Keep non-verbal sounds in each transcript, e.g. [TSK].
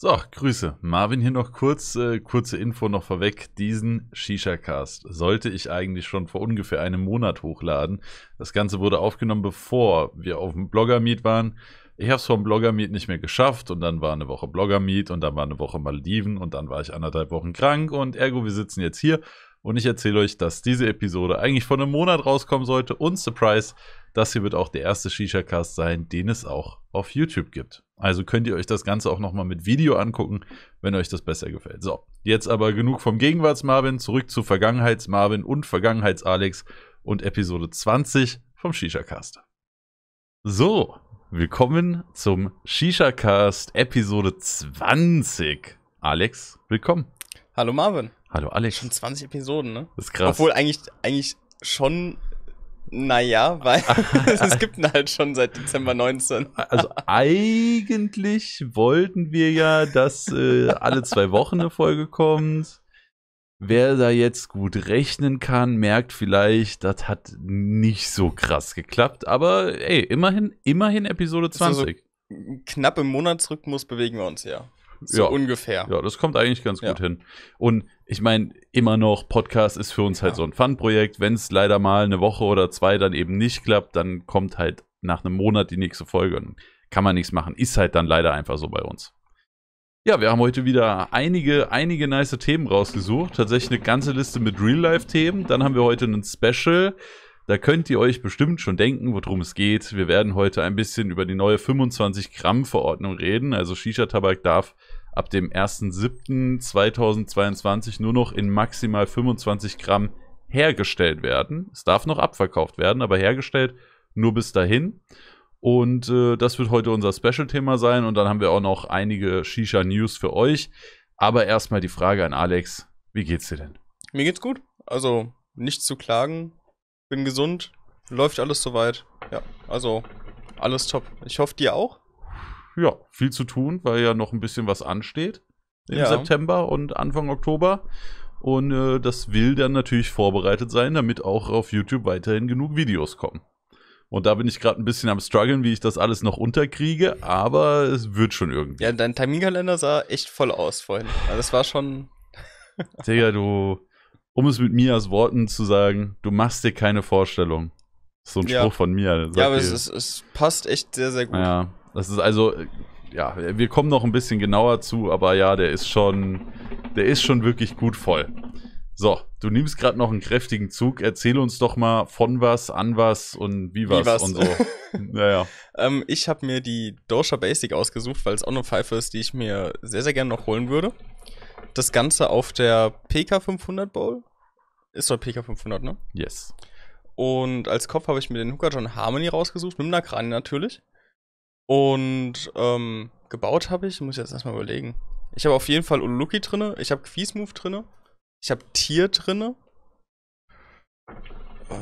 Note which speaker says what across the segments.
Speaker 1: So, Grüße. Marvin hier noch kurz, äh, kurze Info noch vorweg. Diesen Shisha-Cast sollte ich eigentlich schon vor ungefähr einem Monat hochladen. Das Ganze wurde aufgenommen, bevor wir auf dem Blogger-Meet waren. Ich habe es vom Blogger-Meet nicht mehr geschafft und dann war eine Woche Blogger-Meet und dann war eine Woche Maldiven und dann war ich anderthalb Wochen krank und ergo, wir sitzen jetzt hier und ich erzähle euch, dass diese Episode eigentlich vor einem Monat rauskommen sollte und Surprise, das hier wird auch der erste Shisha-Cast sein, den es auch auf YouTube gibt. Also könnt ihr euch das Ganze auch nochmal mit Video angucken, wenn euch das besser gefällt. So, jetzt aber genug vom Gegenwarts-Marvin, zurück zu Vergangenheits-Marvin und Vergangenheits-Alex und Episode 20 vom Shisha-Cast. So, willkommen zum Shisha-Cast Episode
Speaker 2: 20. Alex, willkommen. Hallo Marvin. Hallo Alex. Schon 20 Episoden, ne? Das ist krass. Obwohl eigentlich, eigentlich schon, naja, weil [LAUGHS] [LAUGHS] es gibt halt schon seit Dezember 19.
Speaker 1: also [LAUGHS] eigentlich wollten wir ja, dass äh, alle zwei Wochen eine Folge kommt. Wer da jetzt gut rechnen kann, merkt vielleicht, das hat nicht so krass geklappt. Aber ey, immerhin, immerhin Episode 20.
Speaker 2: Also knapp im Monatsrhythmus bewegen wir uns ja. So ja. ungefähr.
Speaker 1: Ja, das kommt eigentlich ganz ja. gut hin. Und ich meine, immer noch, Podcast ist für uns halt ja. halt so ein Fun-Projekt. Wenn es leider mal eine Woche oder zwei dann eben nicht klappt, dann kommt halt nach einem Monat die nächste Folge und kann man nichts machen. Ist halt dann leider einfach so bei uns. Ja, wir haben heute wieder einige, einige nice Themen rausgesucht. Tatsächlich eine ganze Liste mit Real-Life-Themen. Dann haben wir heute ein Special. Da könnt ihr euch bestimmt schon denken, worum es geht. Wir werden heute ein bisschen über die neue 25-Gramm-Verordnung reden. Also Shisha-Tabak darf ab dem 1.7.2022 nur noch in maximal 25 Gramm hergestellt werden. Es darf noch abverkauft werden, aber hergestellt nur bis dahin. Und äh, das wird heute unser Special-Thema sein. Und dann haben wir auch noch einige Shisha-News für euch. Aber erstmal die Frage an Alex: Wie geht's dir denn?
Speaker 2: Mir geht's gut. Also nichts zu klagen. Bin gesund. Läuft alles soweit. Ja, also alles top. Ich hoffe, dir auch
Speaker 1: ja, viel zu tun, weil ja noch ein bisschen was ansteht im ja. September und Anfang Oktober. Und äh, das will dann natürlich vorbereitet sein, damit auch auf YouTube weiterhin genug Videos kommen. Und da bin ich gerade ein bisschen am struggeln, wie ich das alles noch unterkriege, aber es wird schon irgendwie. Ja, dein
Speaker 2: Terminkalender
Speaker 1: sah echt voll aus vorhin. Also es war schon. [LAUGHS] Digga, du, um es mit Mias Worten zu sagen, du machst dir keine Vorstellung. So ein ja. Spruch von mir. Ja, aber es, es,
Speaker 2: es, passt echt sehr, sehr gut.
Speaker 1: Ja. Das ist also, äh, ja, wir kommen noch ein bisschen genauer zu, aber ja, der ist schon, der ist schon wirklich gut voll. So, du nimmst gerade noch einen kräftigen Zug. Erzähl uns doch mal von was, an was und wie was, wie was. und so.
Speaker 2: naja. [LAUGHS] ähm, ich habe mir die Dosha Basic ausgesucht, weil es auch eine Pfeife ist, die ich mir sehr, sehr gerne noch holen würde. Das Ganze auf der PK500 Bowl. Ist doch PK500, ne? Yes. Und als Kopf habe ich mir den Hooker John Harmony rausgesucht, mit einer Krane natürlich. Und ähm, gebaut habe ich, muss ich jetzt erstmal überlegen. Ich habe auf jeden Fall Uluki drinne, ich habe Quiesmove drinne, ich habe Tier drinne. Äh,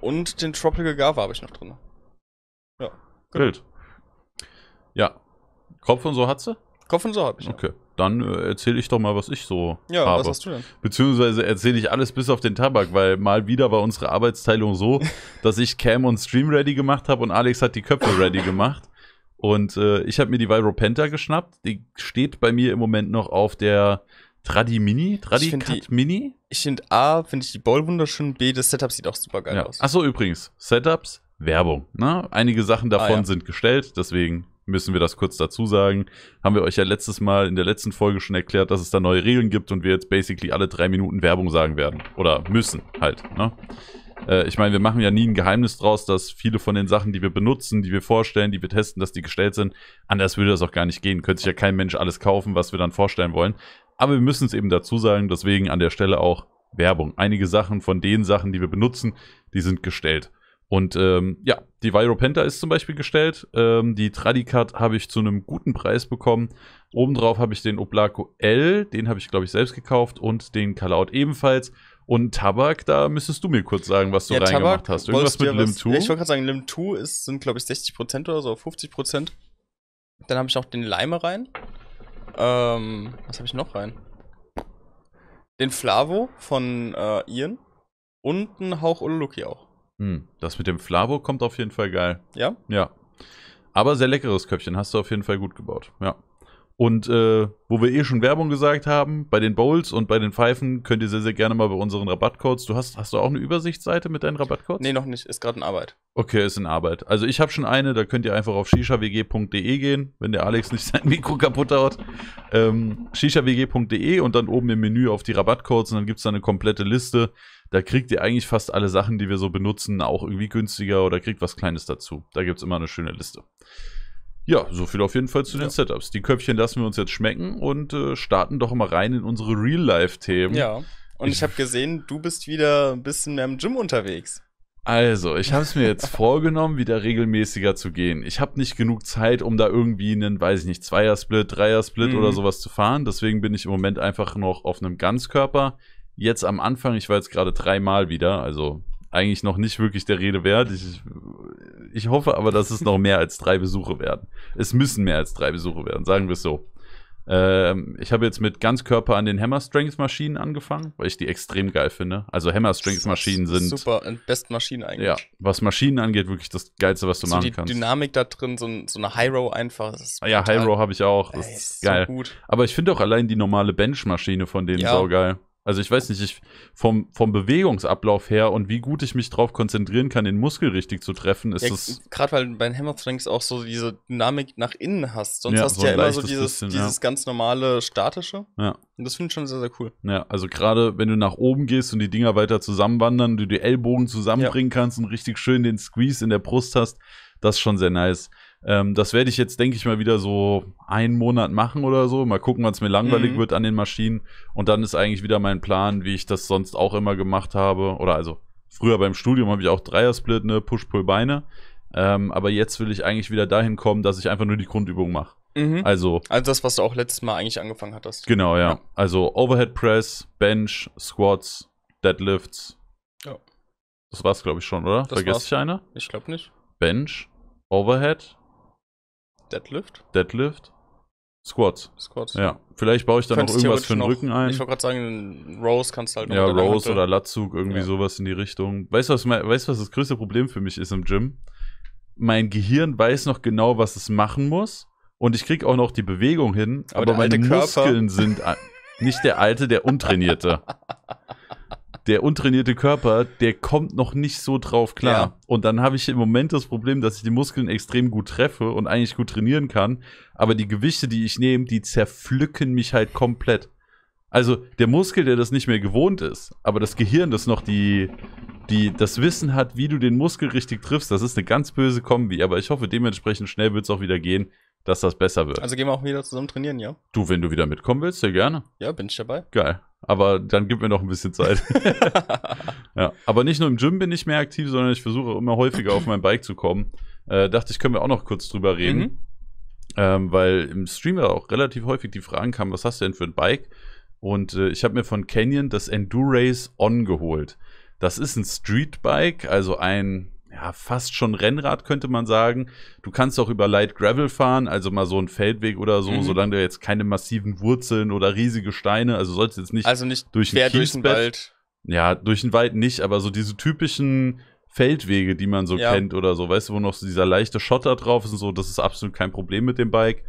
Speaker 2: und den Tropical Gava habe ich noch drinne. Ja.
Speaker 1: Genau. Bild. Ja. Kopf und so hat sie? Kopf und so habe ich. Okay. Ja. Dann äh, erzähle ich doch mal, was ich so ja, habe. Ja, was hast du denn? Beziehungsweise erzähle ich alles bis auf den Tabak, weil mal wieder war unsere Arbeitsteilung so, [LAUGHS] dass ich Cam und Stream ready gemacht habe und Alex hat die Köpfe ready gemacht. Und äh, ich habe mir die Penta geschnappt. Die steht bei mir im Moment noch auf der Tradi Mini, Tradi Cut die, Mini. Ich finde A,
Speaker 2: finde ich die Ball wunderschön, B, das Setup sieht auch super geil
Speaker 1: ja. aus. Achso, übrigens, Setups, Werbung. Ne? Einige Sachen davon ah, ja. sind gestellt, deswegen müssen wir das kurz dazu sagen. Haben wir euch ja letztes Mal in der letzten Folge schon erklärt, dass es da neue Regeln gibt und wir jetzt basically alle drei Minuten Werbung sagen werden. Oder müssen halt. Ne? Äh, ich meine, wir machen ja nie ein Geheimnis draus, dass viele von den Sachen, die wir benutzen, die wir vorstellen, die wir testen, dass die gestellt sind. Anders würde das auch gar nicht gehen. Könnte sich ja kein Mensch alles kaufen, was wir dann vorstellen wollen. Aber wir müssen es eben dazu sagen, deswegen an der Stelle auch Werbung. Einige Sachen von den Sachen, die wir benutzen, die sind gestellt. Und ähm, ja, die Viropenta ist zum Beispiel gestellt. Ähm, die Tradicat habe ich zu einem guten Preis bekommen. Obendrauf habe ich den Oblaco L, den habe ich, glaube ich, selbst gekauft und den Kalaut ebenfalls. Und Tabak, da müsstest du mir kurz sagen, was du ja, reingemacht Tabak hast. Irgendwas mit Lim 2? Ja, ich wollte
Speaker 2: gerade sagen, Lim 2 ist, sind, glaube ich, 60% oder so, 50%. Dann habe ich noch den Leime rein. Ähm, was habe ich noch rein? Den Flavo von äh, Ian. Und einen Hauch Ololuki auch.
Speaker 1: Hm, das mit dem Flavo kommt auf jeden Fall geil. Ja? Ja. Aber sehr leckeres Köpfchen, hast du auf jeden Fall gut gebaut. Ja. Und äh, wo wir eh schon Werbung gesagt haben, bei den Bowls und bei den Pfeifen könnt ihr sehr, sehr gerne mal bei unseren Rabattcodes. Du hast, hast du auch eine Übersichtsseite mit deinen Rabattcodes? Nee, noch nicht. Ist gerade in Arbeit. Okay, ist in Arbeit. Also ich habe schon eine, da könnt ihr einfach auf shishawg.de gehen, wenn der Alex nicht sein Mikro kaputt haut. Ähm, shishawg.de und dann oben im Menü auf die Rabattcodes und dann gibt es da eine komplette Liste. Da kriegt ihr eigentlich fast alle Sachen, die wir so benutzen, auch irgendwie günstiger oder kriegt was Kleines dazu. Da gibt es immer eine schöne Liste. Ja, so viel auf jeden Fall zu den ja. Setups. Die Köpfchen lassen wir uns jetzt schmecken und äh, starten doch mal rein in unsere Real-Life-Themen. Ja. Und ich, ich habe gesehen,
Speaker 2: du bist wieder ein bisschen mehr im Gym unterwegs.
Speaker 1: Also, ich habe es mir jetzt [LAUGHS] vorgenommen, wieder regelmäßiger zu gehen. Ich habe nicht genug Zeit, um da irgendwie einen, weiß ich nicht, Zweiersplit, Dreiersplit mhm. oder sowas zu fahren. Deswegen bin ich im Moment einfach noch auf einem Ganzkörper. Jetzt am Anfang, ich war jetzt gerade dreimal wieder, also eigentlich noch nicht wirklich der Rede wert. Ich, ich hoffe aber, dass es noch mehr als drei Besuche werden. Es müssen mehr als drei Besuche werden, sagen wir es so. Ähm, ich habe jetzt mit Ganzkörper an den Hammer Strength Maschinen angefangen, weil ich die extrem geil finde. Also Hammer Strength Maschinen sind.
Speaker 2: Super, äh, best Maschinen eigentlich. Ja,
Speaker 1: was Maschinen angeht, wirklich das Geilste, was du so machen die kannst. Die
Speaker 2: Dynamik da drin, so, so eine Hyro einfach. ja,
Speaker 1: Hyro habe ich auch. Das Ey, ist, geil. So Aber ich finde auch allein die normale Bench Maschine von denen ja. saugeil. Also ich weiß nicht, ich vom, vom Bewegungsablauf her und wie gut ich mich darauf konzentrieren kann, den Muskel richtig zu treffen, ist ja, das.
Speaker 2: Gerade weil du bei den Hammerstrings auch so diese Dynamik nach innen hast. Sonst ja, hast du so ja immer so dieses, bisschen, ja. dieses ganz normale statische. Ja. Und das finde ich schon sehr, sehr cool.
Speaker 1: Ja, also gerade wenn du nach oben gehst und die Dinger weiter zusammenwandern, du die Ellbogen zusammenbringen kannst und richtig schön den Squeeze in der Brust hast, das ist schon sehr nice. Ähm, das werde ich jetzt, denke ich mal, wieder so einen Monat machen oder so. Mal gucken, wann es mir langweilig mhm. wird an den Maschinen. Und dann ist eigentlich wieder mein Plan, wie ich das sonst auch immer gemacht habe. Oder also früher beim Studium habe ich auch Dreiersplit, ne, Push-Pull-Beine. Ähm, aber jetzt will ich eigentlich wieder dahin kommen, dass ich einfach nur die Grundübung mache. Mhm. Also, also das, was du
Speaker 2: auch letztes Mal eigentlich angefangen hattest.
Speaker 1: Genau, ja. ja. Also Overhead Press, Bench, Squats, Deadlifts. Ja. Das war's, glaube ich, schon, oder? Das Vergesse war's. ich eine? Ich glaube nicht. Bench, Overhead, Deadlift? Deadlift. Squats.
Speaker 2: Squats. Ja. Vielleicht baue ich da noch irgendwas für den noch, Rücken ein. Ich wollte gerade sagen, Rose kannst du halt noch Ja, Rose oder
Speaker 1: Latzug, irgendwie ja. sowas in die Richtung. Weißt du, was, weißt, was das größte Problem für mich ist im Gym? Mein Gehirn weiß noch genau, was es machen muss. Und ich kriege auch noch die Bewegung hin, aber, aber meine Muskeln sind nicht der alte, der untrainierte. [LAUGHS] der untrainierte Körper, der kommt noch nicht so drauf klar. Ja. Und dann habe ich im Moment das Problem, dass ich die Muskeln extrem gut treffe und eigentlich gut trainieren kann. Aber die Gewichte, die ich nehme, die zerpflücken mich halt komplett. Also der Muskel, der das nicht mehr gewohnt ist, aber das Gehirn, das noch die, die das Wissen hat, wie du den Muskel richtig triffst, das ist eine ganz böse Kombi. Aber ich hoffe, dementsprechend schnell wird es auch wieder gehen dass das besser wird. Also
Speaker 2: gehen wir auch wieder zusammen trainieren, ja?
Speaker 1: Du, wenn du wieder mitkommen willst, sehr gerne. Ja, bin ich dabei. Geil. Aber dann gib mir noch ein bisschen Zeit. [LAUGHS] ja. Aber nicht nur im Gym bin ich mehr aktiv, sondern ich versuche immer häufiger auf mein Bike zu kommen. Äh, dachte ich, können wir auch noch kurz drüber mhm. reden. Mhm. Ähm, weil im Stream ja auch relativ häufig die Fragen kamen, was hast du denn für ein Bike? Und äh, ich habe mir von Canyon das Endurace On geholt. Das ist ein Streetbike, also ein ja, fast schon Rennrad, könnte man sagen. Du kannst auch über Light Gravel fahren, also mal so einen Feldweg oder so, mhm. solange du jetzt keine massiven Wurzeln oder riesige Steine, also sollst jetzt nicht, also nicht durch, ein durch den Wald. Ja, durch den Wald nicht, aber so diese typischen Feldwege, die man so ja. kennt oder so, weißt du, wo noch so dieser leichte Schotter drauf ist und so, das ist absolut kein Problem mit dem Bike.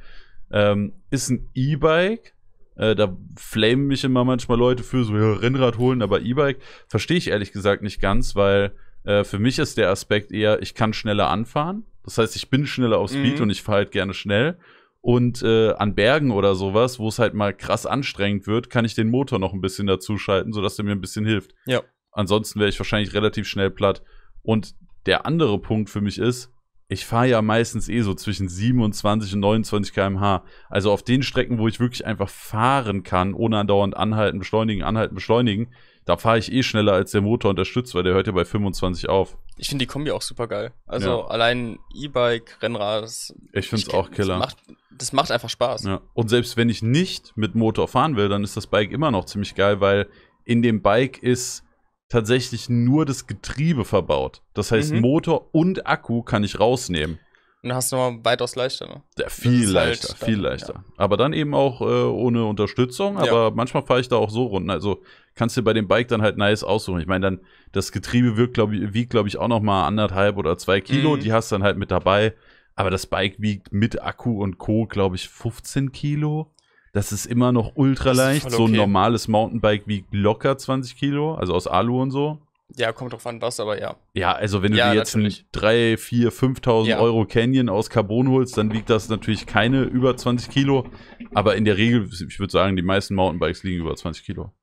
Speaker 1: Ähm, ist ein E-Bike, äh, da flamen mich immer manchmal Leute für so ja, Rennrad holen, aber E-Bike verstehe ich ehrlich gesagt nicht ganz, weil äh, für mich ist der Aspekt eher, ich kann schneller anfahren. Das heißt, ich bin schneller auf Speed mhm. und ich fahre halt gerne schnell. Und äh, an Bergen oder sowas, wo es halt mal krass anstrengend wird, kann ich den Motor noch ein bisschen dazuschalten, sodass der mir ein bisschen hilft. Ja. Ansonsten wäre ich wahrscheinlich relativ schnell platt. Und der andere Punkt für mich ist, ich fahre ja meistens eh so zwischen 27 und 29 km/h. Also auf den Strecken, wo ich wirklich einfach fahren kann, ohne andauernd anhalten, beschleunigen, anhalten, beschleunigen, da fahre ich eh schneller, als der Motor unterstützt, weil der hört ja bei 25 auf.
Speaker 2: Ich finde die Kombi auch super geil. Also ja. allein E-Bike, Rennrad. Das, ich finde es auch killer. Das macht, das macht einfach Spaß. Ja.
Speaker 1: Und selbst wenn ich nicht mit Motor fahren will, dann ist das Bike immer noch ziemlich geil, weil in dem Bike ist tatsächlich nur das Getriebe verbaut. Das heißt, mhm. Motor und Akku kann ich rausnehmen.
Speaker 2: Und dann hast du mal weitaus leichter, ne? Ja, viel leichter, halt viel dann, leichter. Ja.
Speaker 1: Aber dann eben auch äh, ohne Unterstützung, aber ja. manchmal fahre ich da auch so runter. Also kannst du bei dem Bike dann halt nice aussuchen. Ich meine, dann das Getriebe wirkt, glaub ich, wiegt, glaube ich, auch nochmal anderthalb oder zwei Kilo. Mhm. Die hast du dann halt mit dabei. Aber das Bike wiegt mit Akku und Co., glaube ich, 15 Kilo. Das ist immer noch ultra leicht. Okay. So ein normales Mountainbike wiegt locker 20 Kilo, also aus Alu und so.
Speaker 2: Ja, kommt drauf an, was, aber ja.
Speaker 1: Ja, also wenn du ja, dir jetzt natürlich. einen 3, 4, 5.000 ja. Euro Canyon aus Carbon holst, dann wiegt das natürlich keine über 20 Kilo. Aber in der Regel, ich würde sagen, die meisten Mountainbikes liegen über 20 Kilo.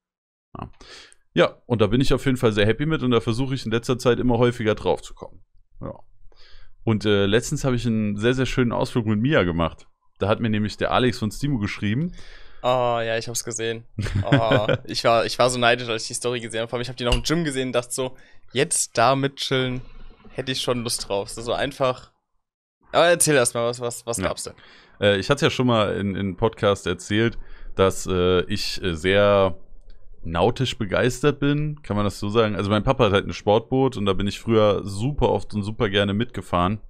Speaker 1: Ja. ja, und da bin ich auf jeden Fall sehr happy mit und da versuche ich in letzter Zeit immer häufiger drauf zu kommen. Ja. Und äh, letztens habe ich einen sehr, sehr schönen Ausflug mit Mia gemacht. Da hat mir nämlich der Alex von Stimo geschrieben,
Speaker 2: Oh, ja, ich hab's gesehen. [LAUGHS] Oh, ich, war, ich war so neidisch, als ich die Story gesehen habe. Vor allem, ich habe die noch im Gym gesehen und dachte so, jetzt da mitchillen, hätte ich schon Lust drauf. So, einfach. Aber erzähl erst mal, was, was, was ja. gab's denn?
Speaker 1: Äh, ich hatte ja schon mal in, in Podcast erzählt, dass äh, ich äh, sehr nautisch begeistert bin, kann man das so sagen. Also mein Papa hat halt ein Sportboot und da bin ich früher super oft und super gerne mitgefahren.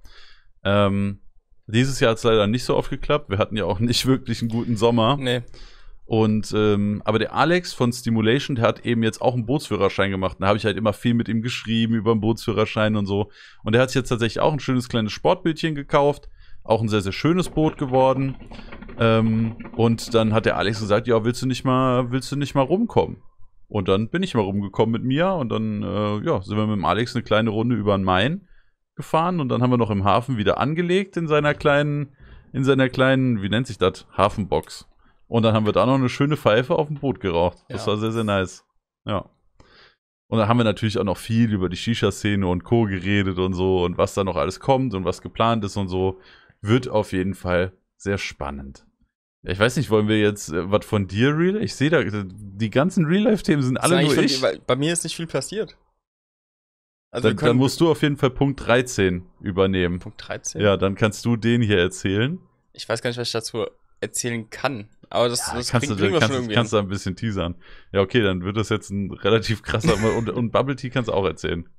Speaker 1: Ähm, dieses Jahr hat es leider nicht so oft geklappt. Wir hatten ja auch nicht [LAUGHS] wirklich einen guten Sommer. Nee. Und ähm, aber der Alex von Stimulation, der hat eben jetzt auch einen Bootsführerschein gemacht. da habe ich halt immer viel mit ihm geschrieben über einen Bootsführerschein und so. Und der hat sich jetzt tatsächlich auch ein schönes kleines Sportbildchen gekauft. Auch ein sehr, sehr schönes Boot geworden. Ähm, und dann hat der Alex gesagt: Ja, willst du nicht mal, willst du nicht mal rumkommen? Und dann bin ich mal rumgekommen mit mir und dann äh, ja, sind wir mit dem Alex eine kleine Runde über den Main gefahren und dann haben wir noch im Hafen wieder angelegt in seiner kleinen, in seiner kleinen, wie nennt sich das? Hafenbox. Und dann haben wir da noch eine schöne Pfeife auf dem Boot geraucht. Das ja. war sehr, sehr nice. Ja. Und dann haben wir natürlich auch noch viel über die Shisha-Szene und Co. geredet und so und was da noch alles kommt und was geplant ist und so. Wird auf jeden Fall sehr spannend. Ich weiß nicht, wollen wir jetzt äh, was von dir, Real? Ich sehe da, die ganzen Real-Life-Themen sind alle nur ich.
Speaker 2: Dir, bei mir ist nicht viel passiert. Also dann, dann, musst
Speaker 1: du auf jeden Fall Punkt 13 übernehmen. Punkt 13? Ja, dann kannst du den hier erzählen.
Speaker 2: Ich weiß gar nicht, was ich dazu erzählen kann. Aber das, ja, das kannst kriegen, du, kriegen wir kannst, schon kannst
Speaker 1: du ein bisschen teasern. Ja, okay, dann wird das jetzt ein relativ krasser. und, und Bubble Tea kannst du auch erzählen.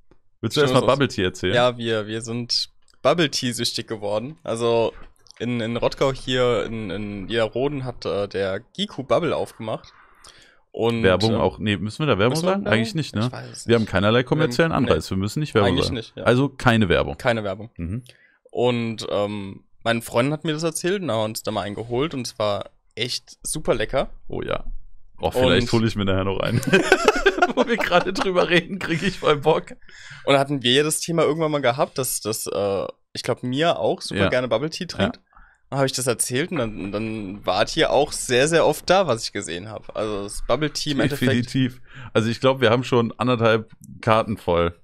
Speaker 1: Willst du erstmal Bubble Tea erzählen? Ja,
Speaker 2: wir, wir sind Bubble Tea süchtig geworden. Also in, in Rottgau hier in, in Roden hat äh, der Giku Bubble aufgemacht. Und, Werbung ähm, auch, nee, müssen
Speaker 1: wir da Werbung sagen? Eigentlich nicht, ne? Nicht. Wir haben keinerlei kommerziellen haben, Anreiz, nee. wir müssen nicht Werbung Eigentlich sagen. nicht, ja. Also keine Werbung. Keine Werbung.
Speaker 2: Mhm. Und ähm, mein Freund hat mir das erzählt und haben uns da mal einen geholt und es war echt super lecker.
Speaker 1: Oh ja. Oh, vielleicht hole ich mir nachher noch einen. [LAUGHS]
Speaker 2: Wo wir gerade drüber reden, kriege ich voll Bock. Und hatten wir ja das Thema irgendwann mal gehabt, dass dass äh, ich glaube, mir auch super ja. gerne Bubble Tea trinkt. Ja habe ich das erzählt und dann, dann wart ihr auch sehr, sehr oft da, was ich gesehen habe. Also das Bubble Team Definitiv.
Speaker 1: Also ich glaube, wir haben schon anderthalb Karten voll.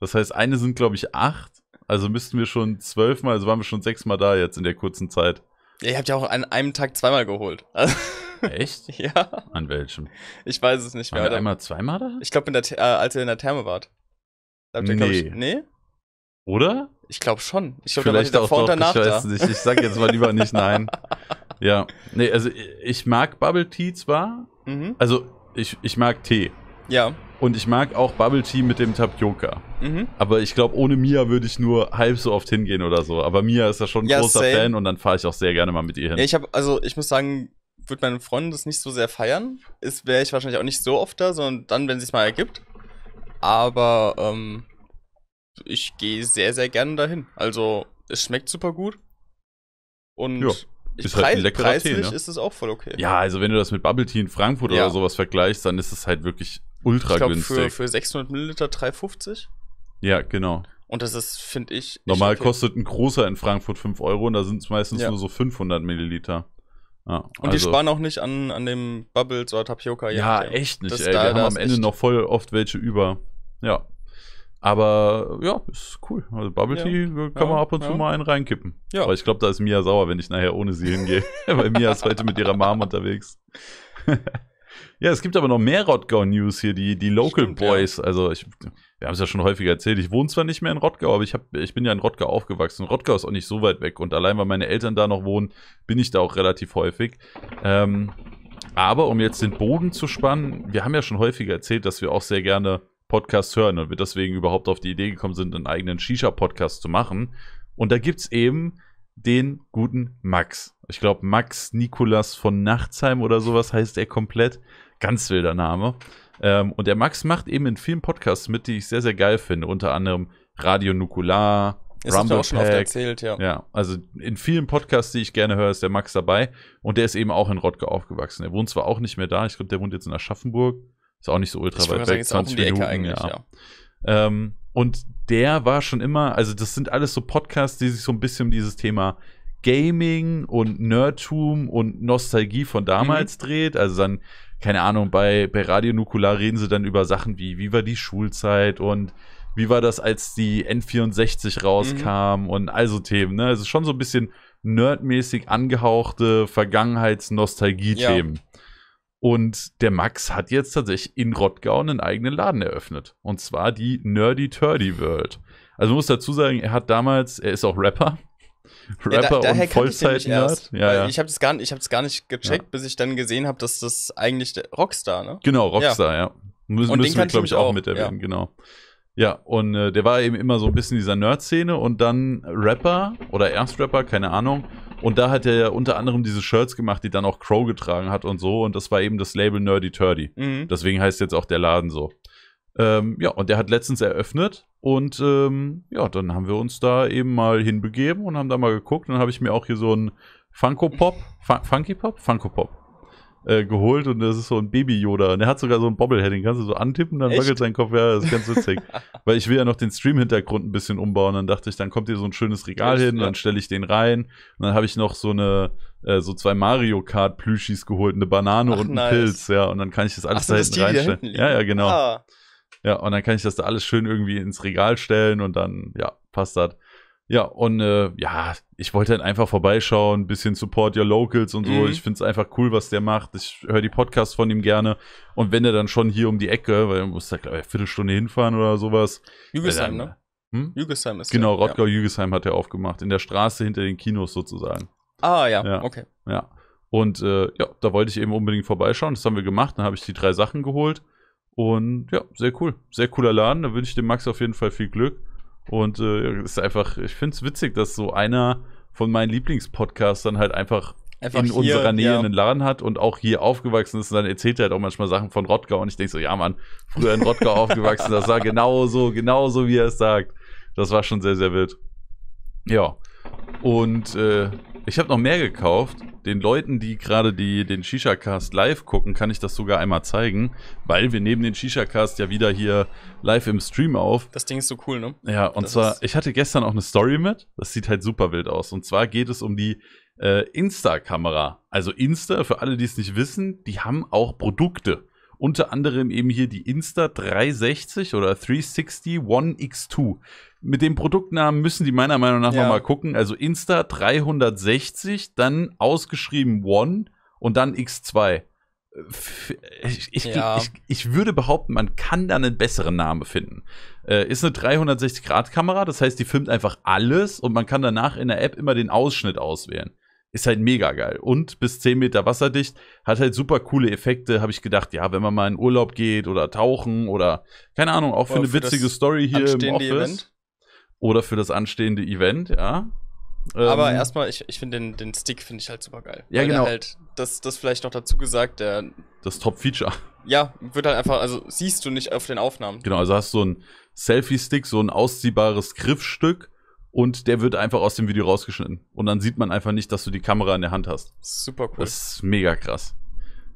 Speaker 1: Das heißt, eine sind, glaube ich, acht. Also müssten wir schon zwölfmal, also waren wir schon sechsmal da jetzt in der kurzen Zeit.
Speaker 2: Ja, ihr habt ja auch an einem Tag zweimal geholt. Also [LAUGHS] Echt? ja. An welchem? Ich weiß es nicht mehr. Waren wir einmal zweimal da? Ich glaube, äh, als ihr in der Therme wart. Da Habt ihr, nee. Ich, nee? Oder? Ich glaube schon. Ich glaube, da war davor und danach. Ich weiß da. nicht. Ich sag jetzt
Speaker 1: mal lieber nicht nein. [LAUGHS] ja. Nee, also ich mag Bubble Tea zwar. Mhm. Also ich, ich mag Tee. Ja. Und ich mag auch Bubble Tea mit dem Tapioca. Mhm. Aber ich glaube, ohne Mia würde ich nur halb so oft hingehen oder so. Aber Mia ist ja schon ein ja, großer same. Fan und dann fahre ich auch sehr gerne mal mit ihr hin. Ja, ich habe,
Speaker 2: also ich muss sagen, würde meine Freundin das nicht so sehr feiern. wäre ich wahrscheinlich auch nicht so oft da, sondern dann, wenn es sich mal ergibt. Aber ähm, ich gehe sehr, sehr gerne dahin. Also, es schmeckt super gut. Und ja, ist halt ein leckerer preislich Tee, ne? ist es auch voll okay. Ja,
Speaker 1: also wenn du das mit Bubble Tea in Frankfurt ja. oder sowas vergleichst, dann ist es halt wirklich ultra ich glaub, günstig. Für,
Speaker 2: für 600 Milliliter 3,50.
Speaker 1: Ja, genau.
Speaker 2: Und das ist, finde ich. Normal kostet ein großer
Speaker 1: in Frankfurt 5 Euro und da sind es meistens ja. nur so 500 Milliliter. Ah, und also. die sparen auch
Speaker 2: nicht an, an dem Bubbles oder Tapioca. Ja, ja echt nicht. Ey, wir haben am Ende
Speaker 1: noch voll oft welche über. Ja, aber ja, ist cool. Also Bubble ja, Tea kann ja, man ab und ja. zu mal einen reinkippen. Ja. Aber ich glaube, da ist Mia sauer, wenn ich nachher ohne sie hingehe. [LAUGHS] Weil Mia ist heute mit ihrer Mom unterwegs. [LAUGHS] ja, es gibt aber noch mehr Rottgau-News hier, die, die Local Stimmt, Boys. Also, ich, wir haben es ja schon häufiger erzählt. Ich wohne zwar nicht mehr in Rottgau, aber ich, hab, ich bin ja in Rottgau aufgewachsen. Rottgau ist auch nicht so weit weg. Und allein, weil meine Eltern da noch wohnen, bin ich da auch relativ häufig. Ähm, aber um jetzt den Boden zu spannen, wir haben ja schon häufiger erzählt, dass wir auch sehr gerne Podcasts hören und wir deswegen überhaupt auf die Idee gekommen sind, einen eigenen Shisha-Podcast zu machen. Und da gibt es eben den guten Max. Ich glaube, Max Nikolas von Nachtsheim oder sowas heißt er komplett. Ganz wilder Name. Ähm, und der Max macht eben in vielen Podcasts mit, die ich sehr, sehr geil finde. Unter anderem Radio Nukular, ist Rumble auch schon oft erzählt, ja. Ja, also in vielen Podcasts, die ich gerne höre, ist der Max dabei. Und der ist eben auch in Rottgau aufgewachsen. Er wohnt zwar auch nicht mehr da, ich glaube, der wohnt jetzt in Aschaffenburg. Ist auch nicht so ultra weit weg, 20 Minuten. Eigentlich, ja. ja. Ähm, und der war schon immer, also das sind alles so Podcasts, die sich so ein bisschen um dieses Thema Gaming und Nerdtum und Nostalgie von mhm. damals mhm. dreht. Also dann, keine Ahnung, bei, bei Radio Nukular reden sie dann über Sachen wie, wie war die Schulzeit und wie war das, als die N64 rauskam mhm. und also Themen. Ne? Also schon so ein bisschen nerdmäßig angehauchte Vergangenheits-Nostalgie-Themen. Ja. Und der Max hat jetzt tatsächlich in Rottgau einen eigenen Laden eröffnet. Und zwar die Nerdy Turdy World. Also man muss dazu sagen, er hat damals, er ist auch Rapper. Rapper ja, da, und vollzeit ich erst, ja, ja. Ich
Speaker 2: habe das, gar, hab das gar nicht gecheckt, ja. bis ich dann gesehen habe, dass das eigentlich der Rockstar, ne? Genau, Rockstar, ja. Müssen, und müssen wir, glaube ich, auch, auch mit erwähnen,
Speaker 1: genau. Ja, und äh, der war eben immer so ein bisschen dieser Nerd-Szene und dann Rapper oder erst Rapper, keine Ahnung. Und da hat er ja unter anderem diese Shirts gemacht, die dann auch Crow getragen hat und so. Und das war eben das Label Nerdy Turdy. Mhm. Deswegen heißt jetzt auch der Laden so. Ähm, ja, und der hat letztens eröffnet und ähm, ja, dann haben wir uns da eben mal hinbegeben und haben da mal geguckt. Und dann habe ich mir auch hier so einen Funko Pop, Fun Funky Pop, Funko Pop, äh, geholt und das ist so ein Baby-Yoda. Und er hat sogar so ein Bobblehead, den kannst du so antippen, dann Echt? wackelt sein Kopf. Ja, das ist ganz witzig. [LAUGHS] Weil ich will ja noch den Stream-Hintergrund ein bisschen umbauen. Dann dachte ich, dann kommt hier so ein schönes Regal Echt? hin, dann stelle ich den rein. Und dann habe ich noch so eine äh, so zwei Mario Kart Plüschis geholt, eine Banane Ach, und einen nice. Pilz, ja, und dann kann ich das alles Ach, da hinten reinstellen. Ja, ja, genau. Ah. Ja, und dann kann ich das da alles schön irgendwie ins Regal stellen und dann, ja, passt das. Ja, und äh, ja, ich wollte halt einfach vorbeischauen, ein bisschen Support Your Locals und so. Mhm. Ich finde es einfach cool, was der macht. Ich höre die Podcasts von ihm gerne. Und wenn er dann schon hier um die Ecke, weil er muss da, glaube ich, eine Viertelstunde hinfahren oder sowas. Jügesheim, dann, ne? Äh, hm? Jügesheim ist Genau, der, Rottgau ja. Jügesheim hat er aufgemacht. In der Straße hinter den Kinos sozusagen. Ah, ja, ja. okay. Ja. Und äh, ja, da wollte ich eben unbedingt vorbeischauen. Das haben wir gemacht. Dann habe ich die drei Sachen geholt. Und ja, sehr cool. Sehr cooler Laden. Da wünsche ich dem Max auf jeden Fall viel Glück. Und äh, ist einfach, ich finde es witzig, dass so einer von meinen Lieblingspodcastern halt einfach, einfach in hier, unserer Nähe ja. einen Laden hat und auch hier aufgewachsen ist. Und dann erzählt er halt auch manchmal Sachen von Rottgau. Und ich denke so, ja, Mann, früher in Rottgau [LAUGHS] aufgewachsen, das war genauso, genauso, wie er es sagt. Das war schon sehr, sehr wild. Ja. Und äh, ich habe noch mehr gekauft. Den Leuten, die gerade den Shisha-Cast live gucken, kann ich das sogar einmal zeigen, weil wir nehmen den Shisha-Cast ja wieder hier live im Stream auf. Das Ding ist so cool, ne? Ja, und das zwar, ich hatte gestern auch eine Story mit. Das sieht halt super wild aus. Und zwar geht es um die äh, Insta-Kamera. Also Insta, für alle, die es nicht wissen, die haben auch Produkte. Unter anderem eben hier die Insta 360 oder 360 One X2 mit dem Produktnamen müssen die meiner Meinung nach ja. nochmal gucken. Also Insta 360, dann ausgeschrieben One und dann X2. Äh, ich, ich, ja. ich, ich, würde behaupten, man kann da einen besseren Namen finden. Äh, ist eine 360-Grad-Kamera, das heißt, die filmt einfach alles und man kann danach in der App immer den Ausschnitt auswählen. Ist halt mega geil. Und bis 10 Meter wasserdicht, hat halt super coole Effekte, habe ich gedacht, ja, wenn man mal in Urlaub geht oder tauchen oder keine Ahnung, auch für oder eine witzige Story hier im Office. Event? oder für das anstehende Event, ja.
Speaker 2: Aber ähm, erstmal, ich, ich finde den, den Stick finde ich halt super geil. Ja, genau. Halt, das, das vielleicht noch dazu gesagt, der.
Speaker 1: Das Top-Feature.
Speaker 2: Ja, wird halt einfach, also siehst du nicht auf den Aufnahmen. Genau, also
Speaker 1: hast du so ein Selfie-Stick, so ein ausziehbares Griffstück und der wird einfach aus dem Video rausgeschnitten. Und dann sieht man einfach nicht, dass du die Kamera in der Hand hast. Super cool. Das ist mega krass.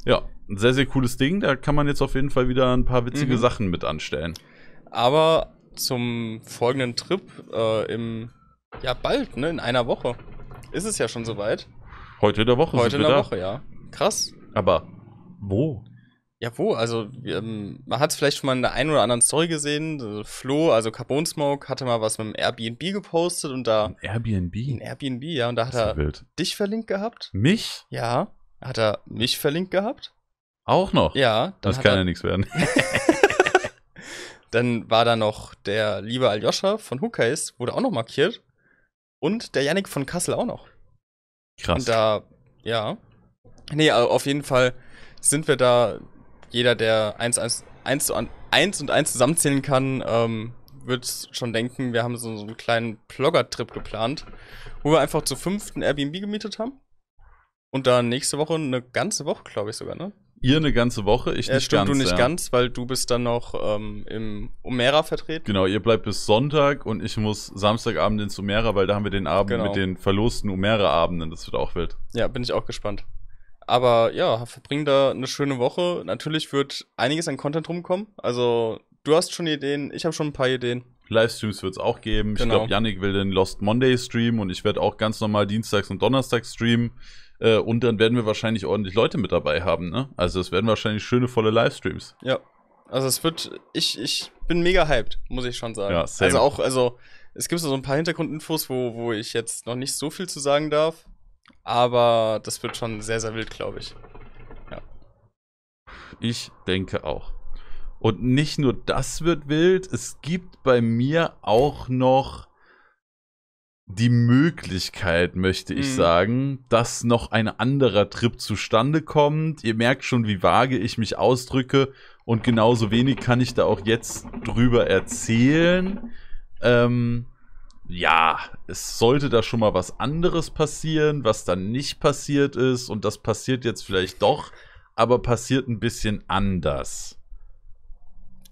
Speaker 1: Ja, ein sehr, sehr cooles Ding. Da kann man jetzt auf jeden Fall wieder ein paar witzige mhm. Sachen mit anstellen.
Speaker 2: Aber zum folgenden Trip äh, im ja bald, ne, in einer Woche. Ist es ja schon soweit. Heute in der Woche. Heute in der da. Woche, ja. Krass.
Speaker 1: Aber wo?
Speaker 2: Ja, wo? Also, ähm, man hat es vielleicht schon mal in der einen oder anderen Story gesehen. Flo, also Carbon Smoke, hatte mal was mit dem Airbnb gepostet und da. Ein Airbnb? Ein Airbnb, ja. Und da hat er wild. dich verlinkt gehabt. Mich? Ja. Hat er mich verlinkt gehabt? Auch noch? Ja. das kann er, ja nichts werden. [LAUGHS] Dann war da noch der liebe Aljoscha von Hukais, wurde auch noch markiert. Und der Yannick von Kassel auch noch. Krass. Und da, ja. Nee, auf jeden Fall sind wir da, jeder, der eins, eins, eins, 1 und eins zusammenzählen kann, ähm, wird schon denken, wir haben so, so einen kleinen plogger trip geplant, wo wir einfach zu fünften Airbnb gemietet haben. Und dann nächste Woche, eine ganze Woche, glaube ich sogar, ne?
Speaker 1: Ihr eine ganze Woche, ich ja, nicht stimmt, ganz. du nicht ja.
Speaker 2: ganz, weil du bist dann noch ähm, im Omera vertreten.
Speaker 1: Genau, ihr bleibt bis Sonntag und ich muss Samstagabend ins Omera, weil da haben wir den Abend genau. mit den verlosten Omera-Abenden. Das wird auch wild.
Speaker 2: Ja, bin ich auch gespannt. Aber ja, verbringen da eine schöne Woche. Natürlich wird einiges an Content rumkommen. Also, du hast schon Ideen, ich habe schon ein paar Ideen. Livestreams wird es auch geben. Genau. Ich glaube, Yannick
Speaker 1: will den Lost Monday streamen und ich werde auch ganz normal dienstags und donnerstags streamen. Äh, und dann werden wir wahrscheinlich ordentlich Leute mit dabei haben, ne? Also es werden wahrscheinlich schöne, volle Livestreams.
Speaker 2: Ja. Also es wird, ich, ich bin mega hyped, muss ich schon sagen. Ja, same. Also auch, also es gibt so ein paar Hintergrundinfos, wo, wo ich jetzt noch nicht so viel zu sagen darf. Aber das wird schon sehr, sehr wild, glaube ich. Ja.
Speaker 1: Ich denke auch. Und nicht nur das wird wild, es gibt bei mir auch noch die Möglichkeit, möchte ich mhm. sagen, dass noch ein anderer Trip zustande kommt. Ihr merkt schon, wie vage ich mich ausdrücke und genauso wenig kann ich da auch jetzt drüber erzählen. Ähm, ja, es sollte da schon mal was anderes passieren, was dann nicht passiert ist und das passiert jetzt vielleicht doch, aber passiert ein bisschen anders.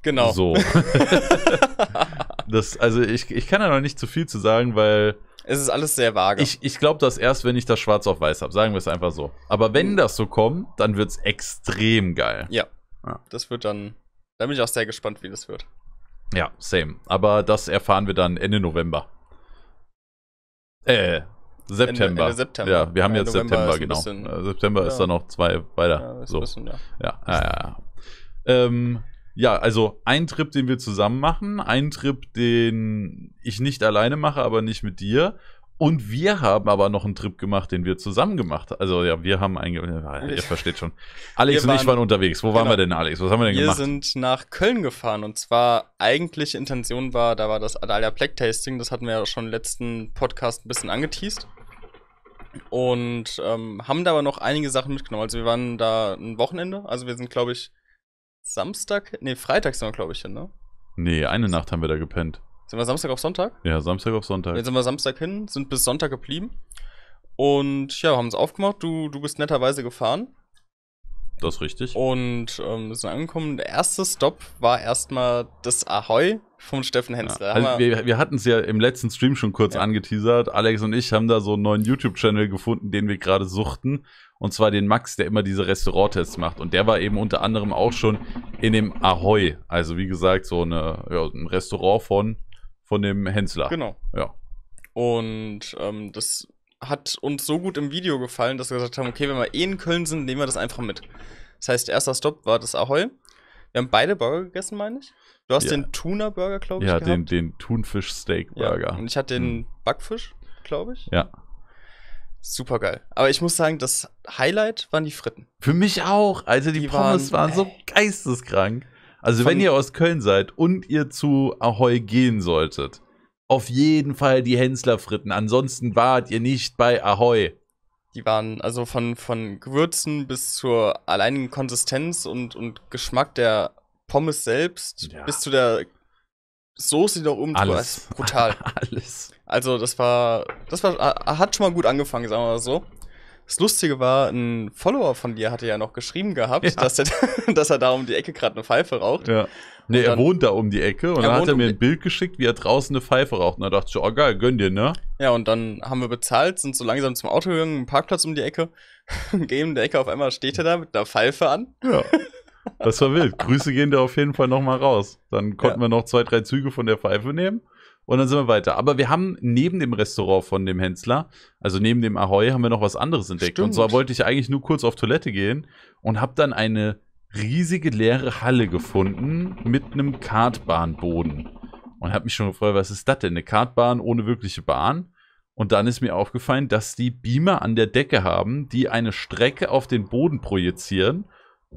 Speaker 1: Genau. So. [LAUGHS] das, also ich, ich kann ja noch nicht zu viel zu sagen, weil. Es ist alles sehr vage. Ich, ich glaube das erst, wenn ich das schwarz auf weiß habe. Sagen wir es einfach so. Aber wenn mhm. das so kommt, dann wird es extrem geil. Ja. ja.
Speaker 2: Das wird dann. Da bin ich auch sehr gespannt, wie das wird.
Speaker 1: Ja, same. Aber das erfahren wir dann Ende November. Äh, September. Ende, Ende September. Ja, wir haben ja, jetzt November September, genau. Bisschen, äh, September ist dann noch zwei weiter. Ja, so. Bisschen, ja. Ja, ja, ja. Ähm, ja, also ein Trip, den wir zusammen machen, ein Trip, den ich nicht alleine mache, aber nicht mit dir. Und wir haben aber noch einen Trip gemacht, den wir zusammen gemacht haben. Also ja, wir haben eigentlich, ihr versteht schon. Alex [LAUGHS] waren, und ich waren unterwegs. Wo genau, waren wir genau. denn, Alex? Was haben wir denn wir gemacht?
Speaker 2: Wir sind nach Köln gefahren und zwar eigentlich Intention war, da war das Adalia Black Tasting, das hatten wir ja schon im letzten Podcast ein bisschen angeteased. Und ähm, haben da aber noch einige Sachen mitgenommen. Also wir waren da ein Wochenende, also wir sind glaube ich Samstag, nee, Freitag sind wir, glaube ich, hin, ne?
Speaker 1: Nee, eine Nacht haben wir da gepennt.
Speaker 2: Sind wir Samstag auf Sonntag?
Speaker 1: Ja, Samstag auf Sonntag. Jetzt sind
Speaker 2: wir Samstag hin, sind bis Sonntag geblieben. Und ja, haben es aufgemacht. Du, du bist netterweise gefahren. Das ist richtig. Und ähm, sind angekommen. Der erste Stop war erstmal das Ahoi von Steffen Hensler. Ja, also wir
Speaker 1: wir hatten es ja im letzten Stream schon kurz ja. angeteasert. Alex und ich haben da so einen neuen YouTube-Channel gefunden, den wir gerade suchten. Und zwar den Max, der immer diese Restauranttests macht. Und der war eben unter anderem auch schon in dem Ahoy. Also wie gesagt, so eine, ja, ein Restaurant von, von dem Hensler. Genau. Ja.
Speaker 2: Und ähm, das hat uns so gut im Video gefallen, dass wir gesagt haben, okay, wenn wir eh in Köln sind, nehmen wir das einfach mit. Das heißt, erster Stopp war das Ahoy. Wir haben beide Burger gegessen, meine ich. Du hast ja. den Tuna-Burger, glaube ich. Ja, gehabt. den,
Speaker 1: den Thunfisch-Steak-Burger. Ja. Und ich hatte den
Speaker 2: hm. Backfisch, glaube ich. Ja super geil. Aber ich muss sagen, das Highlight waren die Fritten. Für mich
Speaker 1: auch. Also die, die Pommes waren, waren so geisteskrank. Also wenn ihr aus Köln seid und ihr zu Ahoy gehen solltet, auf jeden Fall die Hänsler fritten Ansonsten
Speaker 2: wart ihr nicht bei Ahoy. Die waren also von, von Gewürzen bis zur alleinigen Konsistenz und, und Geschmack der Pommes selbst ja. bis zu der Soße, die noch um Alles. ist. Brutal. [LAUGHS] Alles. Also, das war, das war, hat schon mal gut angefangen, sagen wir mal so. Das Lustige war, ein Follower von dir hatte ja noch geschrieben gehabt, ja. dass, der, [LAUGHS] dass er da um die Ecke gerade eine Pfeife raucht. Ja. Nee, er wohnt da um die Ecke
Speaker 1: und dann hat er mir ein Bild geschickt, wie er draußen eine Pfeife raucht. Und da dachte ich, oh geil, gönn dir, ne?
Speaker 2: Ja, und dann haben wir bezahlt, sind so langsam zum Auto gegangen, einen Parkplatz um die Ecke. [LAUGHS] Gehen in der Ecke auf einmal steht er da mit einer Pfeife an.
Speaker 1: Ja. Das war wild. Grüße gehen da auf jeden Fall nochmal raus. Dann konnten ja. wir noch zwei, drei Züge von der Pfeife nehmen und dann sind wir weiter. Aber wir haben neben dem Restaurant von dem Hensler, also neben dem Ahoy, haben wir noch was anderes entdeckt. Stimmt. Und zwar wollte ich eigentlich nur kurz auf Toilette gehen und habe dann eine riesige leere Halle gefunden mit einem Kartbahnboden. Und habe mich schon gefreut, was ist das denn? Eine Kartbahn ohne wirkliche Bahn? Und dann ist mir aufgefallen, dass die Beamer an der Decke haben, die eine Strecke auf den Boden projizieren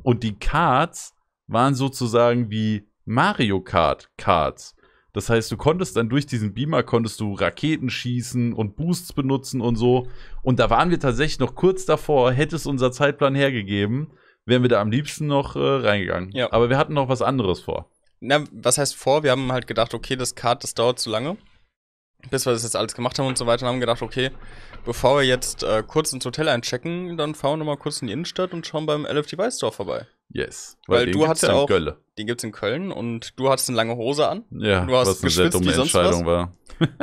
Speaker 1: und die Cards waren sozusagen wie Mario Kart Cards. Das heißt, du konntest dann durch diesen Beamer konntest du Raketen schießen und Boosts benutzen und so. Und da waren wir tatsächlich noch kurz davor, hätte es unser Zeitplan hergegeben,
Speaker 2: wären wir da am liebsten noch äh, reingegangen. Ja. Aber wir hatten noch was anderes vor. Na, was heißt vor? Wir haben halt gedacht, okay, das Kart, das dauert zu lange bis wir das jetzt alles gemacht haben und so weiter, haben gedacht, okay, bevor wir jetzt äh, kurz ins Hotel einchecken, dann fahren wir nochmal kurz in die Innenstadt und schauen beim LFT Device Store vorbei. Yes. Weil, weil du hast ja auch, Köln. den gibt's in Köln und du hattest eine lange Hose an. Ja, du hast was eine sehr dumme Entscheidung war.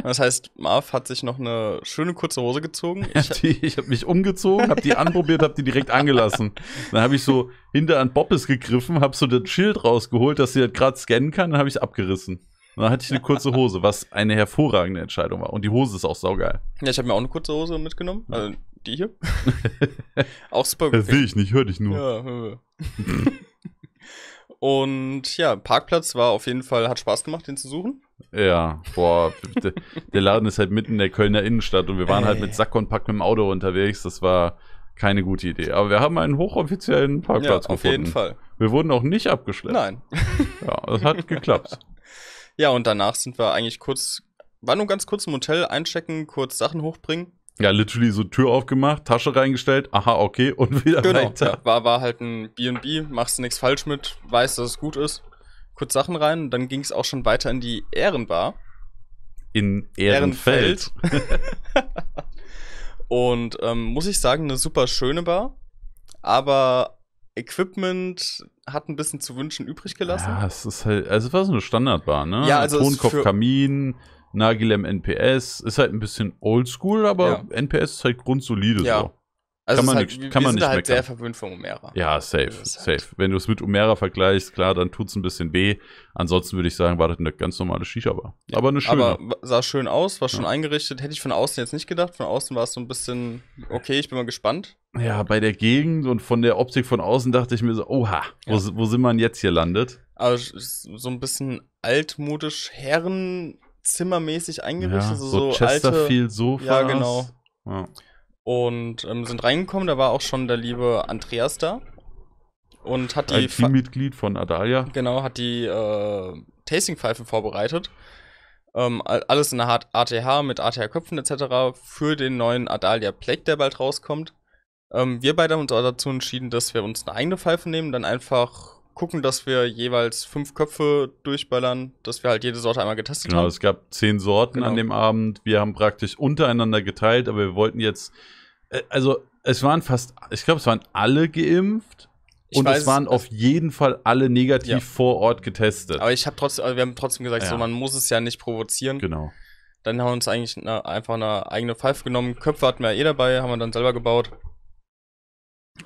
Speaker 2: das heißt, Marv hat sich noch eine schöne kurze Hose gezogen. [LAUGHS] Ich, die, ich habe mich umgezogen, habe die anprobiert, habe die direkt angelassen. Dann habe ich
Speaker 1: so hinter an Boppes gegriffen, habe so das Schild rausgeholt, dass sie das gerade scannen kann, dann habe ich abgerissen. Und dann hatte ich eine kurze Hose, was eine hervorragende Entscheidung war. Und die Hose ist auch saugeil.
Speaker 2: Ja, ich habe mir auch eine kurze Hose mitgenommen. Also die hier. [LAUGHS] auch super. Das sehe ich nicht, hör dich nur. Ja. [LAUGHS] Und ja, Parkplatz war auf jeden Fall, hat Spaß gemacht, den zu suchen.
Speaker 1: Ja, boah, der, der Laden ist halt mitten in der Kölner Innenstadt und wir waren Ey. halt mit äh. Sack und Pack mit dem Auto unterwegs. Das war keine gute Idee. Aber wir haben einen hochoffiziellen Parkplatz ja, auf gefunden. Auf jeden Fall. Wir wurden auch nicht abgeschleppt. Nein. Ja, das hat geklappt.
Speaker 2: [LAUGHS] Ja, und danach sind wir eigentlich kurz, war nur ganz kurz im Hotel einchecken, kurz Sachen hochbringen.
Speaker 1: Ja, literally so Tür aufgemacht, Tasche reingestellt, aha, okay, und wieder genau, weiter. Ja,
Speaker 2: war, war halt ein B&B, machst nichts falsch mit, weißt, dass es gut ist. Kurz Sachen rein dann ging es auch schon weiter in die Ehrenbar.
Speaker 1: In Ehrenfeld.
Speaker 2: Ehrenfeld. [LAUGHS] und ähm, muss ich sagen, eine super schöne Bar, aber Equipment hat ein bisschen zu wünschen übrig gelassen. Ja,
Speaker 1: es ist halt, also es war so eine Standardbar, ne? Ja, also Tonkopf, Kamin, Nagelem NPS, ist halt ein bisschen oldschool, aber ja. NPS ist halt grundsolide ja. so. Also kann man halt, nicht, kann wir man sind nicht halt meckern. sehr verwöhnt von Omera. Ja, safe, also halt safe. Wenn du es mit Omera vergleichst, klar, dann tut es ein bisschen weh. Ansonsten würde ich sagen, war das eine ganz normale Shisha-Bar. Ja, aber eine schöne. Aber
Speaker 2: sah schön aus, war schon ja. eingerichtet. Hätte ich von außen jetzt nicht gedacht. Von außen war es so ein bisschen, okay, ich bin mal gespannt. Ja,
Speaker 1: bei der Gegend und von der Optik von außen dachte ich mir so, oha, ja. wo, sind wir jetzt hier landet?
Speaker 2: Aber so ein bisschen altmodisch, herrenzimmermäßig eingerichtet. Ja, so, so Chesterfield alte, Sofas. Ja, genau. Ja. Und ähm, sind reingekommen, da war auch schon der liebe Andreas da. Und hat die. Ein Teammitglied
Speaker 1: von Adalia.
Speaker 2: Genau, hat die äh, Tastingpfeife vorbereitet. Ähm, alles in der ATH mit ATH-Köpfen etc. für den neuen Adalia Plague, der bald rauskommt. Ähm, wir beide haben uns auch dazu entschieden, dass wir uns eine eigene Pfeife nehmen, dann einfach gucken, dass wir jeweils fünf Köpfe durchballern, dass wir halt jede Sorte einmal getestet genau, haben. Genau, es
Speaker 1: gab zehn Sorten genau. an dem Abend. Wir haben praktisch untereinander geteilt, aber wir wollten jetzt, äh, also es waren fast, ich glaube, es waren alle geimpft. Ich und weiß, es waren auf jeden Fall alle negativ ja. vor Ort getestet. Aber ich
Speaker 2: habe trotzdem, wir haben trotzdem gesagt, ja. so, man muss es ja nicht provozieren. Genau. Dann haben wir uns eigentlich eine, einfach eine eigene Pfeife genommen. Köpfe hatten wir ja eh dabei, haben wir dann selber gebaut.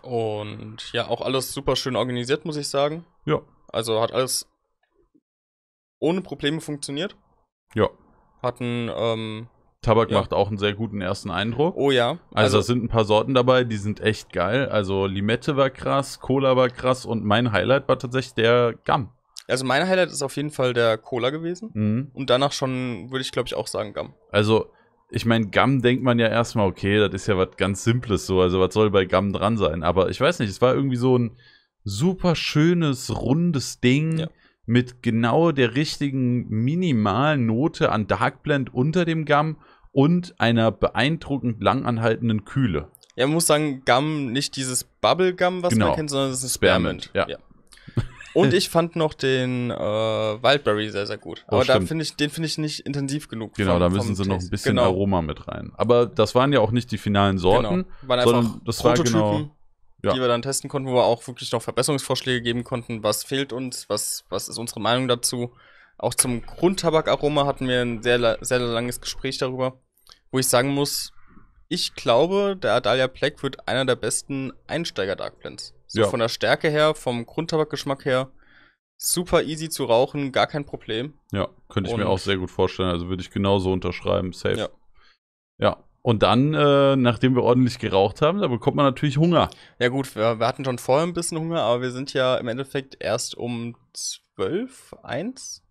Speaker 2: Und ja, auch alles super schön organisiert, muss ich sagen. Ja. Also hat alles ohne Probleme funktioniert. Ja. Hatten, ähm, Tabak ja. macht
Speaker 1: auch einen sehr guten ersten Eindruck. Oh ja. Also, also da sind ein paar Sorten dabei, die sind echt geil. Also Limette war krass, Cola
Speaker 2: war krass und mein Highlight war tatsächlich der Gum. Also mein Highlight ist auf jeden Fall der Cola gewesen. Mhm. Und danach schon, würde ich glaube ich auch sagen, Gum.
Speaker 1: Also ich meine, Gum denkt man ja erstmal, okay, das ist ja was ganz Simples so, also was soll bei Gum dran sein? Aber ich weiß nicht, es war irgendwie so ein super schönes, rundes Ding ja. mit genau der richtigen minimalen Note an Darkblend unter dem Gum und einer beeindruckend langanhaltenden Kühle.
Speaker 2: Ja, man muss sagen, Gum, nicht dieses Bubblegum, was genau. man kennt, sondern das ist Spearmint. Spearmint. Ja. ja. Und ich fand noch den äh, Wildberry sehr, sehr gut. Oh, Aber oh, da finde ich, den finde ich nicht intensiv genug. Genau, vom, da müssen sie Taste. noch ein bisschen genau. Aroma
Speaker 1: mit rein. Aber das waren ja auch nicht die finalen genau, Sorten, genau. sondern das war genau. Ja.
Speaker 2: Die wir dann testen konnten, wo wir auch wirklich noch Verbesserungsvorschläge geben konnten. Was fehlt uns? Was, was ist unsere Meinung dazu? Auch zum Grundtabakaroma hatten wir ein sehr, sehr langes Gespräch darüber, wo ich sagen muss, ich glaube, der Adalia Black wird einer der besten Einsteiger Dark Blends. So ja. von der Stärke her, vom Grundtabakgeschmack her. Super easy zu rauchen, gar kein Problem. Ja, könnte ich und mir auch sehr
Speaker 1: gut vorstellen. Also würde ich genauso unterschreiben, safe. Ja. ja. Und dann,
Speaker 2: äh, nachdem wir ordentlich geraucht haben, da bekommt man natürlich Hunger. Ja gut, wir, wir hatten schon vorher ein bisschen Hunger, aber wir sind ja im Endeffekt erst um 12, 1.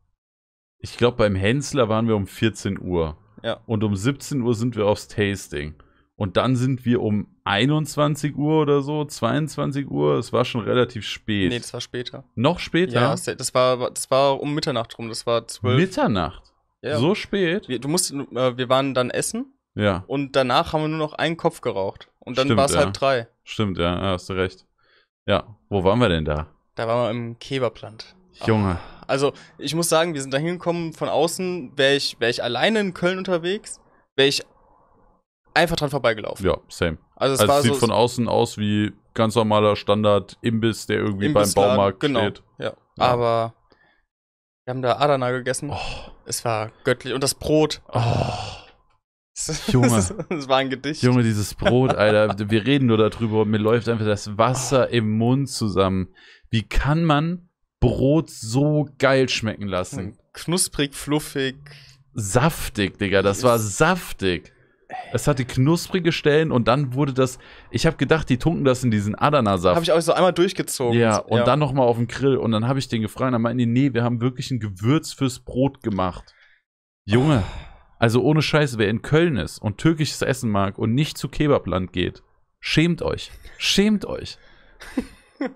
Speaker 1: Ich glaube, beim Hensler waren wir um 14 Uhr. Ja. Und um 17 Uhr sind wir aufs Tasting. Und dann sind wir um 21 Uhr oder so, 22 Uhr, es war schon relativ spät. Nee, das war später. Noch später? Ja,
Speaker 2: das war, das war um Mitternacht rum, das war 12. Mitternacht? Ja. So spät? Wir, du musst, äh, wir waren dann essen. Ja. Und danach haben wir nur noch einen Kopf geraucht. Und dann war es ja. halb drei.
Speaker 1: Stimmt, ja, hast du recht. Ja, wo waren wir denn da?
Speaker 2: Da waren wir im Kebabland. Junge. Ah, also, ich muss sagen, wir sind da hingekommen von außen, wäre ich, wär ich alleine in Köln unterwegs, wäre ich einfach dran vorbeigelaufen. Ja, same. Also es, also es sieht so von
Speaker 1: außen aus wie ganz normaler Standard-Imbiss, der irgendwie Imbiss beim Baumarkt genau. steht.
Speaker 2: Ja. ja. Aber wir haben da Adana gegessen. Oh. Es war göttlich. Und das Brot. Oh. [LAUGHS] Junge. das war ein
Speaker 1: Gedicht. Junge, dieses Brot, Alter. Wir reden nur darüber und mir läuft einfach das Wasser im Mund zusammen. Wie kann man Brot so geil schmecken lassen? Knusprig, fluffig. Saftig, Digga. Das war saftig. Es hatte knusprige Stellen und dann wurde das. Ich habe gedacht, die tunken das in diesen Adana-Saft. Habe
Speaker 2: ich auch so einmal durchgezogen. Ja, und ja. dann
Speaker 1: nochmal auf den Grill. Und dann habe ich den gefragt dann meinten die, nee, wir haben wirklich ein Gewürz fürs Brot gemacht. Junge, also ohne Scheiße, wer in Köln ist und türkisches Essen mag und nicht zu Kebabland geht, schämt euch. Schämt euch.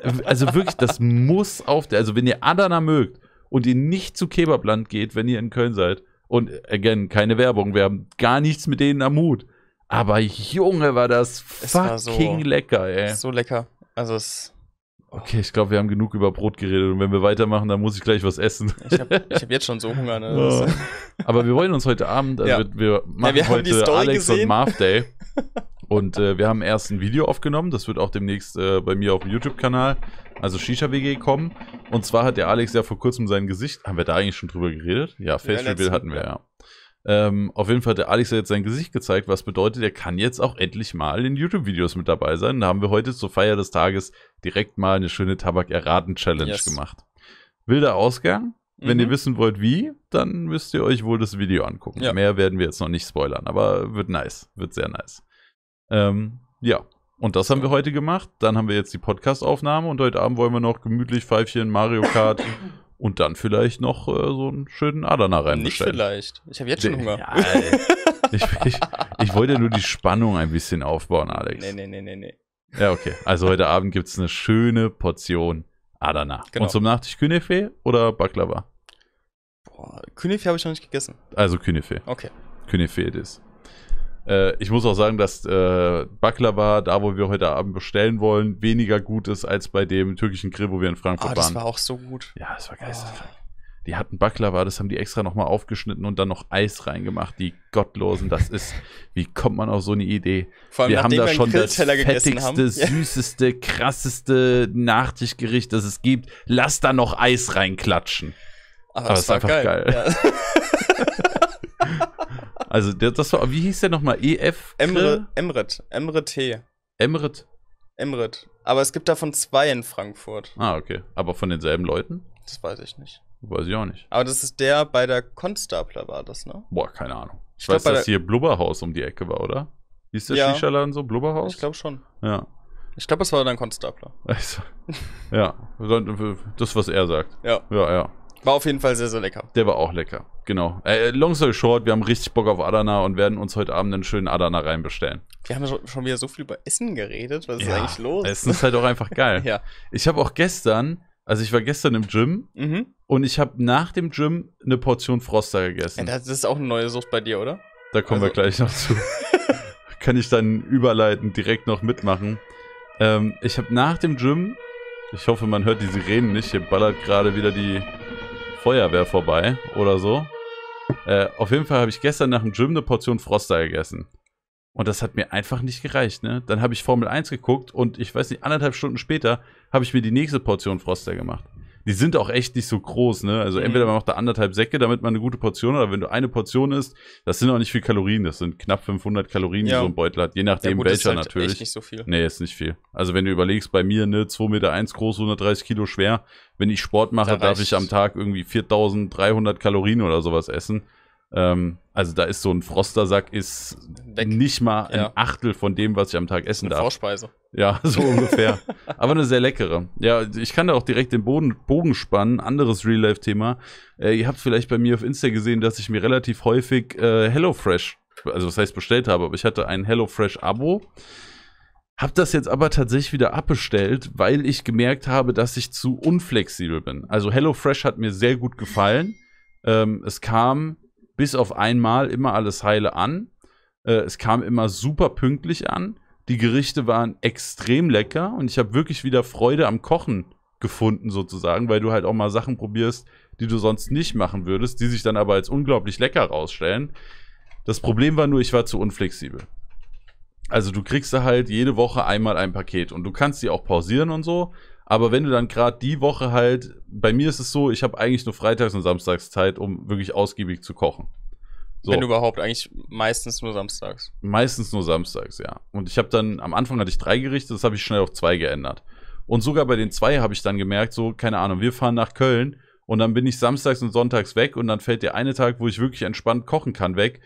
Speaker 1: [LAUGHS] also wirklich, das muss auf der. Also wenn ihr Adana mögt und ihr nicht zu Kebabland geht, wenn ihr in Köln seid, und again, keine Werbung. Wir haben gar nichts mit denen am Hut. Aber
Speaker 2: Junge, war das es fucking so, lecker, ey. So lecker. Also es.
Speaker 1: Okay, ich glaube, wir haben genug über Brot geredet und wenn wir weitermachen, dann muss ich gleich was essen.
Speaker 2: Ich habe hab jetzt schon so Hunger. Ne? Oh.
Speaker 1: Aber wir wollen uns heute Abend, also ja. wir, wir machen ja, wir heute Alex gesehen. und Marv Day. [LAUGHS] Und äh, wir haben erst ein Video aufgenommen, das wird auch demnächst äh, bei mir auf dem YouTube-Kanal also Shisha-WG kommen. Und zwar hat der Alex ja vor kurzem sein Gesicht, haben wir da eigentlich schon drüber geredet? Ja, Face ja, Reveal hatten wir ja. Ähm, auf jeden Fall hat der Alex ja jetzt sein Gesicht gezeigt, was bedeutet, er kann jetzt auch endlich mal in YouTube-Videos mit dabei sein. Da haben wir heute zur Feier des Tages direkt mal eine schöne Tabak-Erraten-Challenge yes. gemacht. Wilder Ausgang. Wenn mhm. ihr wissen wollt, wie, dann müsst ihr euch wohl das Video angucken. Ja. Mehr werden wir jetzt noch nicht spoilern, aber wird nice. Wird sehr nice. Ähm, ja, und das haben wir heute gemacht. Dann haben wir jetzt die Podcast-Aufnahme und heute Abend wollen wir noch gemütlich Pfeifchen, Mario Kart [LAUGHS] und dann vielleicht noch äh, so einen schönen Adana reinbestellen. Nicht vielleicht. Ich habe jetzt schon Hunger. Ja, [LAUGHS] ich, ich, ich, wollte nur die Spannung ein bisschen aufbauen, Alex. Nee, nee, nee, nee, nee. Ja, okay. Also heute Abend gibt es eine schöne Portion Adana. Genau. Und zum Nachtisch Künefe oder Baklava? Boah, Künefe habe ich noch nicht gegessen. Also Künefe. Okay. Künefe ist. Äh, ich muss auch sagen, dass äh, Baklava, da wo wir heute Abend bestellen wollen, weniger gut ist als bei dem türkischen Grill, wo wir in Frankfurt oh, das waren.
Speaker 2: Das war auch so gut. Ja, das war geisterkrank. Oh. Ah.
Speaker 1: Die hatten Baklava, das haben die extra nochmal aufgeschnitten und dann noch Eis reingemacht. Die Gottlosen, das ist, wie kommt man auf so eine Idee? Vor allem, wir haben da wir schon das fettigste, haben. [LAUGHS] süßeste, krasseste Nachtischgericht, das es gibt. Lass da noch Eis reinklatschen. Aber, Aber das ist einfach geil. geil. Ja. [LAUGHS]
Speaker 2: Also das war, wie hieß der nochmal? EF? Emre, Emret. Emre T. Emret? Emret. Aber es gibt davon zwei in Frankfurt.
Speaker 1: Ah, okay. Aber von denselben Leuten?
Speaker 2: Das weiß ich nicht.
Speaker 1: Weiß ich auch nicht.
Speaker 2: Aber das ist der bei der Constabler war das, ne? Boah, keine Ahnung. Ich, ich weiß, dass hier
Speaker 1: Blubberhaus um die Ecke war, oder?
Speaker 2: Hieß der ja. Shisha-Laden so? Blubberhaus? Ich glaube schon. Ja. Ich glaube, es war dann Constabler. [LAUGHS] Also,
Speaker 1: ja, das, was er sagt. Ja. Ja, ja. War auf jeden Fall sehr, sehr lecker. Der war auch lecker, genau. Äh, äh, long story short, wir haben richtig Bock auf Adana und werden uns heute Abend einen schönen Adana reinbestellen.
Speaker 2: Wir haben schon wieder so viel über Essen geredet. Was ja, ist eigentlich los? Essen
Speaker 1: ist halt auch einfach geil. [LAUGHS] ja. Ich habe auch gestern, also ich war gestern im Gym mhm. und ich habe nach dem Gym eine Portion Froster gegessen. Ja, das
Speaker 2: ist auch eine neue Sucht bei dir, oder?
Speaker 1: Da kommen also. wir gleich noch zu. [LAUGHS] Kann ich dann überleiten, direkt noch mitmachen. Ähm, ich habe nach dem Gym, ich hoffe, man hört die Sirenen nicht, hier ballert gerade wieder die Feuerwehr vorbei oder so. Äh, auf jeden Fall habe ich gestern nach dem Gym eine Portion Froster gegessen. Und das hat mir einfach nicht gereicht, ne? Dann habe ich Formel 1 geguckt und ich weiß nicht, anderthalb Stunden später habe ich mir die nächste Portion Froster gemacht. Die sind auch echt nicht so groß, ne? Also mhm. entweder man macht da anderthalb Säcke, damit man eine gute Portion hat, aber wenn du eine Portion isst, das sind auch nicht viel Kalorien, das sind knapp 500 Kalorien, ja. die so ein Beutel hat, je nachdem gut, welcher ist halt natürlich. Echt nicht so viel. Nee, ist nicht viel. Also wenn du überlegst, bei mir, ne, 2,1 Meter eins groß, 130 Kilo schwer, wenn ich Sport mache, da darf ich am Tag irgendwie 4300 Kalorien oder sowas essen. Ähm, also da ist so ein Frostersack ist Weg. nicht mal ein Achtel von dem, was ich am Tag essen eine darf. Vorspeise. Ja, [LAUGHS] so [LAUGHS] ungefähr. Aber eine sehr leckere. Ja, ich kann da auch direkt den Boden, Bogen spannen. Anderes Real-Life-Thema. Äh, ihr habt vielleicht bei mir auf Insta gesehen, dass ich mir relativ häufig äh, HelloFresh, also was heißt bestellt habe, aber ich hatte ein HelloFresh-Abo. Hab das jetzt aber tatsächlich wieder abbestellt, weil ich gemerkt habe, dass ich zu unflexibel bin. Also HelloFresh hat mir sehr gut gefallen. Ähm, es kam bis auf einmal immer alles heile an. Äh, es kam immer super pünktlich an. Die Gerichte waren extrem lecker und ich habe wirklich wieder Freude am Kochen gefunden, sozusagen, weil du halt auch mal Sachen probierst, die du sonst nicht machen würdest, die sich dann aber als unglaublich lecker rausstellen. Das Problem war nur, ich war zu unflexibel. Also du kriegst da halt jede Woche einmal ein Paket und du kannst sie auch pausieren und so, aber wenn du dann gerade die Woche halt, bei mir ist es so, ich habe eigentlich nur Freitags und Samstags Zeit, um wirklich ausgiebig zu kochen. So. Wenn
Speaker 2: überhaupt, eigentlich meistens nur samstags.
Speaker 1: Meistens nur samstags, ja. Und ich habe dann, am Anfang hatte ich drei Gerichte, das habe ich schnell auf zwei geändert. Und sogar bei den zwei habe ich dann gemerkt, so, keine Ahnung, wir fahren nach Köln und dann bin ich samstags und sonntags weg und dann fällt der eine Tag, wo ich wirklich entspannt kochen kann, weg.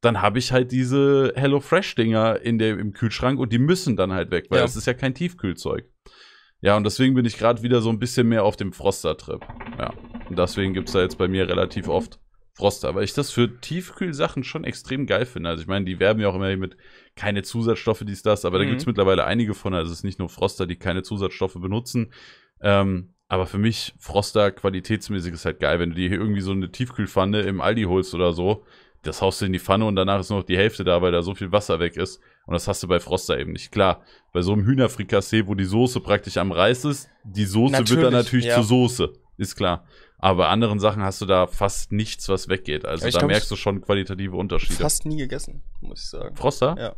Speaker 1: Dann habe ich halt diese HelloFresh-Dinger im Kühlschrank und die müssen dann halt weg, weil es ja. ist ja kein Tiefkühlzeug. Ja, und deswegen bin ich gerade wieder so ein bisschen mehr auf dem Froster-Trip. Ja, und deswegen gibt es da jetzt bei mir relativ oft Froster, weil ich das für Tiefkühlsachen schon extrem geil finde. Also ich meine, die werben ja auch immer mit keine Zusatzstoffe, dies, das, aber da mhm. gibt es mittlerweile einige von, also es ist nicht nur Froster, die keine Zusatzstoffe benutzen. Ähm, aber für mich, Froster qualitätsmäßig ist halt geil, wenn du dir hier irgendwie so eine Tiefkühlpfanne im Aldi holst oder so, das haust du in die Pfanne und danach ist nur noch die Hälfte da, weil da so viel Wasser weg ist. Und das hast du bei Froster eben nicht. Klar, bei so einem Hühnerfrikassee, wo die Soße praktisch am Reis ist, die Soße natürlich, wird dann natürlich ja. zur Soße. Ist klar. Aber bei anderen Sachen hast du da fast nichts, was weggeht. Also da glaub, merkst du schon qualitative Unterschiede. Fast nie
Speaker 2: gegessen, muss ich sagen. Froster? Ja.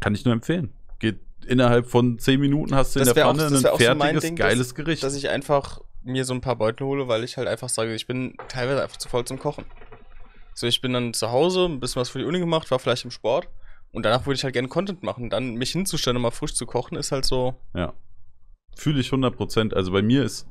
Speaker 1: Kann ich nur empfehlen. Geht innerhalb von 10 Minuten hast du das in der Pfanne auch, ein fertiges, so Ding, geiles
Speaker 2: Gericht. Dass, dass ich einfach mir so ein paar Beutel hole, weil ich halt einfach sage, ich bin teilweise einfach zu voll zum Kochen. So, ich bin dann zu Hause, ein bisschen was für die Uni gemacht, war vielleicht im Sport und danach würde ich halt gerne Content machen. Dann mich hinzustellen um mal frisch zu kochen, ist halt so.
Speaker 1: Ja. Fühle ich 100%. Also bei mir ist.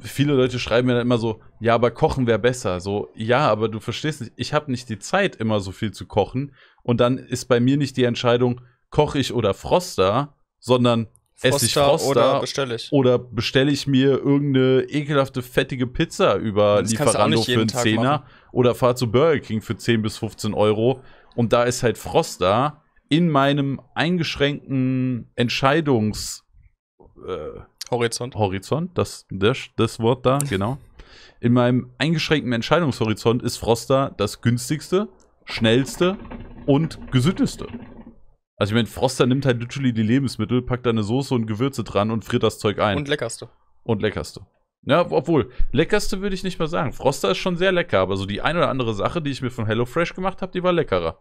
Speaker 1: Viele Leute schreiben mir dann immer so, ja, aber kochen wäre besser. So, ja, aber du verstehst nicht, ich habe nicht die Zeit, immer so viel zu kochen. Und dann ist bei mir nicht die Entscheidung, koche ich oder Froster, sondern Froster esse ich Froster oder bestelle ich. Oder bestelle ich mir irgendeine ekelhafte, fettige Pizza über das Lieferando für einen Zehner oder fahre zu Burger King für 10 bis 15 Euro und da ist halt Froster in meinem eingeschränkten Entscheidungs... Äh, Horizont. Horizont, das, das, das Wort da, [LAUGHS] genau. In meinem eingeschränkten Entscheidungshorizont ist Froster das günstigste, schnellste und gesündeste. Also ich meine, Froster nimmt halt literally die Lebensmittel, packt da eine Soße und Gewürze dran und friert das Zeug ein. Und leckerste. Und leckerste. Ja, obwohl, leckerste würde ich nicht mal sagen. Froster ist schon sehr lecker, aber so die ein oder andere Sache, die ich mir von HelloFresh gemacht habe, die war leckerer.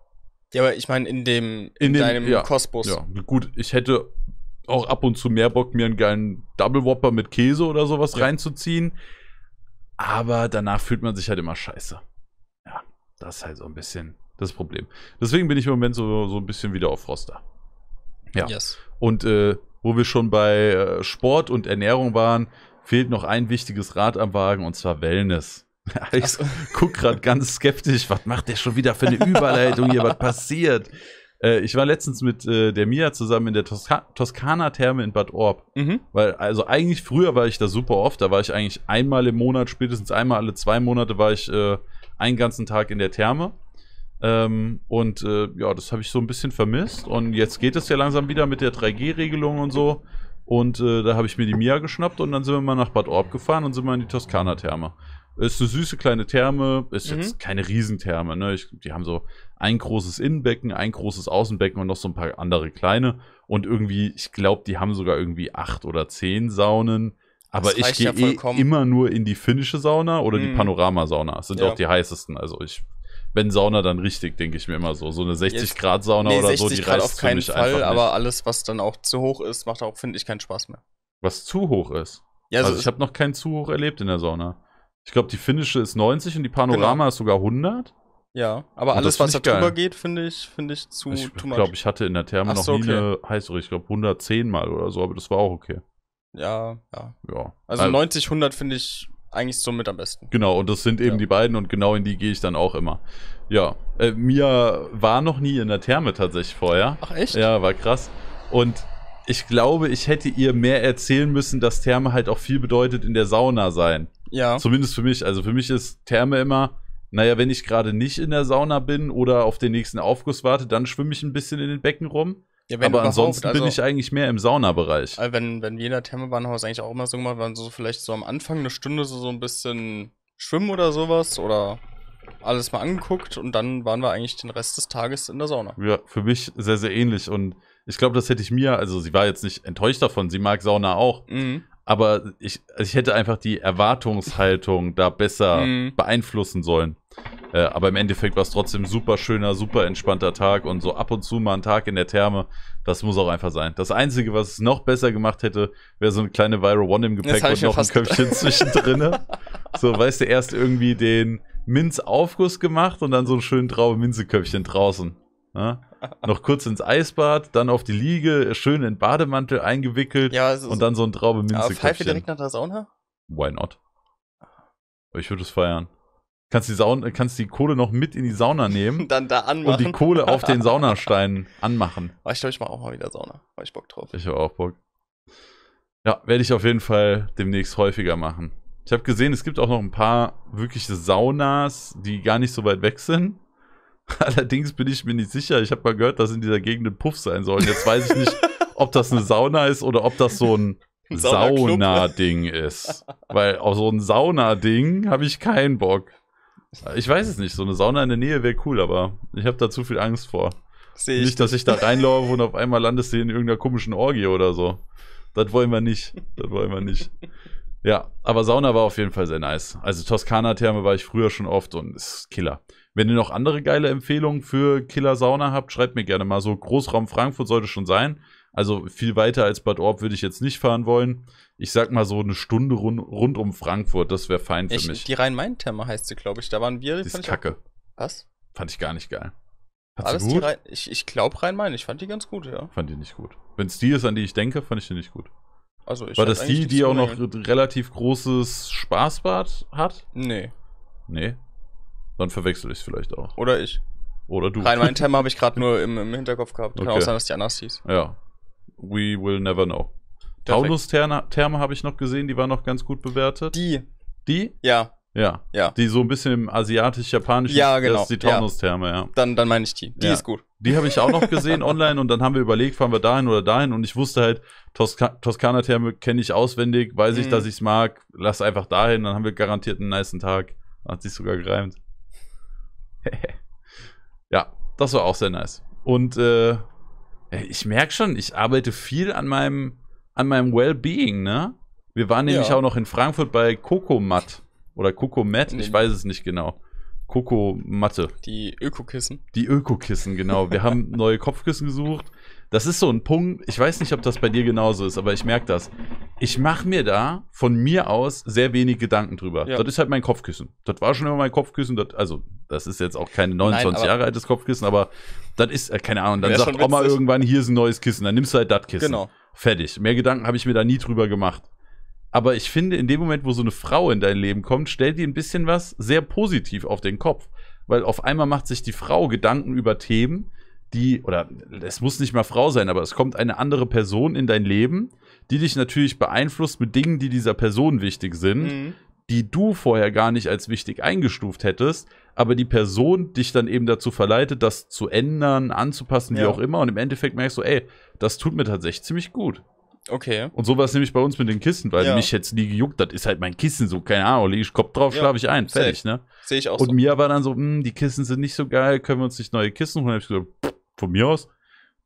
Speaker 2: Ja, aber ich meine, in dem, in, in dem, deinem ja, Kosmos. Ja, gut,
Speaker 1: ich hätte auch ab und zu mehr Bock, mir einen geilen Double Whopper mit Käse oder sowas ja. reinzuziehen. Aber danach fühlt man sich halt immer scheiße. Ja, das ist halt so ein bisschen das Problem. Deswegen bin ich im Moment so, so ein bisschen wieder auf Froster. Ja. Yes. Und äh, wo wir schon bei äh, Sport und Ernährung waren, fehlt noch ein wichtiges Rad am Wagen und zwar Wellness. [LAUGHS] ich so. guck gerade ganz skeptisch, was macht der schon wieder für eine Überleitung hier, was passiert? Äh, ich war letztens mit äh, der Mia zusammen in der Toska Toskana-Therme in Bad Orb. Mhm. Weil, also eigentlich früher war ich da super oft, da war ich eigentlich einmal im Monat, spätestens einmal alle zwei Monate war ich äh, einen ganzen Tag in der Therme. Ähm, und äh, ja, das habe ich so ein bisschen vermisst. Und jetzt geht es ja langsam wieder mit der 3G-Regelung und so. Und äh, da habe ich mir die Mia geschnappt und dann sind wir mal nach Bad Orb gefahren und sind mal in die Toskana-Therme. Ist eine süße kleine Therme, ist mhm. jetzt keine Riesentherme. Ne? Ich, die haben so ein großes Innenbecken, ein großes Außenbecken und noch so ein paar andere kleine. Und irgendwie, ich glaube, die haben sogar irgendwie acht oder zehn Saunen. Aber ich gehe ja eh immer nur in die finnische Sauna oder mhm. die Panoramasauna. Das sind ja. auch die heißesten. Also ich wenn Sauna dann richtig, denke ich mir immer so. So eine 60-Grad-Sauna nee, oder 60 so, die Grad reißt auf keinen Fall, aber
Speaker 2: alles, was dann auch zu hoch ist, macht auch, finde ich, keinen Spaß mehr.
Speaker 1: Was zu hoch ist? Ja, also, also ich habe noch keinen zu hoch erlebt in der Sauna. Ich glaube, die finnische ist 90 und die Panorama genau. ist sogar 100. Ja, aber alles, was da drüber
Speaker 2: geht, finde ich, finde ich zu Ich glaube, ich hatte in der Therme Ach noch so, nie okay.
Speaker 1: eine Heißruhe. Ich glaube, 110 mal oder so, aber das war auch okay.
Speaker 2: Ja, ja. ja. Also, also 90, 100 finde ich eigentlich so mit am besten.
Speaker 1: Genau, und das sind eben ja. die beiden und genau in die gehe ich dann auch immer. Ja, äh, Mia war noch nie in der Therme tatsächlich vorher. Ach echt? Ja, war krass. Und ich glaube, ich hätte ihr mehr erzählen müssen, dass Therme halt auch viel bedeutet in der Sauna sein. Ja. Zumindest für mich. Also für mich ist Therme immer, naja, wenn ich gerade nicht in der Sauna bin oder auf den nächsten Aufguss warte, dann schwimme ich ein bisschen in den Becken
Speaker 2: rum. Ja, aber ansonsten also, bin ich
Speaker 1: eigentlich mehr im Saunabereich.
Speaker 2: Wenn, wenn wir in der Therme eigentlich auch immer so gemacht, waren so vielleicht so am Anfang eine Stunde so, so ein bisschen schwimmen oder sowas oder alles mal angeguckt und dann waren wir eigentlich den Rest des Tages in der Sauna.
Speaker 1: Ja, für mich sehr, sehr ähnlich und ich glaube, das hätte ich mir, also sie war jetzt nicht enttäuscht davon, sie mag Sauna auch, mhm aber ich, ich hätte einfach die Erwartungshaltung da besser mhm. beeinflussen sollen. Äh, aber im Endeffekt war es trotzdem super schöner, super entspannter Tag und so ab und zu mal ein Tag in der Therme, das muss auch einfach sein. Das Einzige, was es noch besser gemacht hätte, wäre so eine kleine Viral One im Gepäck und noch ein [LAUGHS] Köpfchen zwischendrin. so, weißt du, erst irgendwie den Minzaufguss gemacht und dann so einen schönen Traube Minzeköpfchen draußen. Ja? Noch kurz ins Eisbad, dann auf die Liege, schön in Bademantel eingewickelt ja, also und dann so ein Traube Minze. Ja, pfeife direkt nach der Sauna? Why not? Ich würde es feiern. Kannst die, Sauna, kannst die Kohle noch mit in die Sauna nehmen. [LAUGHS] dann da anmachen. Und die Kohle auf den Saunastein anmachen.
Speaker 2: Ich glaube, ich mache auch mal wieder Sauna.
Speaker 1: Habe ich Bock drauf. Ich habe auch Bock. Ja, werde ich auf jeden Fall demnächst häufiger machen. Ich habe gesehen, es gibt auch noch ein paar wirkliche Saunas, die gar nicht so weit weg sind. [LAUGHS] Allerdings bin ich mir nicht sicher. Ich habe mal gehört, dass in dieser Gegend ein Puff sein soll. jetzt weiß ich nicht, [LAUGHS] ob das eine Sauna ist oder ob das so ein Sauna-Ding ist. Weil auf so ein Sauna-Ding habe ich keinen Bock. Ich weiß es nicht. So eine Sauna in der Nähe wäre cool, aber ich habe da zu viel Angst vor. Seh ich nicht, dass ich da reinlaufe und auf einmal landest du in irgendeiner komischen Orgie oder so. Das wollen wir nicht. Das wollen wir nicht. Ja, aber Sauna war auf jeden Fall sehr nice. Also Toskana-Therme war ich früher schon oft und ist Killer. Wenn ihr noch andere geile Empfehlungen für Killer Sauna habt, schreibt mir gerne mal so. Großraum Frankfurt sollte schon sein. Also viel weiter als Bad Orb würde ich jetzt nicht fahren wollen. Ich sag mal so eine Stunde rund, rund um
Speaker 2: Frankfurt, das wäre fein für ich, mich. Die Rhein-Main-Therme heißt sie, glaube ich. Da waren wir. Die ist kacke. Auch, was? Fand ich gar nicht geil. Fand Alles gut? Rhein, ich ich glaube Rhein-Main. Ich fand die ganz gut, ja.
Speaker 1: Fand die nicht gut. Wenn es die ist, an die ich denke, fand ich die nicht gut.
Speaker 2: Also ich War das die, die auch noch relativ großes Spaßbad hat? Nee.
Speaker 1: Nee. Dann verwechsel ich es vielleicht auch. Oder ich. Oder du. Rein mein [LAUGHS] Thema
Speaker 2: habe ich gerade nur im, im, Hinterkopf gehabt. Kann okay. auch sein, dass die anders hieß.
Speaker 1: Ja. We will never know.
Speaker 2: Taunus-Therme
Speaker 1: habe ich noch gesehen, die war noch ganz gut bewertet. Die. Die? Ja. Ja. ja. Die so ein bisschen im asiatisch-japanischen. Ja, genau. Das ist die Taunus-Therme, ja. ja. Dann, dann meine ich die. Die ja. ist gut. Die habe ich auch noch gesehen [LAUGHS] online und dann haben wir überlegt, fahren wir dahin oder dahin und ich wusste halt, Toska Toskana-Therme kenne ich auswendig, weiß mhm. ich, dass ich es mag, lass einfach dahin, dann haben wir garantiert einen niceen Tag. Hat sich sogar gereimt. [LAUGHS] ja, das war auch sehr nice. Und äh, ich merke schon, ich arbeite viel an meinem, an meinem Wellbeing, ne? Wir waren nämlich ja. auch noch in Frankfurt bei Coco Matt oder Coco Kokomat, ich weiß es nicht genau. Coco Matte. Die
Speaker 2: Ökokissen.
Speaker 1: Die Ökokissen, genau. Wir haben neue Kopfkissen gesucht das ist so ein Punkt, ich weiß nicht, ob das bei dir genauso ist, aber ich merke das. Ich mache mir da von mir aus sehr wenig Gedanken drüber. Ja. Das ist halt mein Kopfkissen. Das war schon immer mein Kopfkissen. Das, also, das ist jetzt auch kein 29 Nein, Jahre altes Kopfkissen, aber das ist, äh, keine Ahnung, dann sagt Oma irgendwann, hier ist ein neues Kissen. Dann nimmst du halt das Kissen. Genau. Fertig. Mehr Gedanken habe ich mir da nie drüber gemacht. Aber ich finde, in dem Moment, wo so eine Frau in dein Leben kommt, stellt die ein bisschen was sehr positiv auf den Kopf. Weil auf einmal macht sich die Frau Gedanken über Themen, die, oder es muss nicht mal Frau sein, aber es kommt eine andere Person in dein Leben, die dich natürlich beeinflusst mit Dingen, die dieser Person wichtig sind, mhm. die du vorher gar nicht als wichtig eingestuft hättest, aber die Person dich dann eben dazu verleitet, das zu ändern, anzupassen, ja. wie auch immer. Und im Endeffekt merkst du, ey, das tut mir tatsächlich ziemlich gut. Okay. Und so war es nämlich bei uns mit den Kissen, weil ja. mich jetzt nie gejuckt hat, ist halt mein Kissen so, keine Ahnung, lege ich Kopf drauf, ja. schlafe ich ein, fertig, ne? Sehe ich auch Und so. mir war dann so, hm, die Kissen sind nicht so geil, können wir uns nicht neue Kissen holen? Da hab ich gesagt, pff, von mir aus.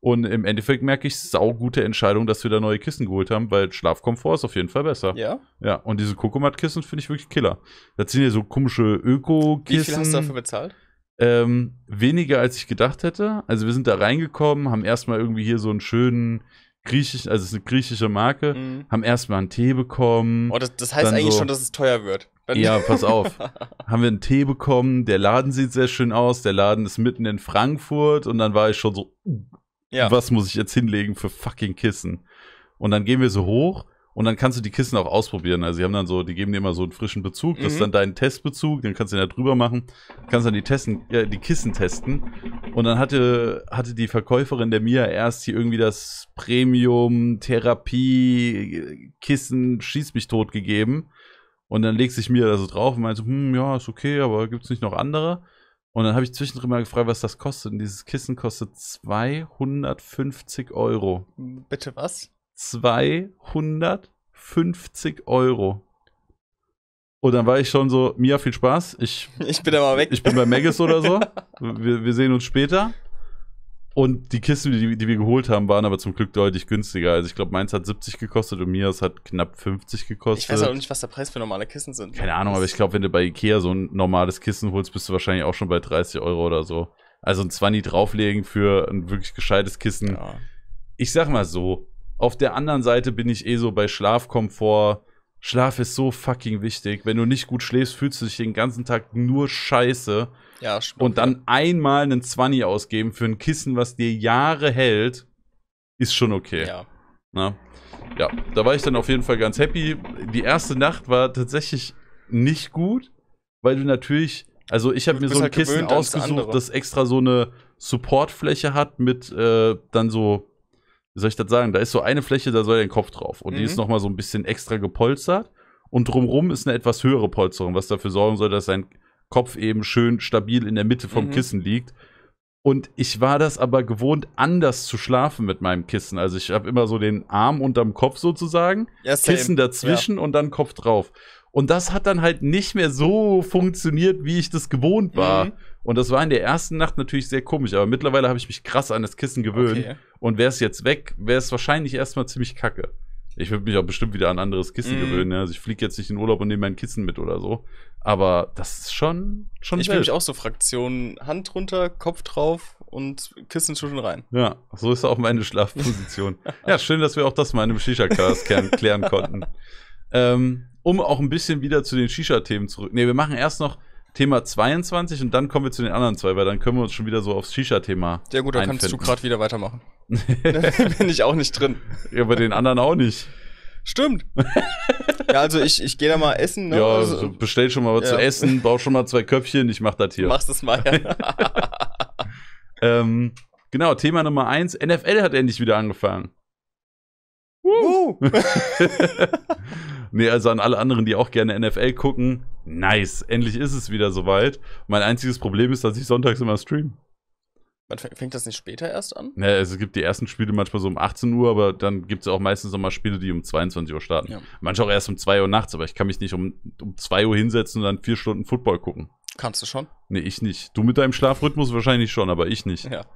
Speaker 1: Und im Endeffekt merke ich, sau gute Entscheidung, dass wir da neue Kissen geholt haben, weil Schlafkomfort ist auf jeden Fall besser. Ja. Ja, und diese Kokomat-Kissen finde ich wirklich killer. Das sind ja so komische Öko-Kissen. Wie viel hast du dafür bezahlt? Ähm, weniger als ich gedacht hätte. Also wir sind da reingekommen, haben erstmal irgendwie hier so einen schönen griechischen, also es ist eine griechische Marke, mhm. haben erstmal einen Tee bekommen. Oh, das, das heißt eigentlich so, schon, dass es teuer wird. Ja, [LAUGHS] pass auf. haben wir einen Tee bekommen, der Laden sieht sehr schön aus, der Laden ist mitten in Frankfurt und dann war ich schon so, ja. was muss ich jetzt hinlegen für fucking Kissen? Und dann gehen wir so hoch und dann kannst du die Kissen auch ausprobieren. Also die haben dann so, die geben dir immer so einen frischen Bezug, das ist mhm. dann dein Testbezug, dann kannst du da drüber machen, kannst dann die, testen, äh, die Kissen testen. Und dann hatte, hatte die Verkäuferin der Mia erst hier irgendwie das Premium, Therapie, Kissen, Schieß mich tot gegeben. Und dann legt sich mir da so drauf und meint so, hm, ja, ist okay, aber gibt es nicht noch andere? Und dann habe ich zwischendrin mal gefragt, was das kostet. Und dieses Kissen kostet 250 Euro. Bitte was? 250 Euro. Und dann war ich schon so, Mia, viel Spaß. Ich, [LAUGHS] ich bin aber weg. Ich bin bei Megas oder so. [LAUGHS] Wir, wir sehen uns später. Und die Kisten, die, die wir geholt haben, waren aber zum Glück deutlich günstiger. Also ich glaube, meins hat 70 gekostet und Mias hat knapp 50 gekostet. Ich weiß auch
Speaker 2: nicht, was der Preis für normale Kissen sind. Keine Ahnung,
Speaker 1: aber ich glaube, wenn du bei Ikea so ein normales Kissen holst, bist du wahrscheinlich auch schon bei 30 Euro oder so. Also ein 20 drauflegen für ein wirklich gescheites Kissen. Ja. Ich sag mal so, auf der anderen Seite bin ich eh so bei Schlafkomfort. Schlaf ist so fucking wichtig. Wenn du nicht gut schläfst, fühlst du dich den ganzen Tag nur scheiße. Ja, Schmuck, Und dann einmal einen 20 ausgeben für ein Kissen, was dir Jahre hält, ist schon okay. Ja. Na? Ja, da war ich dann auf jeden Fall ganz happy. Die erste Nacht war tatsächlich nicht gut, weil du natürlich, also ich habe mir so ein halt Kissen ausgesucht, das extra so eine Supportfläche hat mit äh, dann so, wie soll ich das sagen, da ist so eine Fläche, da soll dein Kopf drauf. Und mhm. die ist mhm. nochmal so ein bisschen extra gepolstert. Und drumrum ist eine etwas höhere Polsterung, was dafür sorgen soll, dass dein Kopf eben schön stabil in der Mitte vom mhm. Kissen liegt. Und ich war das aber gewohnt, anders zu schlafen mit meinem Kissen. Also ich habe immer so den Arm unterm Kopf sozusagen, yes, Kissen dazwischen ja. und dann Kopf drauf. Und das hat dann halt nicht mehr so funktioniert, wie ich das gewohnt war. Mhm. Und das war in der ersten Nacht natürlich sehr komisch, aber mittlerweile habe ich mich krass an das Kissen gewöhnt. Okay. Und wäre es jetzt weg, wäre es wahrscheinlich erstmal ziemlich kacke. Ich würde mich auch bestimmt wieder an anderes Kissen mm. gewöhnen. Ja. Also ich fliege jetzt nicht in Urlaub und nehme mein Kissen mit oder so. Aber das ist schon, schon Ich wild. bin mich auch
Speaker 2: so Fraktion Hand runter, Kopf drauf und Kissen schon rein.
Speaker 1: Ja, so ist auch meine Schlafposition. [LAUGHS] ja, schön, dass wir auch das mal in einem Shisha-Cast klären konnten. [LAUGHS] ähm, um auch ein bisschen wieder zu den Shisha-Themen zurück. Ne, wir machen erst noch Thema 22 und dann kommen wir zu den anderen zwei, weil dann können wir uns schon wieder so aufs Shisha-Thema. Ja gut, da kannst du gerade wieder weitermachen. [LAUGHS] [LAUGHS] Bin ich auch nicht drin. Ja, bei den anderen auch nicht.
Speaker 2: Stimmt. ja, also ich, ich gehe da mal essen. Ne? Ja, also, bestell schon mal was ja. zu essen,
Speaker 1: bau schon mal zwei Köpfchen, ich mach das hier. Mach das mal, ja. [LAUGHS] ähm, genau, Thema Nummer eins: NFL hat endlich wieder angefangen.
Speaker 3: Woo. [LAUGHS]
Speaker 1: nee, also an alle anderen, die auch gerne NFL gucken. Nice, endlich ist es wieder soweit. Mein einziges Problem ist, dass ich sonntags immer stream.
Speaker 2: fängt das nicht später erst an?
Speaker 1: Ne, es gibt die ersten Spiele manchmal so um 18 Uhr, aber dann gibt es auch meistens nochmal Spiele, die um 22 Uhr starten. Ja. Manche auch erst um 2 Uhr nachts, aber ich kann mich nicht um, um 2 Uhr hinsetzen und dann 4 Stunden Football gucken. Kannst du schon? Nee, ich nicht. Du mit deinem Schlafrhythmus wahrscheinlich schon, aber ich nicht. Ja.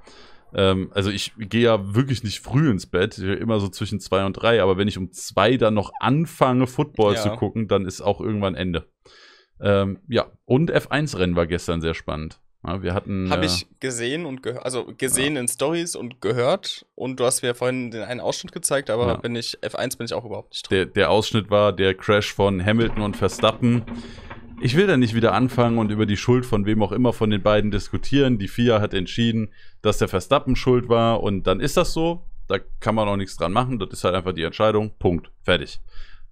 Speaker 1: Ähm, also ich gehe ja wirklich nicht früh ins Bett, immer so zwischen zwei und drei, aber wenn ich um zwei dann noch anfange, Football ja. zu gucken, dann ist auch irgendwann Ende. Ähm, ja, und F1-Rennen war gestern sehr spannend. Ja, wir hatten. Habe äh, ich
Speaker 2: gesehen und gehört, also gesehen ja. in Stories und gehört. Und du hast mir vorhin den einen Ausschnitt gezeigt, aber ja. bin ich F1 bin ich auch überhaupt
Speaker 1: nicht drin. Der, der Ausschnitt war der Crash von Hamilton und Verstappen ich will da nicht wieder anfangen und über die Schuld von wem auch immer von den beiden diskutieren. Die FIA hat entschieden, dass der Verstappen schuld war und dann ist das so. Da kann man auch nichts dran machen. Das ist halt einfach die Entscheidung. Punkt. Fertig.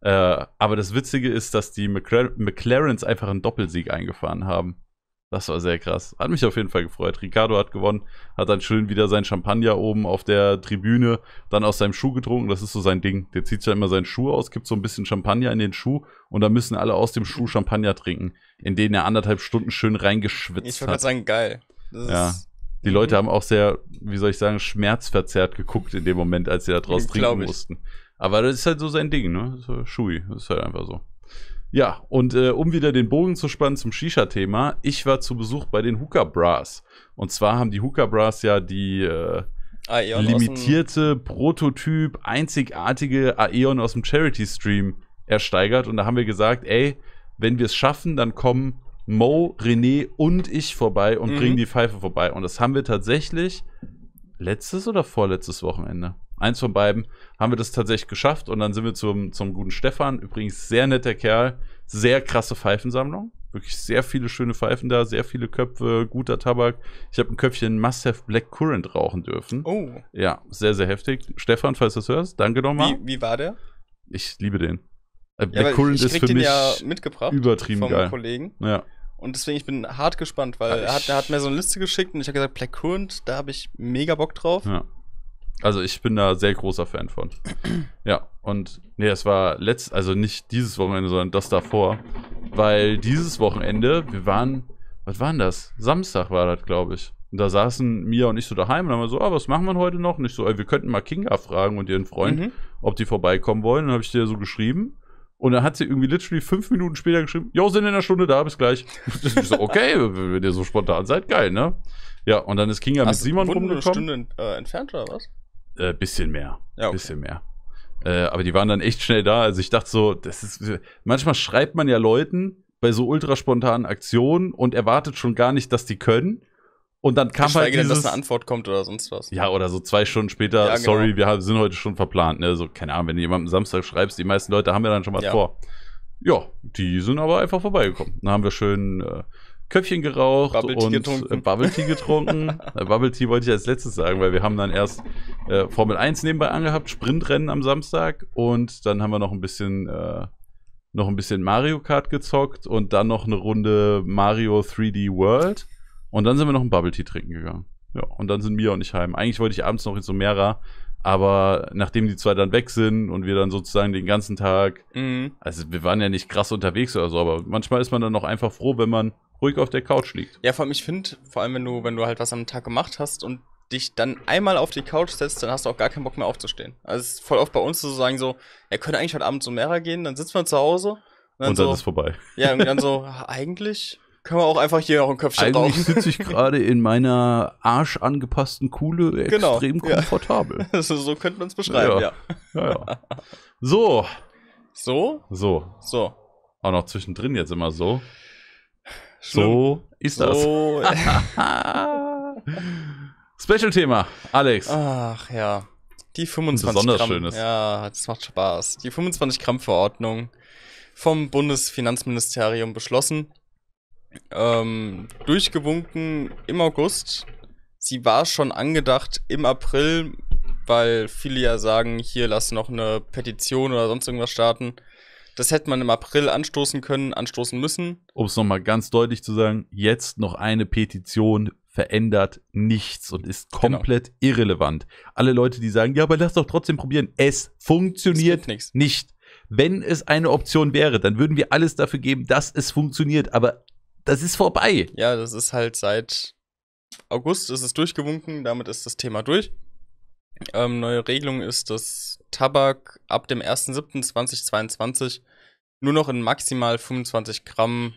Speaker 1: Äh, aber das Witzige ist, dass die McLar McLarens einfach einen Doppelsieg eingefahren haben. Das war sehr krass. Hat mich auf jeden Fall gefreut. Ricardo hat gewonnen, hat dann schön wieder sein Champagner oben auf der Tribüne, dann aus seinem Schuh getrunken. Das ist so sein Ding. Der zieht ja immer seinen Schuh aus, gibt so ein bisschen Champagner in den Schuh und dann müssen alle aus dem Schuh Champagner trinken, in den er anderthalb Stunden schön reingeschwitzt ich hat. Ich würde sagen, geil. Das ja. Die Leute mhm. haben auch sehr, wie soll ich sagen, schmerzverzerrt geguckt in dem Moment, als sie da draus trinken mussten. Aber das ist halt so sein Ding, ne? Schuhi, das ist halt einfach so. Ja, und äh, um wieder den Bogen zu spannen zum Shisha-Thema, ich war zu Besuch bei den Hooker Bras. Und zwar haben die Hooker Bras ja die äh, Aeon limitierte, Prototyp, einzigartige Aeon aus dem Charity-Stream ersteigert. Und da haben wir gesagt, ey, wenn wir es schaffen, dann kommen Mo, René und ich vorbei und mhm. bringen die Pfeife vorbei. Und das haben wir tatsächlich letztes oder vorletztes Wochenende? eins von beiden, haben wir das tatsächlich geschafft und dann sind wir zum, zum guten Stefan, übrigens sehr netter Kerl, sehr krasse Pfeifensammlung, wirklich sehr viele schöne Pfeifen da, sehr viele Köpfe, guter Tabak. Ich habe ein Köpfchen Must-Have Black Current rauchen dürfen. Oh. Ja, sehr, sehr heftig. Stefan, falls du das hörst, danke nochmal. Wie, wie war der? Ich liebe den. Äh, Black Current Currant ist für mich ja mitgebracht übertrieben vom geil. Kollegen. Ja.
Speaker 2: Und deswegen, ich bin hart gespannt, weil er, hat, er, hat, mir so eine Liste geschickt und ich habe gesagt, Black Current, da habe ich mega Bock drauf. Ja.
Speaker 1: Also ich bin da sehr großer Fan von. [CLEARS THROAT] Ja, und nee, es war letzt, also nicht dieses Wochenende, sondern das davor. Weil dieses Wochenende, wir waren, was war denn das? Samstag war das, glaube ich. Und da saßen Mia und ich so daheim und haben so, ah, was machen wir heute noch? Und ich so, ey, wir könnten mal Kinga fragen und ihren Freund, mhm. ob die vorbeikommen wollen. Und dann habe ich dir so geschrieben. Und dann hat sie irgendwie literally fünf Minuten später geschrieben, jo, sind in einer Stunde da, bis gleich. ich so, okay, [LAUGHS] wenn ihr so spontan seid, geil, ne? Ja, und dann ist Kinga Hast mit Simon rumgekommen.
Speaker 2: Eine Stunde äh, entfernt oder was?
Speaker 1: Äh, bisschen mehr. Ja, okay. Bisschen mehr. Äh, aber die waren dann echt schnell da. Also ich dachte so, das ist. Manchmal schreibt man ja Leuten bei so ultraspontanen Aktionen und erwartet schon gar nicht, dass die können. Und dann kam ich halt dieses, denn, dass eine
Speaker 2: Antwort kommt oder sonst was. Ja, oder
Speaker 1: so zwei Stunden
Speaker 2: später, ja, genau. sorry,
Speaker 1: wir haben, sind heute schon verplant. Ne? So, keine Ahnung, wenn du jemandem Samstag schreibst, die meisten Leute haben ja dann schon was ja. vor. Ja, die sind aber einfach vorbeigekommen. Dann haben wir schön äh, Köpfchen geraucht Bubble und getrunken. Äh, Bubble Tea getrunken. [LAUGHS] Äh, Bubble Tea wollte ich als letztes sagen, weil wir haben dann erst äh, Formel 1 nebenbei angehabt, Sprintrennen am Samstag und dann haben wir noch ein bisschen äh, noch ein bisschen Mario Kart gezockt und dann noch eine Runde Mario 3D World und dann sind wir noch ein Bubble Tea trinken gegangen. Ja, und dann sind Mia und ich heim. Eigentlich wollte ich abends noch in so mehrere aber nachdem die zwei dann weg sind und wir dann sozusagen den ganzen Tag, mhm. also wir waren ja nicht krass unterwegs oder so, aber manchmal ist man dann auch einfach froh, wenn man ruhig auf der Couch liegt.
Speaker 2: Ja, vor allem, ich finde, vor allem, wenn du, wenn du halt was am Tag gemacht hast und dich dann einmal auf die Couch setzt, dann hast du auch gar keinen Bock mehr aufzustehen. Also es ist voll oft bei uns zu sagen, so, er ja, könnte eigentlich heute Abend zum Mehrer gehen, dann sitzen wir zu Hause. Und dann, und dann so, ist vorbei. Ja, und dann [LAUGHS] so, eigentlich kann man auch einfach hier noch ein Köpfchen Eigentlich drauf. sitze ich [LAUGHS]
Speaker 1: gerade in meiner arschangepassten Kuhle [LAUGHS] genau, extrem komfortabel. Ja. [LAUGHS] so könnte man es beschreiben, ja. Ja. ja. So. So? So. So. Auch noch zwischendrin jetzt immer so. Schlimm. So ist das. So.
Speaker 2: Special-Thema, Alex. Ach ja. Die 25 Besonders Gramm. Schönes. Ja, das macht Spaß. Die 25 Gramm Verordnung vom Bundesfinanzministerium beschlossen ähm, durchgewunken im August. Sie war schon angedacht im April, weil viele ja sagen, hier lass noch eine Petition oder sonst irgendwas starten. Das hätte man im April anstoßen können, anstoßen müssen.
Speaker 1: Um es nochmal ganz deutlich zu sagen, jetzt noch eine Petition verändert nichts und ist genau. komplett genau. irrelevant. Alle Leute, die sagen, ja, aber lass doch trotzdem probieren, es funktioniert es nicht. Wenn es eine Option wäre, dann würden wir alles dafür geben, dass es funktioniert, aber das ist vorbei.
Speaker 2: Ja, das ist halt seit August ist es durchgewunken, damit ist das Thema durch. Ähm, neue Regelung ist, dass Tabak ab dem 1.7.2022 nur noch in maximal 25 Gramm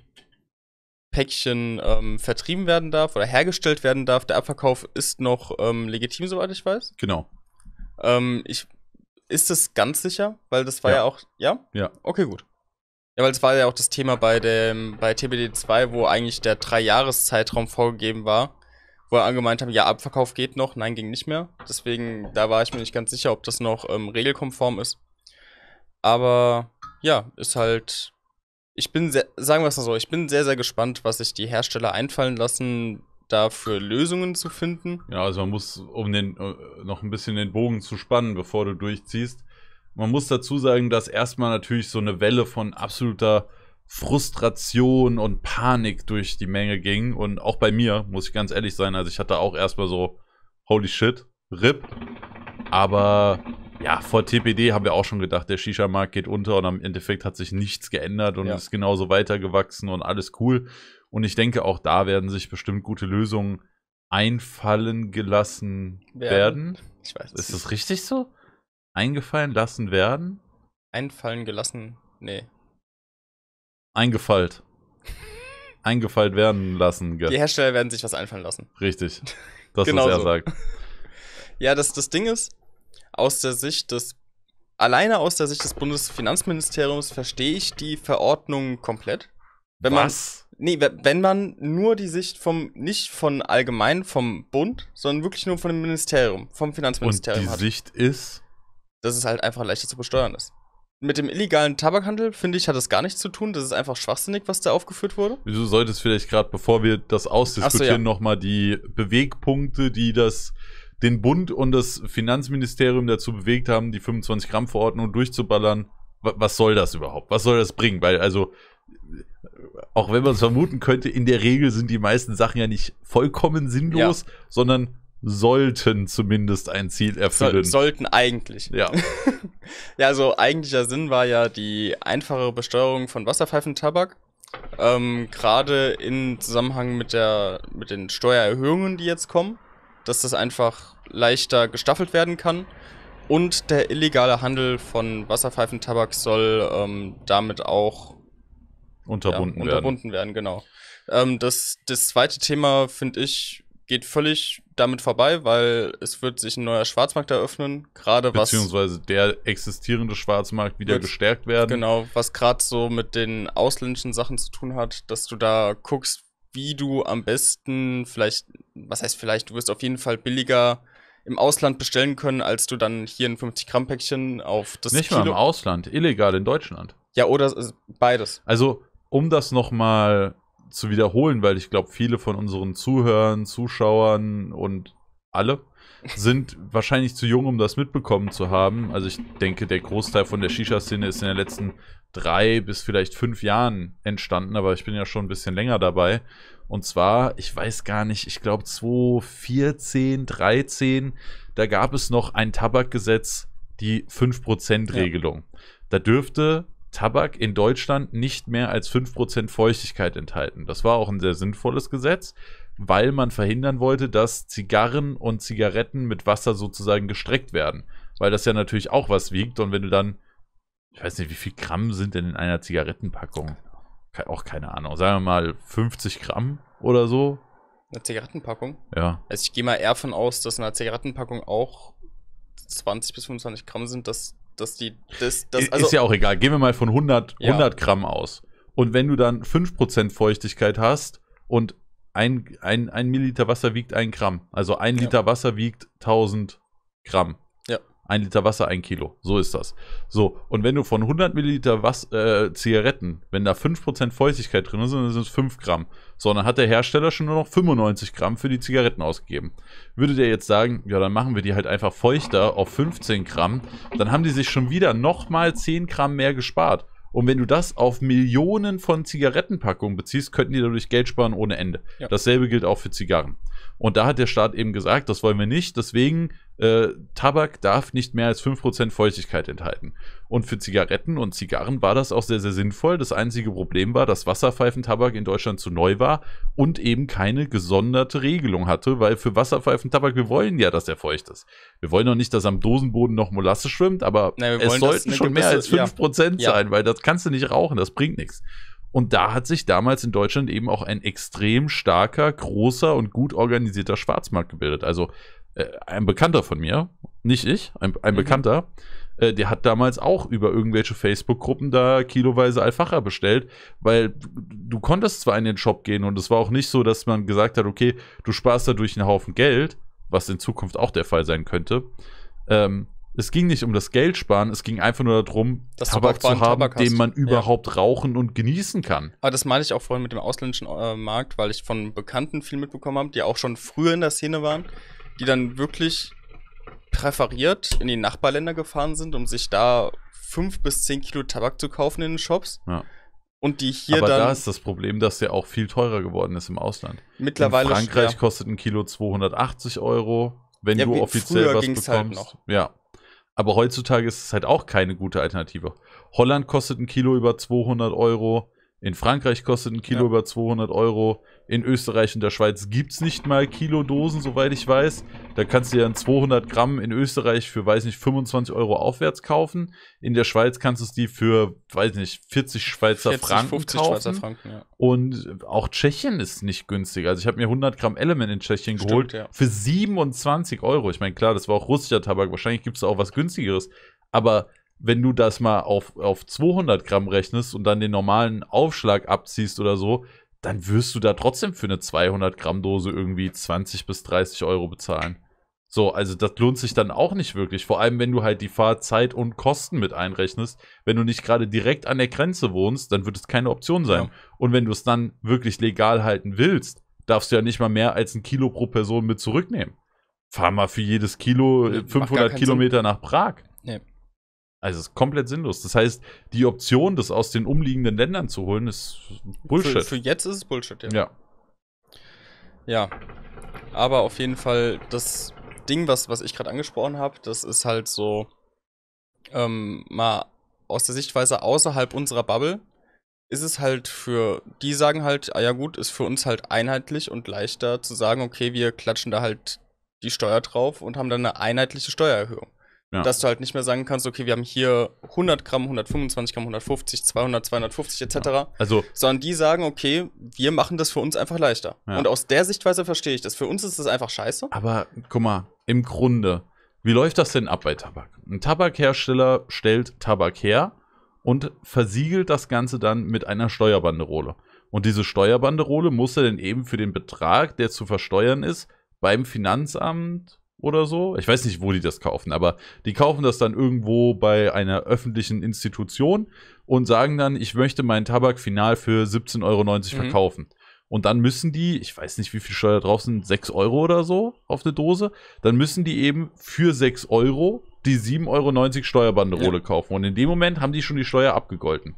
Speaker 2: Päckchen ähm, vertrieben werden darf oder hergestellt werden darf. Der Abverkauf ist noch ähm, legitim, soweit ich weiß. Genau. Ähm, ich, ist das ganz sicher? Weil das war ja, ja auch. Ja? Ja. Okay, gut. Ja, weil es war ja auch das Thema bei dem, bei TBD 2, wo eigentlich der Drei-Jahres-Zeitraum vorgegeben war, wo er angemeint haben, ja, Abverkauf geht noch, nein, ging nicht mehr. Deswegen, da war ich mir nicht ganz sicher, ob das noch ähm, regelkonform ist. Aber ja, ist halt. Ich bin sehr, sagen wir es mal so, ich bin sehr, sehr gespannt, was sich die Hersteller einfallen lassen, dafür Lösungen zu finden. Ja, also man muss, um den, äh, noch ein bisschen den
Speaker 1: Bogen zu spannen, bevor du durchziehst, man muss dazu sagen, dass erstmal natürlich so eine Welle von absoluter Frustration und Panik durch die Menge ging. Und auch bei mir, muss ich ganz ehrlich sein, also ich hatte auch erstmal so, holy shit, RIP. Aber ja, vor TPD haben wir auch schon gedacht, der Shisha-Markt geht unter und am Endeffekt hat sich nichts geändert und ja. ist genauso weitergewachsen und alles cool. Und ich denke, auch da werden sich bestimmt gute Lösungen einfallen gelassen werden. werden. Ich weiß. Ist das richtig so? Eingefallen lassen werden?
Speaker 2: Einfallen gelassen? Nee.
Speaker 1: Eingefallt. [LAUGHS] Eingefallt werden lassen. Die Hersteller werden sich was einfallen lassen. Richtig. Das, genau was er so. sagt.
Speaker 2: [LAUGHS] Ja, das, das Ding ist, aus der Sicht des alleine aus der Sicht des Bundesfinanzministeriums verstehe ich die Verordnung komplett. Wenn Was? nee, wenn man nur die Sicht vom, nicht von allgemein vom Bund, sondern wirklich nur von dem Ministerium, vom Finanzministerium Und die hat. Sicht ist? dass es halt einfach leichter zu besteuern ist. Mit dem illegalen Tabakhandel, finde ich, hat das gar nichts zu tun. Das ist einfach schwachsinnig, was da aufgeführt wurde.
Speaker 1: Wieso solltest vielleicht gerade, bevor wir das ausdiskutieren, so, ja. nochmal die Bewegpunkte, die das den Bund und das Finanzministerium dazu bewegt haben, die 25-Gramm-Verordnung durchzuballern. Was soll das überhaupt? Was soll das bringen? Weil, also, auch wenn man es vermuten könnte, in der Regel sind die meisten Sachen ja nicht vollkommen sinnlos, ja. sondern sollten zumindest ein Ziel erfüllen. So,
Speaker 2: sollten eigentlich. Ja. [LAUGHS] ja, also eigentlicher Sinn war ja die einfache Besteuerung von Wasserpfeifentabak. Ähm, Gerade in Zusammenhang mit, der, mit den Steuererhöhungen, die jetzt kommen, dass das einfach leichter gestaffelt werden kann. Und der illegale Handel von Wasserpfeifentabak soll ähm, damit auch
Speaker 1: unterbunden, ja, unterbunden
Speaker 2: werden. werden. Genau. Ähm, das, das zweite Thema, finde ich, geht völlig damit vorbei, weil es wird sich ein neuer Schwarzmarkt eröffnen, gerade was
Speaker 1: beziehungsweise der existierende Schwarzmarkt wieder gestärkt werden.
Speaker 2: Genau, was gerade so mit den ausländischen Sachen zu tun hat, dass du da guckst, wie du am besten vielleicht, was heißt vielleicht, du wirst auf jeden Fall billiger im Ausland bestellen können, als du dann hier ein 50 Gramm Päckchen auf das nicht Kilo mal im Ausland, illegal in Deutschland. Ja, oder beides.
Speaker 1: Also um das nochmal zu wiederholen, weil ich glaube, viele von unseren Zuhörern, Zuschauern und alle sind wahrscheinlich zu jung, um das mitbekommen zu haben. Also ich denke, der Großteil von der Shisha-Szene ist in den letzten drei bis vielleicht fünf Jahren entstanden, aber ich bin ja schon ein bisschen länger dabei. Und zwar, ich weiß gar nicht, ich glaube 2014, 2013, da gab es noch ein Tabakgesetz, die 5%-Regelung. Ja. Da dürfte Tabak in Deutschland nicht mehr als 5% Feuchtigkeit enthalten. Das war auch ein sehr sinnvolles Gesetz, weil man verhindern wollte, dass Zigarren und Zigaretten mit Wasser sozusagen gestreckt werden. Weil das ja natürlich auch was wiegt und wenn du dann, ich weiß nicht, wie viel Gramm sind denn in einer Zigarettenpackung? Auch keine Ahnung. Sagen wir mal 50 Gramm oder so.
Speaker 2: Eine Zigarettenpackung? Ja. Also ich gehe mal eher davon aus, dass in einer Zigarettenpackung auch 20 bis 25 Gramm sind, dass dass die das, das also ist ja auch
Speaker 1: egal. Gehen wir mal von 100, 100 ja. Gramm aus. Und wenn du dann 5% Feuchtigkeit hast und ein, ein, ein Milliliter Wasser wiegt ein Gramm, also ein Liter ja. Wasser wiegt 1000 Gramm. Ein Liter Wasser, ein Kilo. So ist das. So, und wenn du von 100 Milliliter Was äh, Zigaretten, wenn da 5% Feuchtigkeit drin ist, dann sind es 5 Gramm. So, dann hat der Hersteller schon nur noch 95 Gramm für die Zigaretten ausgegeben. Würde der jetzt sagen, ja, dann machen wir die halt einfach feuchter auf 15 Gramm, dann haben die sich schon wieder nochmal 10 Gramm mehr gespart. Und wenn du das auf Millionen von Zigarettenpackungen beziehst, könnten die dadurch Geld sparen ohne Ende. Ja. Dasselbe gilt auch für Zigarren. Und da hat der Staat eben gesagt, das wollen wir nicht. Deswegen, äh, Tabak darf nicht mehr als 5% Feuchtigkeit enthalten. Und für Zigaretten und Zigarren war das auch sehr, sehr sinnvoll. Das einzige Problem war, dass Wasserpfeifentabak in Deutschland zu neu war und eben keine gesonderte Regelung hatte, weil für Wasserpfeifentabak, wir wollen ja, dass er feucht ist. Wir wollen doch nicht, dass am Dosenboden noch Molasse schwimmt, aber Nein, es sollten schon gewisse, mehr als 5% ja. sein, weil das kannst du nicht rauchen, das bringt nichts. Und da hat sich damals in Deutschland eben auch ein extrem starker, großer und gut organisierter Schwarzmarkt gebildet. Also äh, ein Bekannter von mir, nicht ich, ein, ein mhm. Bekannter, äh, der hat damals auch über irgendwelche Facebook-Gruppen da kiloweise Alfacher bestellt, weil du konntest zwar in den Shop gehen und es war auch nicht so, dass man gesagt hat, okay, du sparst dadurch einen Haufen Geld, was in Zukunft auch der Fall sein könnte. Ähm, es ging nicht um das Geld sparen, es ging einfach nur darum, das Tabak zu haben, Tabak den man überhaupt ja. rauchen und genießen kann.
Speaker 2: Aber das meine ich auch vorhin mit dem ausländischen äh, Markt, weil ich von Bekannten viel mitbekommen habe, die auch schon früher in der Szene waren, die dann wirklich präferiert in die Nachbarländer gefahren sind, um sich da fünf bis zehn Kilo Tabak zu kaufen in den Shops. Ja. Und die hier Aber dann. Aber da ist
Speaker 1: das Problem, dass der auch viel teurer geworden ist im Ausland. Mittlerweile. In Frankreich ja. kostet ein Kilo 280 Euro, wenn ja, du offiziell was halt bekommst. Halt noch. Ja. Aber heutzutage ist es halt auch keine gute Alternative. Holland kostet ein Kilo über 200 Euro. In Frankreich kostet ein Kilo ja. über 200 Euro. In Österreich und der Schweiz gibt es nicht mal Kilodosen, soweit ich weiß. Da kannst du ja 200 Gramm in Österreich für, weiß nicht, 25 Euro aufwärts kaufen. In der Schweiz kannst du es die für, weiß nicht, 40 Schweizer 40, Franken 50 kaufen. Schweizer Franken, ja. Und auch Tschechien ist nicht günstig. Also ich habe mir 100 Gramm Element in Tschechien Stimmt, geholt ja. für 27 Euro. Ich meine, klar, das war auch russischer Tabak. Wahrscheinlich gibt es auch was günstigeres. Aber wenn du das mal auf, auf 200 Gramm rechnest und dann den normalen Aufschlag abziehst oder so, dann wirst du da trotzdem für eine 200 Gramm Dose irgendwie 20 bis 30 Euro bezahlen. So, also das lohnt sich dann auch nicht wirklich. Vor allem, wenn du halt die Fahrzeit und Kosten mit einrechnest. Wenn du nicht gerade direkt an der Grenze wohnst, dann wird es keine Option sein. Ja. Und wenn du es dann wirklich legal halten willst, darfst du ja nicht mal mehr als ein Kilo pro Person mit zurücknehmen. Fahr mal für jedes Kilo 500 Kilometer Sinn. nach Prag. Also es ist komplett sinnlos. Das heißt, die Option, das aus den umliegenden Ländern zu holen, ist Bullshit. Für, für
Speaker 2: jetzt ist es Bullshit, ja. Ja. Ja. Aber auf jeden Fall, das Ding, was, was ich gerade angesprochen habe, das ist halt so ähm, mal aus der Sichtweise außerhalb unserer Bubble, ist es halt für, die sagen halt, ah ja gut, ist für uns halt einheitlich und leichter zu sagen, okay, wir klatschen da halt die Steuer drauf und haben dann eine einheitliche Steuererhöhung. Ja. Dass du halt nicht mehr sagen kannst, okay, wir haben hier 100 Gramm, 125 Gramm, 150, 200, 250 etc. Ja. Also, sondern die sagen, okay, wir machen das für uns einfach leichter. Ja. Und aus der Sichtweise verstehe ich das. Für uns ist das einfach scheiße.
Speaker 1: Aber guck mal, im Grunde, wie läuft das denn ab bei Tabak? Ein Tabakhersteller stellt Tabak her und versiegelt das Ganze dann mit einer Steuerbanderole. Und diese Steuerbanderole muss er dann eben für den Betrag, der zu versteuern ist, beim Finanzamt oder so. Ich weiß nicht, wo die das kaufen, aber die kaufen das dann irgendwo bei einer öffentlichen Institution und sagen dann, ich möchte meinen Tabak final für 17,90 Euro mhm. verkaufen. Und dann müssen die, ich weiß nicht, wie viel Steuer drauf sind, 6 Euro oder so auf eine Dose, dann müssen die eben für 6 Euro die 7,90 Euro Steuerbanderole ja. kaufen. Und in dem Moment haben die schon die Steuer abgegolten.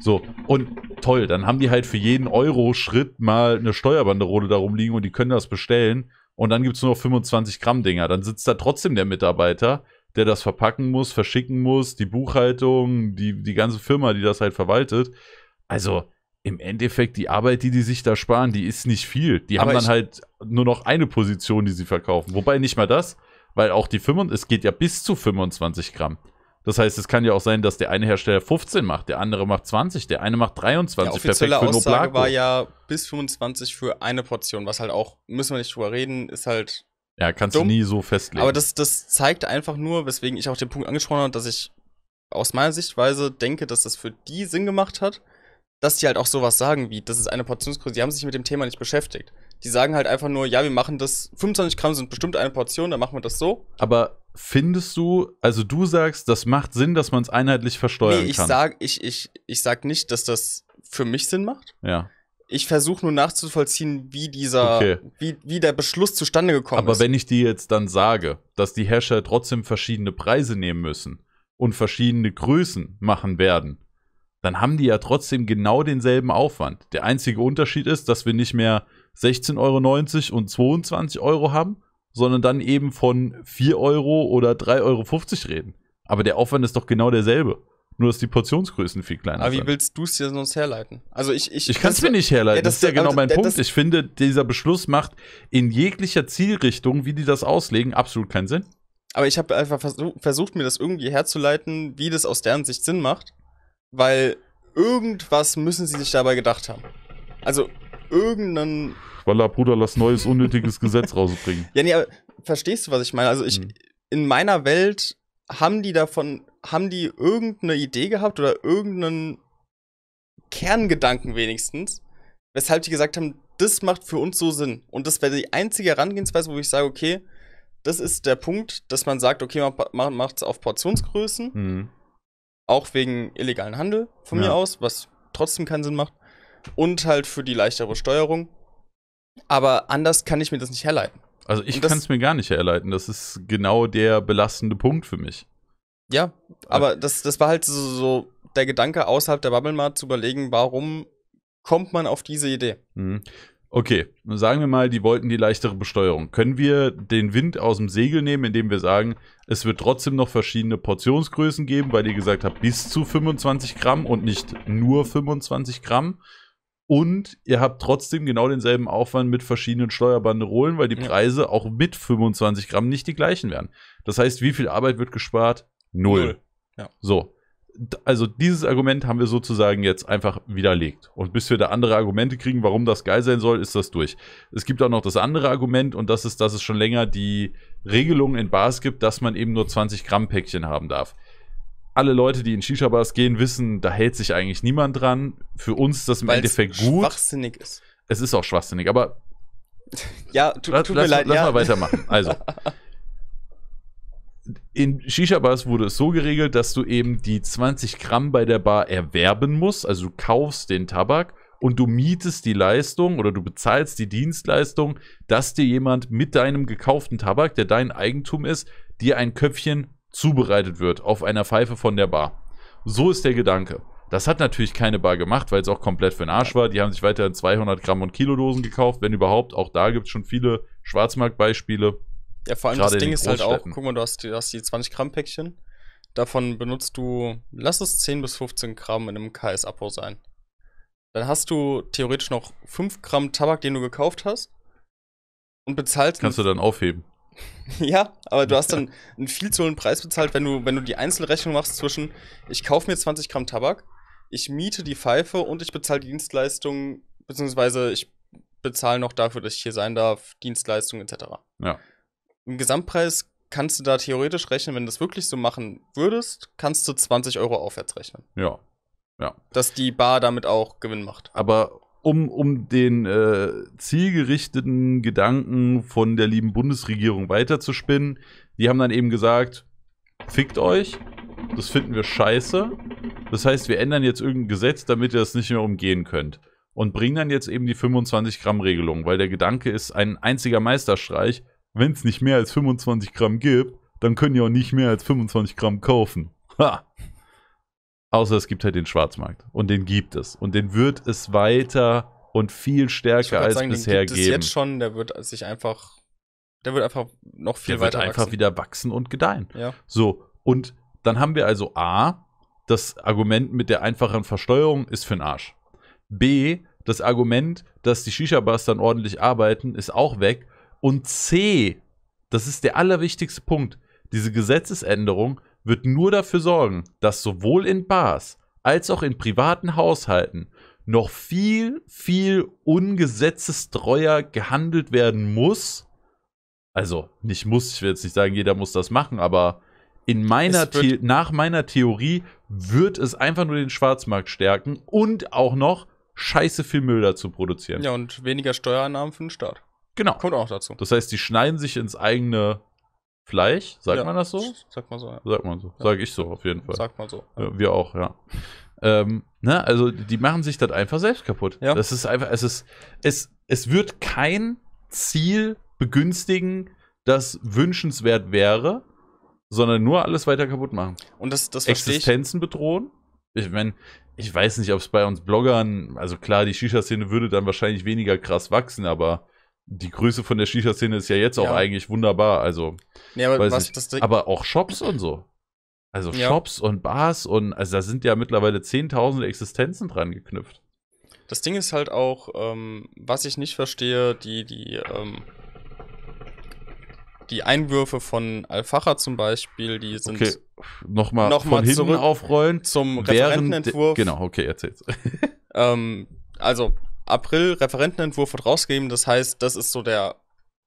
Speaker 1: So, und toll, dann haben die halt für jeden Euro-Schritt mal eine Steuerbanderole darum liegen und die können das bestellen und dann gibt es nur noch 25 Gramm Dinger. Dann sitzt da trotzdem der Mitarbeiter, der das verpacken muss, verschicken muss, die Buchhaltung, die, die ganze Firma, die das halt verwaltet. Also im Endeffekt, die Arbeit, die die sich da sparen, die ist nicht viel. Die Aber haben dann halt nur noch eine Position, die sie verkaufen. Wobei nicht mal das, weil auch die 25, es geht ja bis zu 25 Gramm. Das heißt, es kann ja auch sein, dass der eine Hersteller 15 macht, der andere macht 20, der eine macht 23. Die offizielle perfekt für Aussage Noblaco. war
Speaker 2: ja bis 25 für eine Portion, was halt auch, müssen wir nicht drüber reden, ist halt. Ja, kannst dumm. du nie so festlegen. Aber das, das zeigt einfach nur, weswegen ich auch den Punkt angesprochen habe, dass ich aus meiner Sichtweise denke, dass das für die Sinn gemacht hat, dass die halt auch sowas sagen wie, das ist eine Portionsgröße. Die haben sich mit dem Thema nicht beschäftigt. Die sagen halt einfach nur, ja, wir machen das, 25 Gramm sind bestimmt eine Portion, dann machen wir das so. Aber
Speaker 1: findest du, also du sagst, das macht Sinn, dass man es einheitlich versteuern nee, ich kann?
Speaker 2: Sag, ich, ich, ich sag nicht, dass das für mich Sinn macht. Ja. Ich versuche nur nachzuvollziehen, wie dieser, okay. wie, wie der Beschluss zustande gekommen Aber ist. Aber
Speaker 1: wenn ich dir jetzt dann sage, dass die Hersteller trotzdem verschiedene Preise nehmen müssen und verschiedene Größen machen werden, dann haben die ja trotzdem genau denselben Aufwand. Der einzige Unterschied ist, dass wir nicht mehr 16,90 Euro und 22 Euro haben, sondern dann eben von 4 Euro oder 3,50 Euro reden. Aber der Aufwand ist doch genau derselbe. Nur, dass die Portionsgrößen viel kleiner sind. Aber wie sind.
Speaker 2: willst du es dir sonst herleiten? Also ich,
Speaker 1: ich, ich kann es mir nicht herleiten. Ja, das, das, ist ja genau also mein das, Punkt. Ich finde, dieser Beschluss macht in jeglicher Zielrichtung, wie die das auslegen, absolut keinen Sinn.
Speaker 2: Aber ich habe einfach versuch, versucht, mir das irgendwie herzuleiten, wie das aus deren Sicht Sinn macht. Weil irgendwas müssen sie sich dabei gedacht haben. Also irgendeinen.
Speaker 1: Walla, Bruder, lass neues unnötiges Gesetz rausbringen. [LAUGHS]
Speaker 2: Ja, nee, aber verstehst du, was ich meine? Also ich, hm. in meiner Welt haben die davon, haben die irgendeine Idee gehabt oder irgendeinen Kerngedanken wenigstens, weshalb die gesagt haben, das macht für uns so Sinn. Und das wäre die einzige Herangehensweise, wo ich sage, okay, das ist der Punkt, dass man sagt, okay, man macht es auf Portionsgrößen. Mhm. Auch wegen illegalen Handel von ja. mir aus, was trotzdem keinen Sinn macht und halt für die leichtere Steuerung. Aber anders kann ich mir das nicht herleiten.
Speaker 1: Also ich kann es mir gar nicht herleiten. Das ist genau der belastende Punkt für mich.
Speaker 2: Ja, aber also, das, das war halt so, so der Gedanke, außerhalb der Bubble mal zu überlegen, warum kommt man auf diese Idee?
Speaker 1: Mhm. Okay, sagen wir mal, die wollten die leichtere Besteuerung. Können wir den Wind aus dem Segel nehmen, indem wir sagen, es wird trotzdem noch verschiedene Portionsgrößen geben, weil ihr gesagt habt, bis zu 25 Gramm und nicht nur 25 Gramm? Und ihr habt trotzdem genau denselben Aufwand mit verschiedenen Steuerbanderolen, weil die Preise ja. auch mit 25 Gramm nicht die gleichen werden. Das heißt, wie viel Arbeit wird gespart? Null. Null. Ja. So. Also dieses Argument haben wir sozusagen jetzt einfach widerlegt. Und bis wir da andere Argumente kriegen, warum das geil sein soll, ist das durch. Es gibt auch noch das andere Argument und das ist, dass es schon länger die Regelung in Bars gibt, dass man eben nur 20 Gramm Päckchen haben darf alle Leute, die in Shisha-Bars gehen, wissen, da hält sich eigentlich niemand dran. Für uns ist das im Weil's Endeffekt gut. schwachsinnig ist. Es ist auch schwachsinnig, aber.
Speaker 2: [LAUGHS] ja, tu, tut mir lass, leid. Lass ja. mal weitermachen.
Speaker 1: Also. [LAUGHS] In Shisha-Bars wurde es so geregelt, dass du eben die 20 Gramm bei der Bar erwerben musst. Also du kaufst den Tabak und du mietest die Leistung oder du bezahlst die Dienstleistung, dass dir jemand mit deinem gekauften Tabak, der dein Eigentum ist, dir ein Köpfchen zubereitet wird auf einer Pfeife von der Bar. So ist der Gedanke. Das hat natürlich keine Bar gemacht, weil es auch komplett für den Arsch war. Die haben sich weiterhin 200 Gramm und Kilodosen gekauft, wenn überhaupt. Auch da gibt es schon viele Schwarzmarktbeispiele. Ja, vor allem das Ding ist halt auch, guck
Speaker 2: mal, du hast, du hast die 20 Gramm Päckchen. Davon benutzt du, lass es 10 bis 15 Gramm in einem ks abbau sein. Dann hast du theoretisch noch 5 Gramm Tabak, den du gekauft hast. Und bezahlst. Kannst du dann aufheben. [LAUGHS] Ja, aber du hast dann einen viel zu hohen Preis bezahlt, wenn du, wenn du die Einzelrechnung machst zwischen, ich kaufe mir 20 Gramm Tabak, ich miete die Pfeife und ich bezahle die Dienstleistung, beziehungsweise ich bezahle noch dafür, dass ich hier sein darf, Dienstleistung etc. Ja. Im Gesamtpreis kannst du da theoretisch rechnen, wenn du das wirklich so machen würdest, kannst du 20 Euro aufwärts rechnen. Ja. Ja. Dass die Bar damit auch Gewinn macht.
Speaker 1: Aber um, um den äh, zielgerichteten Gedanken von der lieben Bundesregierung weiterzuspinnen. Die haben dann eben gesagt, fickt euch, das finden wir scheiße. Das heißt, wir ändern jetzt irgendein Gesetz, damit ihr das nicht mehr umgehen könnt. Und bringen dann jetzt eben die 25 Gramm Regelung, weil der Gedanke ist ein einziger Meisterstreich. Wenn es nicht mehr als 25 Gramm gibt, dann können die auch nicht mehr als 25 Gramm kaufen. Ha! Außer es gibt halt den Schwarzmarkt. Und den gibt es. Und den wird es weiter und viel stärker als sagen, bisher den gibt geben. Es jetzt
Speaker 2: schon, der wird sich einfach. Der wird einfach noch viel der weiter. Der wird einfach wachsen.
Speaker 1: wieder wachsen und gedeihen. Ja. So, und dann haben wir also A, das Argument mit der einfachen Versteuerung ist für den Arsch. B, das Argument, dass die Shisha-Bars dann ordentlich arbeiten, ist auch weg. Und C, das ist der allerwichtigste Punkt, diese Gesetzesänderung wird nur dafür sorgen, dass sowohl in Bars als auch in privaten Haushalten noch viel, viel ungesetzestreuer gehandelt werden muss. Also nicht muss, ich will jetzt nicht sagen, jeder muss das machen, aber in meiner nach meiner Theorie wird es einfach nur den Schwarzmarkt stärken und auch noch scheiße viel Müll dazu produzieren.
Speaker 2: Ja, und weniger Steuereinnahmen für den Staat. Genau. Kommt auch dazu.
Speaker 1: Das heißt, die schneiden sich ins eigene Fleisch, sagt ja. man das so?
Speaker 2: Sagt man so, ja. Sagt man so. Ja. Sag ich so, auf jeden Fall. Sagt man so.
Speaker 1: Ja. wir auch, ja. Ähm, ne, also die machen sich das einfach selbst kaputt. Ja. Das ist einfach, es ist, es, es wird kein Ziel begünstigen, das wünschenswert wäre, sondern nur alles weiter kaputt machen. Und das, das Existenzen bedrohen. Ich meine, ich weiß nicht, ob es bei uns Bloggern, also klar, die Shisha-Szene würde dann wahrscheinlich weniger krass wachsen, aber die Größe von der Shisha-Szene ist ja jetzt auch ja. eigentlich wunderbar. Also, ja, aber, was, aber auch Shops und so. Also ja. Shops und Bars und also da sind ja mittlerweile zehntausende Existenzen dran geknüpft.
Speaker 2: Das Ding ist halt auch, ähm, was ich nicht verstehe, die, die, ähm, die Einwürfe von Alfacher zum Beispiel, die sind. Okay, nochmal noch von hinten aufrollen. Zum Referentenentwurf. Genau, okay, erzähl's. [LAUGHS] ähm, also April Referentenentwurf wird rausgegeben. Das heißt, das ist so der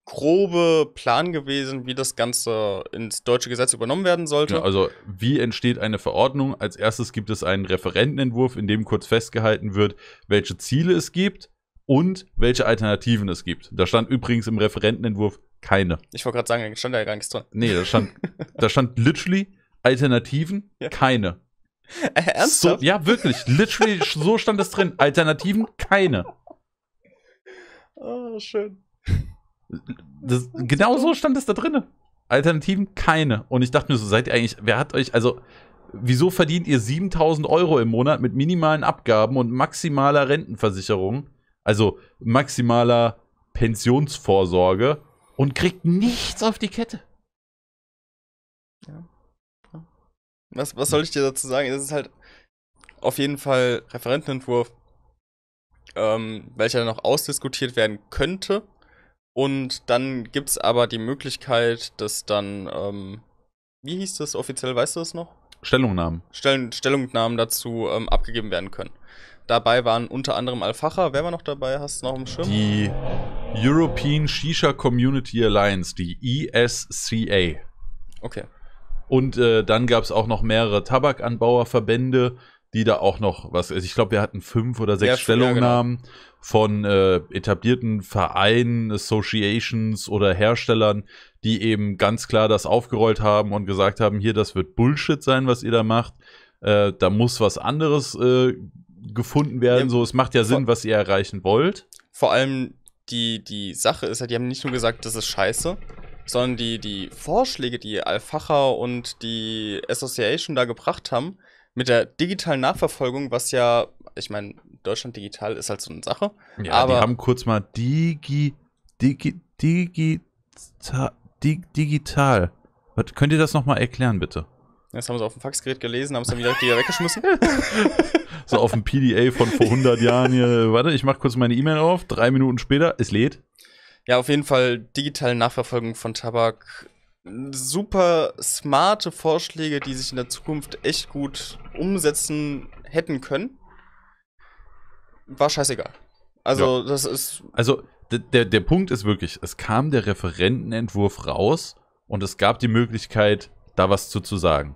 Speaker 2: grobe Plan gewesen, wie das Ganze ins deutsche Gesetz übernommen werden sollte. Ja,
Speaker 1: also wie entsteht eine Verordnung? Als erstes gibt es einen Referentenentwurf, in dem kurz festgehalten wird, welche Ziele es gibt und welche Alternativen es gibt. Da stand übrigens im Referentenentwurf keine.
Speaker 2: Ich wollte gerade sagen, da stand ja gar nichts drin.
Speaker 1: Nee, da stand, da stand literally Alternativen, ja. keine. Äh, ernsthaft? So, ja, wirklich. Literally, so stand es drin. Alternativen keine. Oh, schön. Das, genau so stand es da drin. Alternativen keine. Und ich dachte mir so, seid ihr eigentlich, wer hat euch, also, wieso verdient ihr 7000 Euro im Monat mit minimalen Abgaben und maximaler Rentenversicherung, also maximaler Pensionsvorsorge und kriegt nichts auf die Kette?
Speaker 2: Ja. Was, was soll ich dir dazu sagen? Das ist halt auf jeden Fall Referentenentwurf, ähm, welcher noch ausdiskutiert werden könnte. Und dann gibt es aber die Möglichkeit, dass dann, ähm, wie hieß das offiziell, weißt du das noch?
Speaker 1: Stellungnahmen.
Speaker 2: Stell Stellungnahmen dazu ähm, abgegeben werden können. Dabei waren unter anderem Alfacher. Wer war noch dabei? Hast du noch im Schirm?
Speaker 1: Die European Shisha Community Alliance, die ESCA. Okay. Und äh, dann gab es auch noch mehrere Tabakanbauerverbände, die da auch noch was. Also ich glaube, wir hatten fünf oder sechs ja, Stellungnahmen ja, genau. von äh, etablierten Vereinen, Associations oder Herstellern, die eben ganz klar das aufgerollt haben und gesagt haben: Hier, das wird Bullshit sein, was ihr da macht. Äh, da muss was anderes äh, gefunden werden. Ja, so, es macht ja Sinn,
Speaker 2: was ihr erreichen wollt. Vor allem die, die Sache ist ja, halt, die haben nicht nur gesagt, das ist scheiße, sondern die, die Vorschläge, die Alfacher und die Association da gebracht haben, mit der digitalen Nachverfolgung, was ja, ich meine, Deutschland digital ist halt so eine Sache. Ja, aber die haben
Speaker 1: kurz mal Digi, Digi, Digi, Digi digital. Was, könnt ihr das nochmal erklären, bitte?
Speaker 2: Das haben sie auf dem Faxgerät gelesen, haben es dann wieder, wieder weggeschmissen. [LAUGHS]
Speaker 1: so auf dem PDA von vor 100 Jahren hier. Warte, ich mache kurz meine E-Mail auf. Drei Minuten später, es lädt.
Speaker 2: Ja, auf jeden Fall digitale Nachverfolgung von Tabak. Super smarte Vorschläge, die sich in der Zukunft echt gut umsetzen hätten können. War scheißegal. Also, ja. das ist.
Speaker 1: Also, der, der Punkt ist wirklich, es kam der Referentenentwurf raus und es gab die Möglichkeit, da was zu, zu sagen.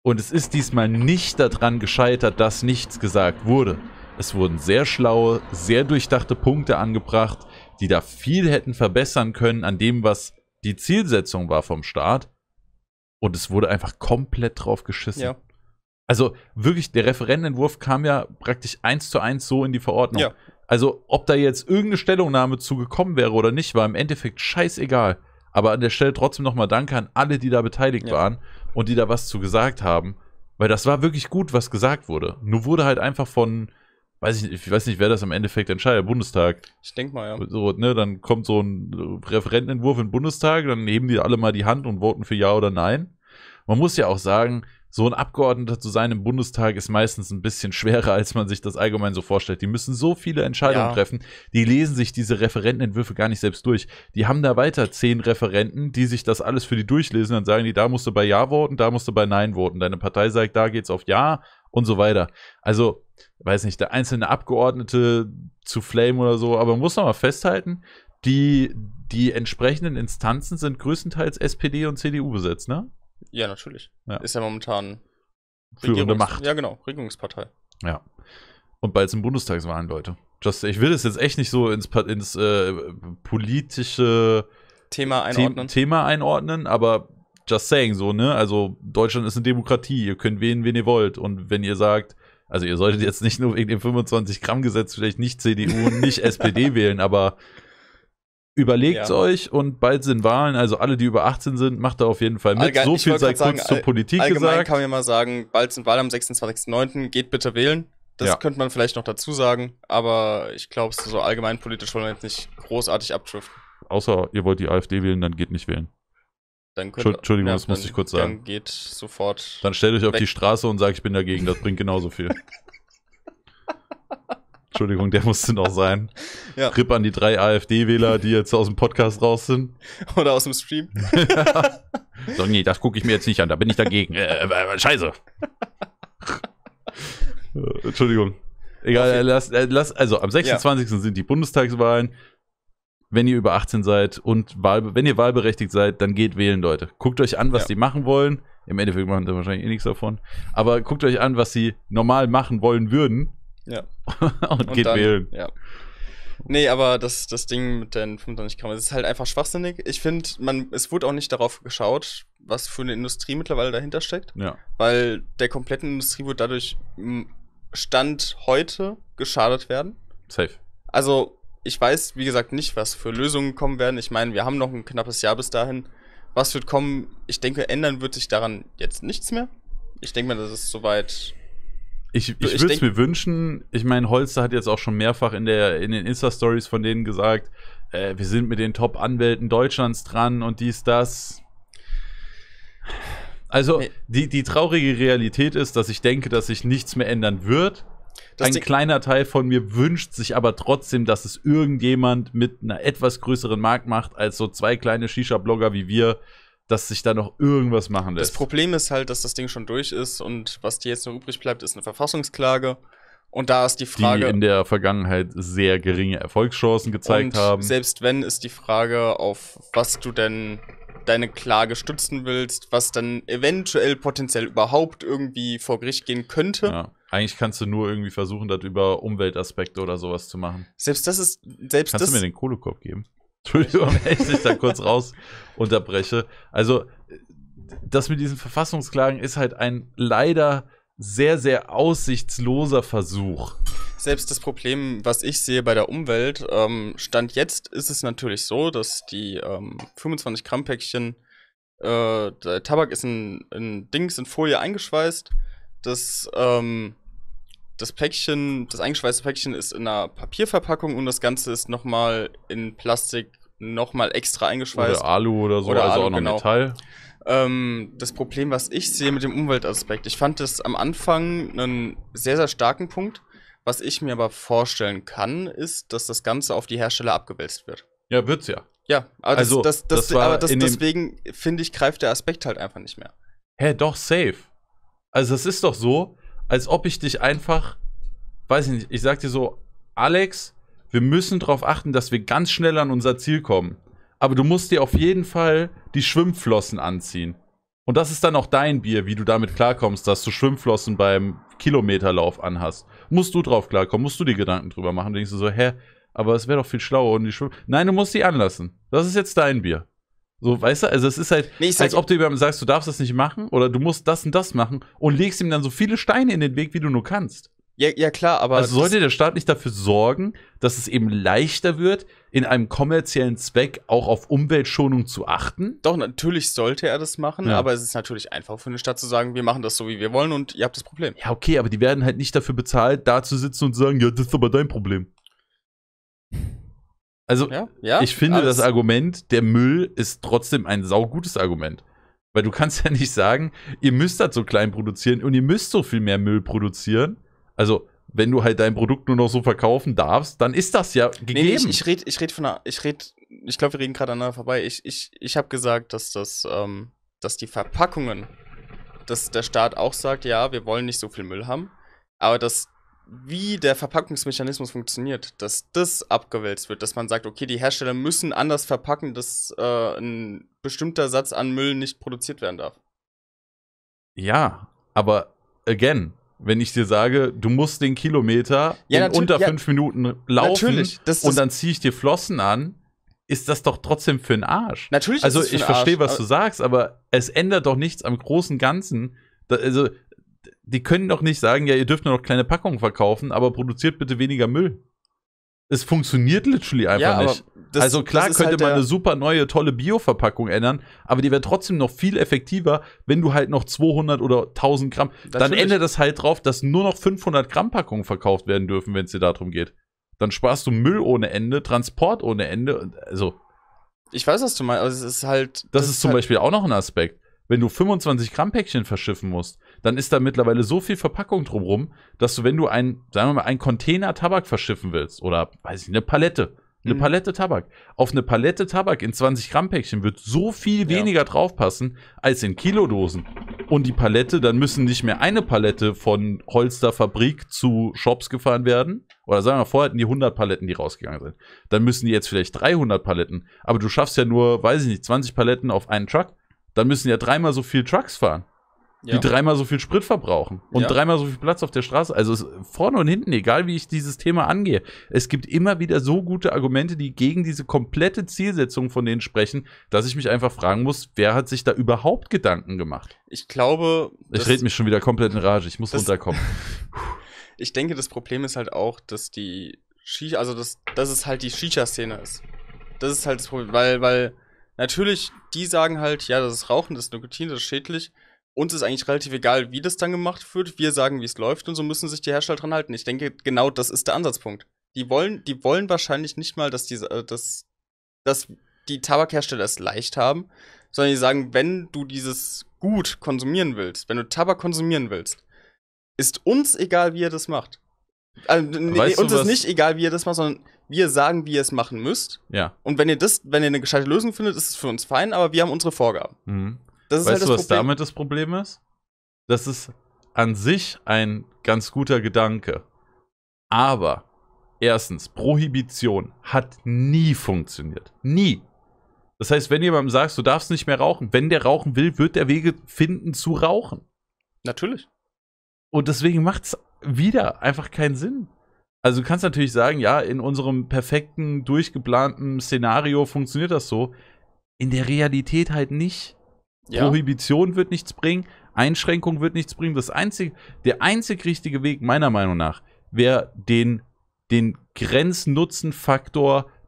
Speaker 1: Und es ist diesmal nicht daran gescheitert, dass nichts gesagt wurde. Es wurden sehr schlaue, sehr durchdachte Punkte angebracht, die da viel hätten verbessern können an dem, was die Zielsetzung war vom Staat. Und es wurde einfach komplett drauf geschissen. Ja. Also wirklich, der Referentenentwurf kam ja praktisch eins zu eins so in die Verordnung. Ja. Also, ob da jetzt irgendeine Stellungnahme zugekommen wäre oder nicht, war im Endeffekt scheißegal. Aber an der Stelle trotzdem nochmal Danke an alle, die da beteiligt ja. waren und die da was zu gesagt haben. Weil das war wirklich gut, was gesagt wurde. Nur wurde halt einfach von weiß ich, ich weiß nicht, wer das im Endeffekt entscheidet, Bundestag. Ich denke mal, ja. So, ne, dann kommt so ein Referentenentwurf im Bundestag, dann heben die alle mal die Hand und voten für Ja oder Nein. Man muss ja auch sagen, so ein Abgeordneter zu sein im Bundestag ist meistens ein bisschen schwerer, als man sich das allgemein so vorstellt. Die müssen so viele Entscheidungen ja. treffen, die lesen sich diese Referentenentwürfe gar nicht selbst durch. Die haben da weiter zehn Referenten, die sich das alles für die durchlesen. Dann sagen die, da musst du bei Ja voten, da musst du bei Nein voten. Deine Partei sagt, da geht's auf Ja, und so weiter. Also, weiß nicht, der einzelne Abgeordnete zu Flame oder so, aber man muss nochmal festhalten, die, die entsprechenden Instanzen sind größtenteils SPD und CDU besetzt, ne?
Speaker 2: Ja, natürlich. Ja. Ist ja momentan führende Macht. Ja, genau, Regierungspartei.
Speaker 1: Ja. Und bald sind Bundestagswahlen, Leute. Just, ich will das jetzt echt nicht so ins, ins äh, politische Thema einordnen. Thema einordnen, aber just saying so, ne? Also Deutschland ist eine Demokratie, ihr könnt wählen, wen ihr wollt. Und wenn ihr sagt, also ihr solltet jetzt nicht nur wegen dem 25-Gramm-Gesetz vielleicht nicht CDU und nicht SPD [LAUGHS] wählen, aber überlegt's ja. euch und bald sind Wahlen, also alle, die über 18 sind, macht da auf jeden Fall mit. Allgemein, so viel sei kurz sagen, zur Politik allgemein gesagt. Allgemein
Speaker 2: kann man mal sagen, bald sind Wahlen am 26.09., geht bitte wählen. Das ja. könnte man vielleicht noch dazu sagen, aber ich glaube, so allgemein politisch wollen wir jetzt nicht großartig abdriften.
Speaker 1: Außer ihr wollt die AfD wählen, dann geht nicht wählen. Dann könnt, Entschuldigung, ja, das musste ich kurz sagen. Dann geht sofort. Dann stellt euch auf die Straße und sagt, ich bin dagegen, das bringt genauso viel. [LAUGHS] Entschuldigung, der musste noch sein. Ja. Rip an die drei AfD-Wähler, die jetzt aus dem Podcast raus sind.
Speaker 2: Oder aus dem Stream.
Speaker 1: [LAUGHS] so, nee, das gucke ich mir jetzt nicht an, da bin ich dagegen. Äh, äh, äh scheiße. [LAUGHS] Äh, Entschuldigung. Egal, äh, lass, lass, also am 26. Ja. sind die Bundestagswahlen wenn ihr über 18 seid und Wahl, wenn ihr wahlberechtigt seid, dann geht wählen, Leute. Guckt euch an, was ja. die machen wollen. Im Endeffekt machen sie wahrscheinlich eh nichts davon. Aber guckt euch an, was sie normal machen wollen würden.
Speaker 2: Ja. [LAUGHS] und, und geht dann, wählen. Ja. Nee, aber das, das Ding mit den 25 Gramm, das ist halt einfach schwachsinnig. Ich finde, es wurde auch nicht darauf geschaut, was für eine Industrie mittlerweile dahinter steckt. Ja. Weil der kompletten Industrie wird dadurch Stand heute geschadet werden. Safe. Also ich weiß, wie gesagt, nicht, was für Lösungen kommen werden. Ich meine, wir haben noch ein knappes Jahr bis dahin. Was wird kommen? Ich denke, ändern wird sich daran jetzt nichts mehr. Ich denke mir, das ist soweit
Speaker 1: ich, ich, ich würde es mir wünschen, ich meine, Holster hat jetzt auch schon mehrfach in, der, in den Insta-Stories von denen gesagt, äh, wir sind mit den Top-Anwälten Deutschlands dran und dies, das. Also, die, die traurige Realität ist, dass ich denke, dass sich nichts mehr ändern wird, ein Ding kleiner Teil von mir wünscht sich aber trotzdem, dass es irgendjemand mit einer etwas größeren Markt macht als so zwei kleine Shisha-Blogger wie wir, dass sich da noch irgendwas machen lässt. Das
Speaker 2: Problem ist halt, dass das Ding schon durch ist und was dir jetzt noch übrig bleibt, ist eine Verfassungsklage. Und da ist die Frage. Die in
Speaker 1: der Vergangenheit sehr geringe Erfolgschancen gezeigt haben.
Speaker 2: Selbst wenn, ist die Frage, auf was du denn deine Klage stützen willst, was dann eventuell potenziell überhaupt irgendwie vor Gericht gehen könnte. Ja.
Speaker 1: Eigentlich kannst du nur irgendwie versuchen, das über Umweltaspekte oder sowas zu machen. Selbst das ist. Selbst kannst das du mir den Kohlekorb geben? [LAUGHS] Entschuldigung, wenn ich dich da kurz raus unterbreche. Also, das mit diesen Verfassungsklagen ist halt ein leider sehr, sehr aussichtsloser Versuch.
Speaker 2: Selbst das Problem, was ich sehe bei der Umwelt, ähm, Stand jetzt ist es natürlich so, dass die ähm, 25 Gramm Päckchen, äh, der Tabak ist in, in Dings, in Folie eingeschweißt. Das, ähm, das Päckchen, das eingeschweißte Päckchen ist in einer Papierverpackung und das Ganze ist nochmal in Plastik nochmal extra eingeschweißt. Oder Alu oder so, oder also Alu, auch noch genau. Metall ähm, das Problem, was ich sehe mit dem Umweltaspekt. Ich fand das am Anfang einen sehr, sehr starken Punkt. Was ich mir aber vorstellen kann, ist, dass das Ganze auf die Hersteller abgewälzt wird. Ja, wird's ja. Ja, aber, also, das, das, das aber deswegen finde ich, greift der Aspekt halt einfach nicht mehr.
Speaker 1: Hä, doch, safe. Also, es ist doch so, als ob ich dich einfach, weiß ich nicht, ich sag dir so, Alex, wir müssen darauf achten, dass wir ganz schnell an unser Ziel kommen aber du musst dir auf jeden Fall die Schwimmflossen anziehen. Und das ist dann auch dein Bier, wie du damit klarkommst, dass du Schwimmflossen beim Kilometerlauf anhast. Musst du drauf klarkommen, musst du dir Gedanken drüber machen. Du denkst du so, hä, aber es wäre doch viel schlauer und die Schwimm. Nein, du musst die anlassen. Das ist jetzt dein Bier. So, weißt du, also es ist halt, nee, als ob du ihm sagst, du darfst das nicht machen oder du musst das und das machen und legst ihm dann so viele Steine in den Weg, wie du nur kannst. Ja, ja klar, aber. Also sollte der Staat nicht dafür sorgen, dass es eben leichter wird, in einem kommerziellen Zweck auch auf Umweltschonung zu achten?
Speaker 2: Doch, natürlich sollte er das machen, ja. aber es ist natürlich einfach für eine Stadt zu sagen, wir machen das so, wie wir wollen und ihr habt das Problem. Ja, okay, aber die werden
Speaker 1: halt nicht dafür bezahlt, da zu sitzen und zu sagen, ja, das ist aber dein Problem. Also, ja, ja, ich finde das Argument, der Müll ist trotzdem ein saugutes Argument. Weil du kannst [LAUGHS] ja nicht sagen, ihr müsst das so klein produzieren und ihr müsst so viel mehr Müll produzieren. Also, wenn du halt dein Produkt nur noch so verkaufen
Speaker 2: darfst, dann ist das ja gegeben. Nee, ich, ich rede ich red von einer, ich rede, ich glaube, wir reden gerade aneinander vorbei. Ich, ich, ich habe gesagt, dass das, ähm, dass die Verpackungen, dass der Staat auch sagt, ja, wir wollen nicht so viel Müll haben, aber dass wie der Verpackungsmechanismus funktioniert, dass das abgewälzt wird, dass man sagt, okay, die Hersteller müssen anders verpacken, dass äh, ein bestimmter Satz an Müll nicht produziert werden darf.
Speaker 1: Ja, aber again, wenn ich dir sage, du musst den Kilometer ja, in unter fünf ja, Minuten laufen und dann ziehe ich dir Flossen an, ist das doch trotzdem für den Arsch. Natürlich. ist Also ich verstehe, was du sagst, aber es ändert doch nichts am großen Ganzen. Da, also die können doch nicht sagen, ja, ihr dürft nur noch kleine Packungen verkaufen, aber produziert bitte weniger Müll. Es funktioniert literally einfach ja, nicht. Das, also klar könnte halt man eine super neue, tolle Bio-Verpackung ändern, aber die wäre trotzdem noch viel effektiver, wenn du halt noch 200 oder 1000 Gramm, das dann endet das halt drauf, dass nur noch 500 Gramm Packungen verkauft werden dürfen, wenn es dir darum geht. Dann sparst du Müll ohne Ende, Transport ohne Ende, also. Ich weiß, was du meinst, also es ist halt. Das, das ist, ist zum halt Beispiel auch noch ein Aspekt wenn du 25 Gramm Päckchen verschiffen musst, dann ist da mittlerweile so viel Verpackung drumrum, dass du, wenn du ein, sagen wir mal, einen Container Tabak verschiffen willst oder, weiß ich, eine Palette, eine mhm. Palette Tabak, auf eine Palette Tabak in 20 Gramm Päckchen wird so viel weniger draufpassen als in Kilodosen. Und die Palette, dann müssen nicht mehr eine Palette von Holsterfabrik zu Shops gefahren werden. Oder sagen wir, mal, vorher hatten die 100 Paletten, die rausgegangen sind. Dann müssen die jetzt vielleicht 300 Paletten. Aber du schaffst ja nur, weiß ich nicht, 20 Paletten auf einen Truck dann müssen ja dreimal so viel Trucks fahren. Ja. Die dreimal so viel Sprit verbrauchen und ja. dreimal so viel Platz auf der Straße. Also es, vorne und hinten, egal wie ich dieses Thema angehe, es gibt immer wieder so gute Argumente, die gegen diese komplette Zielsetzung von denen sprechen, dass ich mich einfach fragen muss, wer hat sich da überhaupt Gedanken gemacht? Ich
Speaker 2: glaube. Ich rede mich
Speaker 1: schon wieder komplett in Rage, ich muss runterkommen.
Speaker 2: [LAUGHS] ich denke, das Problem ist halt auch, dass die also das, dass es halt die Shisha-Szene ist. Das ist halt das Problem, weil, weil Natürlich, die sagen halt, ja, das ist Rauchen, das ist Nikotin, das ist schädlich. Uns ist eigentlich relativ egal, wie das dann gemacht wird. Wir sagen, wie es läuft und so müssen sich die Hersteller dran halten. Ich denke, genau das ist der Ansatzpunkt. Die wollen, die wollen wahrscheinlich nicht mal, dass, diese, äh, dass, dass die Tabakhersteller es leicht haben, sondern die sagen, wenn du dieses Gut konsumieren willst, wenn du Tabak konsumieren willst, ist uns egal, wie ihr das macht. Also, nee, uns du, ist nicht egal, wie ihr das macht, sondern wir sagen, wie ihr es machen müsst. Ja. Und wenn ihr das, wenn ihr eine gescheite Lösung findet, ist es für uns fein, aber wir haben unsere Vorgaben. Mhm. Das ist weißt halt du, was Problem. damit das Problem ist?
Speaker 1: Das ist an sich ein ganz guter Gedanke. Aber erstens, Prohibition hat nie funktioniert. Nie. Das heißt, wenn jemandem sagst, du darfst nicht mehr rauchen, wenn der rauchen will, wird er Wege finden zu rauchen. Natürlich. Und deswegen macht es wieder einfach keinen Sinn. Also du kannst natürlich sagen, ja, in unserem perfekten, durchgeplanten Szenario funktioniert das so. In der Realität halt nicht. Ja. Prohibition wird nichts bringen, Einschränkung wird nichts bringen. Das einzige, der einzig richtige Weg, meiner Meinung nach, wäre den, den grenznutzen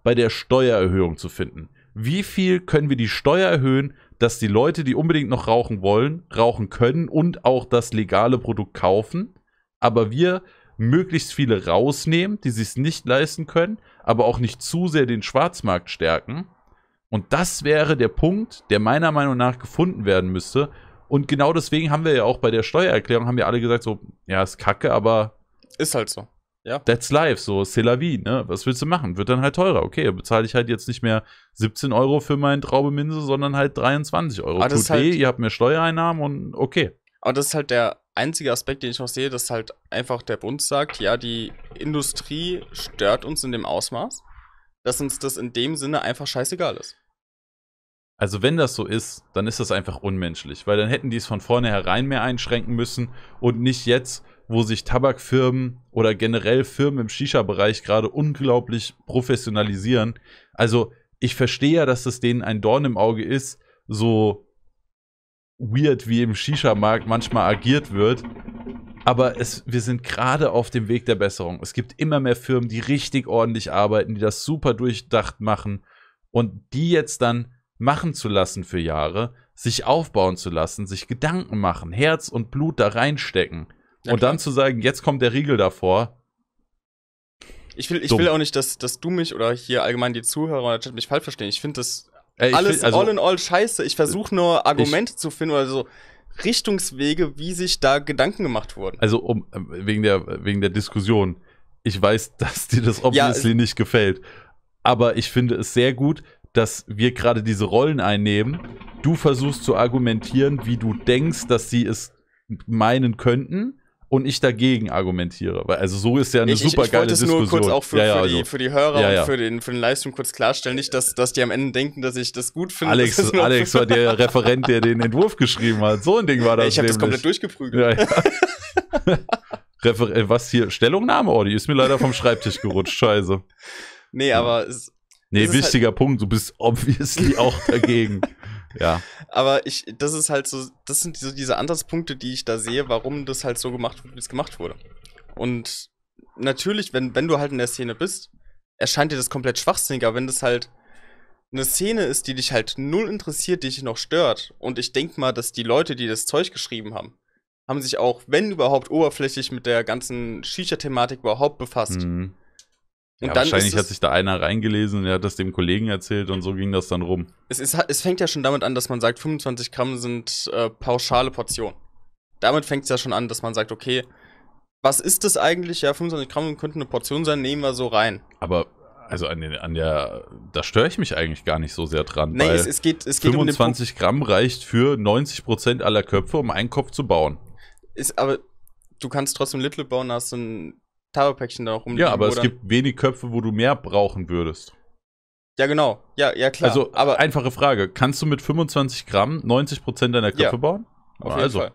Speaker 1: bei der Steuererhöhung zu finden. Wie viel können wir die Steuer erhöhen, dass die Leute, die unbedingt noch rauchen wollen, rauchen können und auch das legale Produkt kaufen? Aber wir möglichst viele rausnehmen, die sich nicht leisten können, aber auch nicht zu sehr den Schwarzmarkt stärken. Und das wäre der Punkt, der meiner Meinung nach gefunden werden müsste. Und genau deswegen haben wir ja auch bei der Steuererklärung, haben wir alle gesagt, so, ja, ist kacke, aber. Ist halt so. Ja. That's life, so C'est la vie, ne? Was willst du machen? Wird dann halt teurer. Okay, bezahle ich halt jetzt nicht mehr 17 Euro für meinen Traube Minze, sondern halt 23 Euro. Ah, Tut halt weh, ihr habt mehr Steuereinnahmen und
Speaker 2: okay. Aber das ist halt der einzige Aspekt, den ich noch sehe, dass halt einfach der Bund sagt, ja, die Industrie stört uns in dem Ausmaß, dass uns das in dem Sinne einfach scheißegal ist.
Speaker 1: Also wenn das so ist, dann ist das einfach unmenschlich, weil dann hätten die es von vornherein mehr einschränken müssen und nicht jetzt, wo sich Tabakfirmen oder generell Firmen im Shisha-Bereich gerade unglaublich professionalisieren. Also ich verstehe ja, dass es denen ein Dorn im Auge ist, so weird, wie im Shisha-Markt manchmal agiert wird. Aber es, wir sind gerade auf dem Weg der Besserung. Es gibt immer mehr Firmen, die richtig ordentlich arbeiten, die das super durchdacht machen und die jetzt dann machen zu lassen für Jahre, sich aufbauen zu lassen, sich Gedanken
Speaker 2: machen, Herz und Blut da reinstecken ja, und dann zu sagen, jetzt kommt der Riegel davor. Ich will, ich will auch nicht, dass, dass du mich oder hier allgemein die Zuhörer oder mich falsch verstehen. Ich finde das Ey, Alles find, also, all in all scheiße. Ich versuche nur Argumente ich, zu finden oder so. Richtungswege, wie sich da Gedanken gemacht wurden. Also
Speaker 1: um, äh, wegen, der, wegen der Diskussion. Ich weiß, [LAUGHS] dass dir das obviously ja, nicht gefällt. Aber ich finde es sehr gut, dass wir gerade diese Rollen einnehmen. Du versuchst zu argumentieren, wie du denkst, dass sie es meinen könnten und ich dagegen argumentiere. Weil, also so ist ja eine ich, super ich, geile Diskussion. Ich wollte es nur kurz auch für, ja, ja, für, also. die, für die, Hörer ja, und für
Speaker 2: den, für den Livestream kurz klarstellen. Nicht, dass, dass die am Ende denken, dass ich das gut finde. Alex, Alex war der
Speaker 1: Referent, der den Entwurf geschrieben hat. So ein Ding war das Ich habe das komplett durchgeprügelt. Ja, ja. [LAUGHS] Äh, was hier? Stellungnahme? Oh, die ist mir leider vom Schreibtisch gerutscht. Scheiße.
Speaker 2: Nee, aber es, Nee, halt wichtiger halt Punkt. Du bist obviously auch
Speaker 1: dagegen. [LAUGHS] ja.
Speaker 2: Aber ich, das ist halt so, das sind so diese Ansatzpunkte, die ich da sehe, warum das halt so gemacht wird, wie es gemacht wurde. Und natürlich, wenn, wenn du halt in der Szene bist, erscheint dir das komplett schwachsinnig, aber wenn das halt eine Szene ist, die dich halt null interessiert, die dich noch stört, und ich denke mal, dass die Leute, die das Zeug geschrieben haben, haben sich auch, wenn überhaupt, oberflächlich mit der ganzen Shisha-Thematik überhaupt befasst.
Speaker 1: Mhm. Und ja, wahrscheinlich hat sich da einer reingelesen und er hat das dem Kollegen erzählt und so ging das dann rum.
Speaker 2: Es, ist, es fängt ja schon damit an, dass man sagt, 25 Gramm sind äh, pauschale Portionen. Damit fängt es ja schon an, dass man sagt, okay, was ist das eigentlich? Ja, 25 Gramm könnte eine Portion sein, nehmen wir so rein.
Speaker 1: Aber also an, den, an der, da störe ich mich eigentlich gar nicht so sehr dran. Nee, es, es, geht, es geht 25 um Gramm reicht für 90 Prozent aller Köpfe, um einen Kopf zu bauen.
Speaker 2: Ist aber du kannst trotzdem Little bauen, hast du einen Taropäckchen da noch rumliegen. Ja, aber es gibt
Speaker 1: wenig Köpfe, wo du mehr brauchen würdest.
Speaker 2: Ja, genau. Ja, ja, klar. Also,
Speaker 1: aber einfache Frage. Kannst du mit 25 Gramm 90 deiner Köpfe ja, bauen? Auf jeden also. Fall.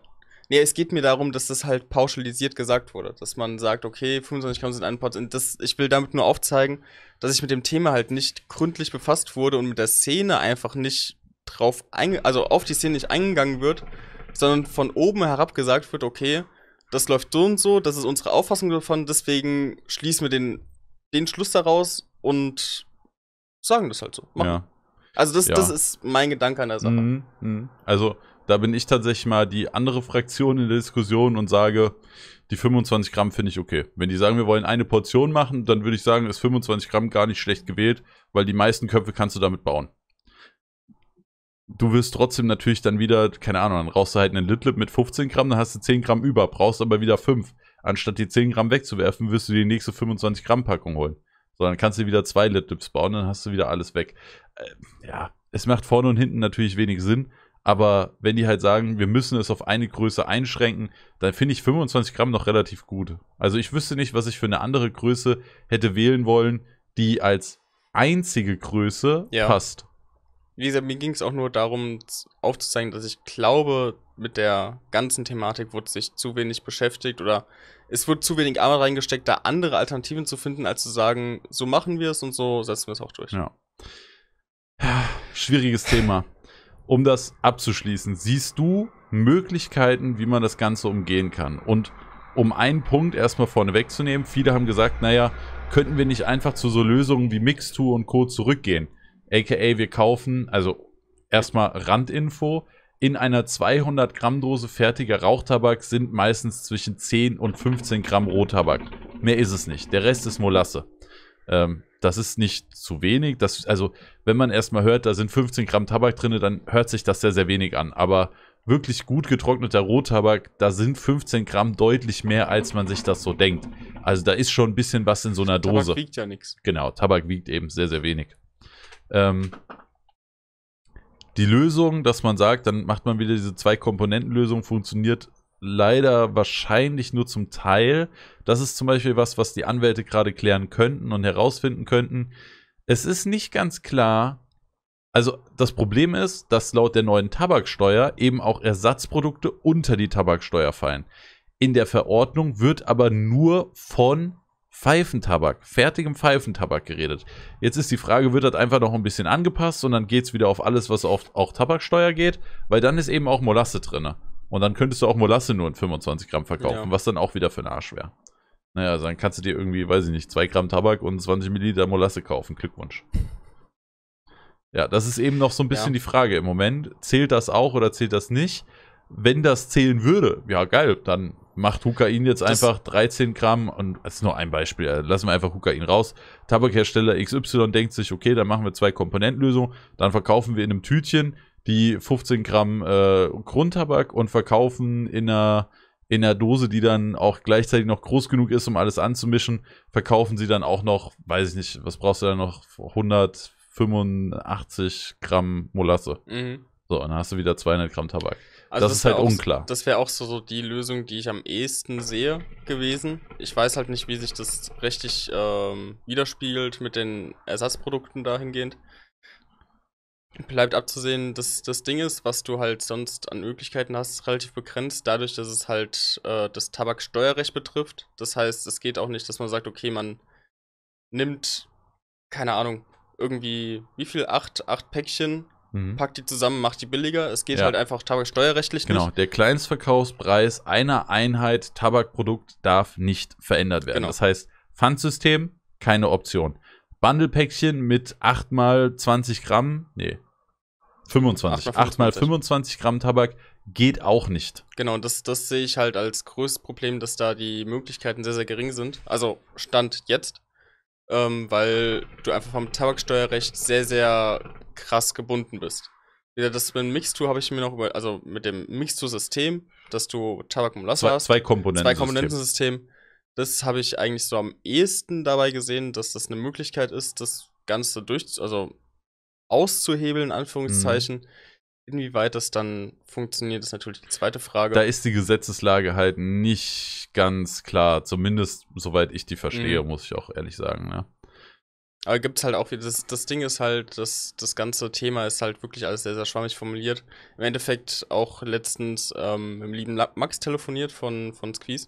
Speaker 2: Nee, es geht mir darum, dass das halt pauschalisiert gesagt wurde. Dass man sagt, okay, 25 Gramm sind ein Prozent. Das, ich will damit nur aufzeigen, dass ich mit dem Thema halt nicht gründlich befasst wurde und mit der Szene einfach nicht drauf, also auf die Szene nicht eingegangen wird, sondern von oben herab gesagt wird, okay, das läuft so und so, das ist unsere Auffassung davon, deswegen schließen wir den, den Schluss daraus und sagen das halt so. Machen. Ja. Also das, ja. das ist mein Gedanke an der Sache. Mhm,
Speaker 1: mh. Also da bin ich tatsächlich mal die andere Fraktion in der Diskussion und sage, die 25 Gramm finde ich okay. Wenn die sagen, wir wollen eine Portion machen, dann würde ich sagen, ist 25 Gramm gar nicht schlecht gewählt, weil die meisten Köpfe kannst du damit bauen du wirst trotzdem natürlich dann wieder, keine Ahnung, dann rauchst du halt einen Litlip mit 15 Gramm, dann hast du 10 Gramm über, brauchst aber wieder 5. Anstatt die 10 Gramm wegzuwerfen, wirst du die nächste 25 Gramm Packung holen. So, dann kannst du wieder zwei Litlips bauen, dann hast du wieder alles weg. Äh, ja, es macht vorne und hinten natürlich wenig Sinn, aber wenn die halt sagen, wir müssen es auf eine Größe einschränken, dann finde ich 25 Gramm noch relativ gut. Also ich wüsste nicht, was ich für eine andere Größe hätte wählen wollen, die als einzige Größe ja. passt
Speaker 2: wie gesagt, mir ging es auch nur darum, aufzuzeigen, dass ich glaube, mit der ganzen Thematik wurde sich zu wenig beschäftigt oder es wurde zu wenig Arbeit reingesteckt, da andere Alternativen zu finden, als zu sagen, so machen wir es und so setzen wir es auch durch.
Speaker 1: Ja. Schwieriges Thema. Um das abzuschließen, siehst du Möglichkeiten, wie man das Ganze umgehen kann? Und um einen Punkt erstmal vorne wegzunehmen, viele haben gesagt, naja, könnten wir nicht einfach zu so Lösungen wie Mixtour und Co. zurückgehen? AKA, wir kaufen, also erstmal Randinfo. In einer 200 Gramm Dose fertiger Rauchtabak sind meistens zwischen 10 und 15 Gramm Rohtabak. Mehr ist es nicht. Der Rest ist Molasse. Ähm, das ist nicht zu wenig. Das, also, wenn man erstmal hört, da sind 15 Gramm Tabak drin, dann hört sich das sehr, sehr wenig an. Aber wirklich gut getrockneter Rohtabak, da sind 15 Gramm deutlich mehr, als man sich das so denkt. Also, da ist schon ein bisschen was in so einer Dose. Tabak wiegt ja nichts. Genau, Tabak wiegt eben sehr, sehr wenig ähm, die Lösung, dass man sagt, dann macht man wieder diese Zwei-Komponenten-Lösung, funktioniert leider wahrscheinlich nur zum Teil. Das ist zum Beispiel was, was die Anwälte gerade klären könnten und herausfinden könnten. Es ist nicht ganz klar, also das Problem ist, dass laut der neuen Tabaksteuer eben auch Ersatzprodukte unter die Tabaksteuer fallen. In der Verordnung wird aber nur von Pfeifentabak, fertigem Pfeifentabak geredet. Jetzt ist die Frage, wird das einfach noch ein bisschen angepasst und dann geht es wieder auf alles, was auf auch Tabaksteuer geht, weil dann ist eben auch Molasse drin. Und dann könntest du auch Molasse nur in 25 Gramm verkaufen, ja. was dann auch wieder für den Arsch wäre. Naja, also dann kannst du dir irgendwie, weiß ich nicht, 2 Gramm Tabak und 20 Milliliter Molasse kaufen. Glückwunsch. Ja, das ist eben noch so ein bisschen ja. die Frage. Im Moment zählt das auch oder zählt das nicht? Wenn das zählen würde, ja geil, dann macht Hukain jetzt das einfach 13 Gramm und das ist nur ein Beispiel. Äh, lassen wir einfach Hukain raus. Tabakhersteller XY denkt sich, okay, dann machen wir zwei Komponentenlösungen, dann verkaufen wir in einem Tütchen die 15 Gramm äh, Grundtabak und verkaufen in einer in einer Dose, die dann auch gleichzeitig noch groß genug ist, um alles anzumischen, verkaufen sie dann auch noch, weiß ich nicht, was brauchst du dann noch, 185 Gramm Molasse. Mhm. So, und dann hast du wieder 200 Gramm Tabak. Also das, das, ist halt auch, unklar.
Speaker 2: Das wäre auch so, so, die Lösung, die ich am ehesten sehe gewesen. Ich weiß halt nicht, wie sich das richtig ähm, widerspiegelt mit den Ersatzprodukten dahingehend. Bleibt abzusehen, dass das Ding ist, was du halt sonst an Möglichkeiten hast, ist relativ begrenzt, dadurch, dass es halt äh, das Tabaksteuerrecht betrifft. Das heißt, es geht auch nicht, dass man sagt, okay, man nimmt, keine Ahnung, irgendwie, wie viel? Acht, acht Päckchen Mhm. Packt die zusammen, macht die billiger. Es geht ja. halt einfach tabaksteuerrechtlich genau. nicht. Genau,
Speaker 1: der Kleinstverkaufspreis einer Einheit Tabakprodukt darf nicht verändert werden. Genau. Das heißt, Pfandsystem, keine Option. Bundlepäckchen mit 8 mal 20 Gramm, nee, 25, 8 mal 25 Gramm Tabak geht auch nicht.
Speaker 2: Genau, das, das sehe ich halt als größtes Problem, dass da die Möglichkeiten sehr, sehr gering sind. Also Stand jetzt ähm, weil du einfach vom Tabaksteuerrecht sehr, sehr krass gebunden bist. Wieder das mit dem Mixtur habe ich mir noch über, also mit dem Mixtur-System, dass du Tabak und Lasser hast. Zwei Komponenten. Zwei Komponentensystem. Das habe ich eigentlich so am ehesten dabei gesehen, dass das eine Möglichkeit ist, das Ganze durch, also auszuhebeln, in mhm. Anführungszeichen. Mhm Inwieweit das dann funktioniert, ist natürlich die zweite Frage. Da ist
Speaker 1: die Gesetzeslage halt nicht ganz klar. Zumindest soweit ich die verstehe, mhm. muss ich auch ehrlich sagen. Ne?
Speaker 2: Aber gibt es halt auch wieder, das, das Ding ist halt, das, das ganze Thema ist halt wirklich alles sehr, sehr schwammig formuliert. Im Endeffekt auch letztens ähm, mit dem lieben Max telefoniert von, von Squeeze.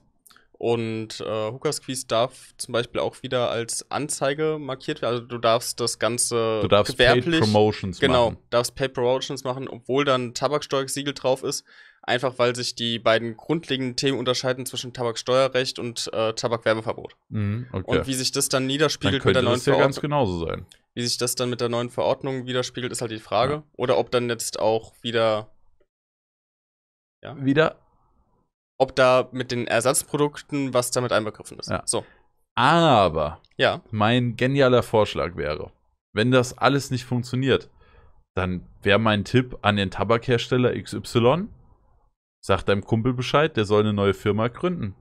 Speaker 2: Und äh, Hooker Squeeze darf zum Beispiel auch wieder als Anzeige markiert werden. Also du darfst das Ganze du darfst gewerblich. Paid Promotions genau, machen. darfst Paid Promotions machen, obwohl dann Tabaksteuersiegel drauf ist. Einfach weil sich die beiden grundlegenden Themen unterscheiden zwischen Tabaksteuerrecht und äh, Tabakwerbeverbot. Mhm, okay. Und wie sich das dann niederspiegelt dann mit der neuen das ja ganz genauso sein. Wie sich das dann mit der neuen Verordnung widerspiegelt, ist halt die Frage. Ja. Oder ob dann jetzt auch wieder ja. wieder ob da mit den Ersatzprodukten was damit einbegriffen ist. Ja. So.
Speaker 1: Aber ja. mein genialer Vorschlag wäre, wenn das alles nicht funktioniert, dann wäre mein Tipp an den Tabakhersteller XY, sag deinem Kumpel Bescheid, der soll eine neue Firma gründen.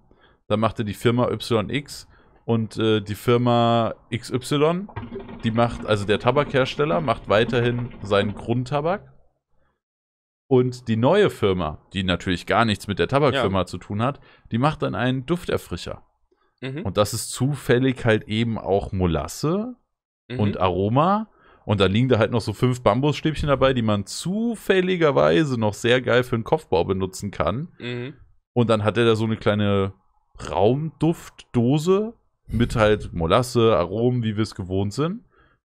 Speaker 1: Dann macht er die Firma YX und äh, die Firma XY, die macht, also der Tabakhersteller macht weiterhin seinen Grundtabak und die neue Firma, die natürlich gar nichts mit der Tabakfirma ja. zu tun hat, die macht dann einen Dufterfrischer. Mhm. Und das ist zufällig halt eben auch Molasse mhm. und Aroma. Und da liegen da halt noch so fünf Bambusstäbchen dabei, die man zufälligerweise noch sehr geil für den Kopfbau benutzen kann. Mhm. Und dann hat er da so eine kleine Raumduftdose mit halt Molasse, Aromen, wie wir es gewohnt sind.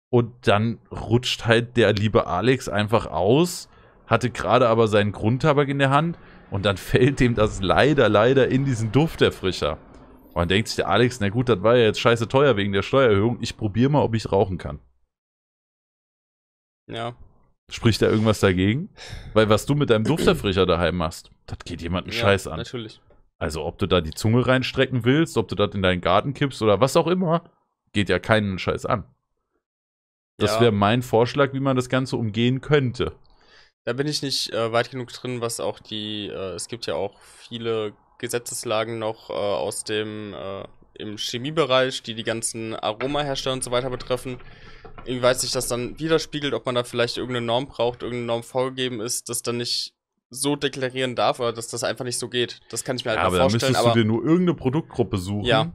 Speaker 1: Und dann rutscht halt der liebe Alex einfach aus hatte gerade aber seinen Grundtabak in der Hand und dann [LAUGHS] fällt dem das leider, leider in diesen Dufterfrischer. Und dann denkt sich der Alex, na gut, das war ja jetzt scheiße teuer wegen der Steuererhöhung, ich probiere mal, ob ich rauchen kann. Ja. Spricht da irgendwas dagegen? Weil was du mit deinem Dufterfrischer daheim machst, das geht jemanden ja, scheiß an. natürlich. Also ob du da die Zunge reinstrecken willst, ob du das in deinen Garten kippst oder was auch immer, geht ja keinen Scheiß an. Das ja. wäre mein Vorschlag, wie man das Ganze umgehen könnte.
Speaker 2: Da bin ich nicht äh, weit genug drin, was auch die, äh, es gibt ja auch viele Gesetzeslagen noch äh, aus dem äh, im Chemiebereich, die die ganzen Aromahersteller und so weiter betreffen. Irgendwie weiß ich, dass dann widerspiegelt, ob man da vielleicht irgendeine Norm braucht, irgendeine Norm vorgegeben ist, das dann nicht so deklarieren darf oder dass das einfach nicht so geht. Das kann ich mir halt ja, aber vorstellen. Aber dann müsstest aber, du dir
Speaker 1: nur irgendeine Produktgruppe suchen. Ja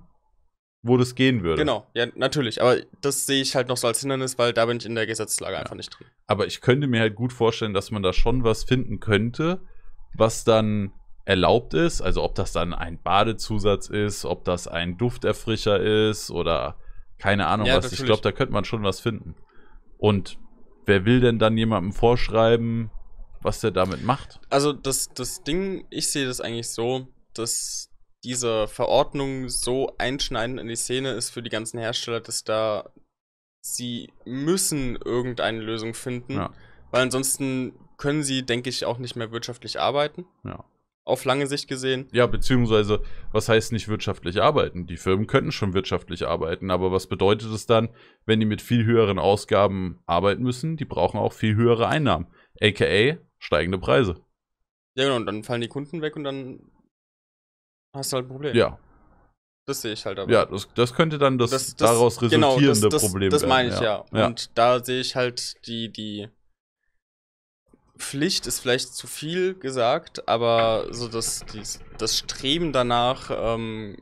Speaker 1: wo das gehen würde. Genau,
Speaker 2: ja, natürlich. Aber das sehe ich halt noch so als Hindernis, weil da bin ich in der Gesetzeslage ja. einfach nicht drin. Aber ich
Speaker 1: könnte mir halt gut vorstellen, dass man da schon was finden könnte, was dann erlaubt ist. Also ob das dann ein Badezusatz ist, ob das ein Dufterfrischer ist oder keine Ahnung ja, was. Natürlich. Ich glaube, da könnte man schon was finden. Und wer will denn dann jemandem vorschreiben, was der damit macht?
Speaker 2: Also das, das Ding, ich sehe das eigentlich so, dass diese Verordnung so einschneidend in die Szene ist für die ganzen Hersteller, dass da sie müssen irgendeine Lösung finden, ja. weil ansonsten können sie, denke ich, auch nicht mehr wirtschaftlich arbeiten. Ja. Auf lange Sicht gesehen.
Speaker 1: Ja, beziehungsweise, was heißt nicht wirtschaftlich arbeiten? Die Firmen könnten schon wirtschaftlich arbeiten, aber was bedeutet es dann, wenn die mit viel höheren Ausgaben arbeiten müssen? Die brauchen auch viel höhere Einnahmen, aka steigende Preise.
Speaker 2: Ja, genau, und dann fallen die Kunden weg und dann hast du halt ein Problem. Ja. Das sehe ich halt aber. Ja, das, das könnte dann das, das, das daraus resultierende genau, das, das, Problem das, das meine ich ja. ja. Und ja. da sehe ich halt die, die Pflicht ist vielleicht zu viel gesagt, aber so das, dies, das Streben danach, ähm,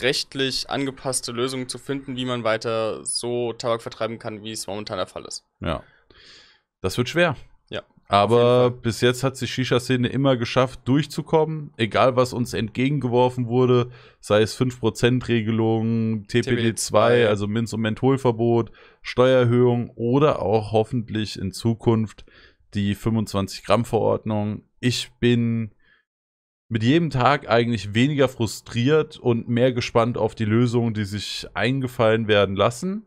Speaker 2: rechtlich angepasste Lösungen zu finden, wie man weiter so Tabak vertreiben kann, wie es momentan der Fall ist.
Speaker 1: Ja. Das wird schwer. Aber bis jetzt hat sich Shisha-Szene immer geschafft, durchzukommen, egal was uns entgegengeworfen wurde, sei es 5%-Regelung, TPD2, also Minz- und Mentholverbot, Steuererhöhung oder auch hoffentlich in Zukunft die 25-Gramm-Verordnung. Ich bin mit jedem Tag eigentlich weniger frustriert und mehr gespannt auf die Lösungen, die sich eingefallen werden lassen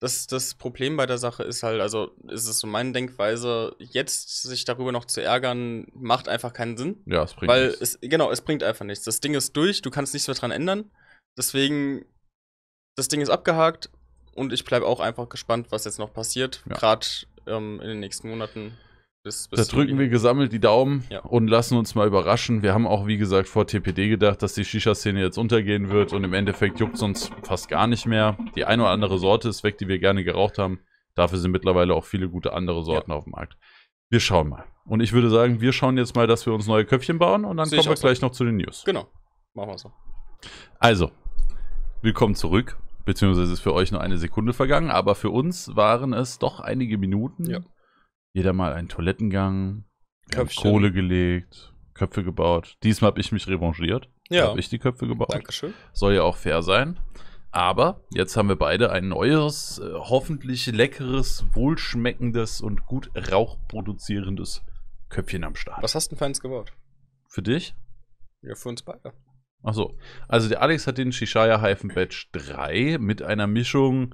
Speaker 2: das, das Problem bei der Sache ist halt, also ist es so meine Denkweise, jetzt sich darüber noch zu ärgern, macht einfach keinen Sinn. Ja, es bringt weil nichts. Weil, genau, es bringt einfach nichts. Das Ding ist durch, du kannst nichts mehr dran ändern. Deswegen, das Ding ist abgehakt und ich bleibe auch einfach gespannt, was jetzt noch passiert. Ja. Gerade ähm, in den nächsten Monaten. Bis, bis da drücken wir
Speaker 1: gesammelt die Daumen ja. und lassen uns mal überraschen. Wir haben auch, wie gesagt, vor TPD gedacht, dass die Shisha-Szene jetzt untergehen wird und im Endeffekt juckt es uns fast gar nicht mehr. Die eine oder andere Sorte ist weg, die wir gerne geraucht haben. Dafür sind mittlerweile auch viele gute andere Sorten ja. auf dem Markt. Wir schauen mal. Und ich würde sagen, wir schauen jetzt mal, dass wir uns neue Köpfchen bauen und dann Sehe kommen wir gleich so. noch zu den News.
Speaker 2: Genau. Machen wir so.
Speaker 1: Also, willkommen zurück. Beziehungsweise ist für euch nur eine Sekunde vergangen, aber für uns waren es doch einige Minuten. Ja. Jeder mal einen Toilettengang, Kohle gelegt, Köpfe gebaut. Diesmal habe ich mich revanchiert. Ja. Habe ich die Köpfe gebaut. Dankeschön. Soll ja auch fair sein. Aber jetzt haben wir beide ein neues, äh, hoffentlich leckeres, wohlschmeckendes und gut rauchproduzierendes Köpfchen am Start. Was
Speaker 2: hast du denn für eins gebaut? Für dich? Ja, für uns beide.
Speaker 1: Achso. Also der Alex hat den Shishaya Hyphen Badge 3 mit einer Mischung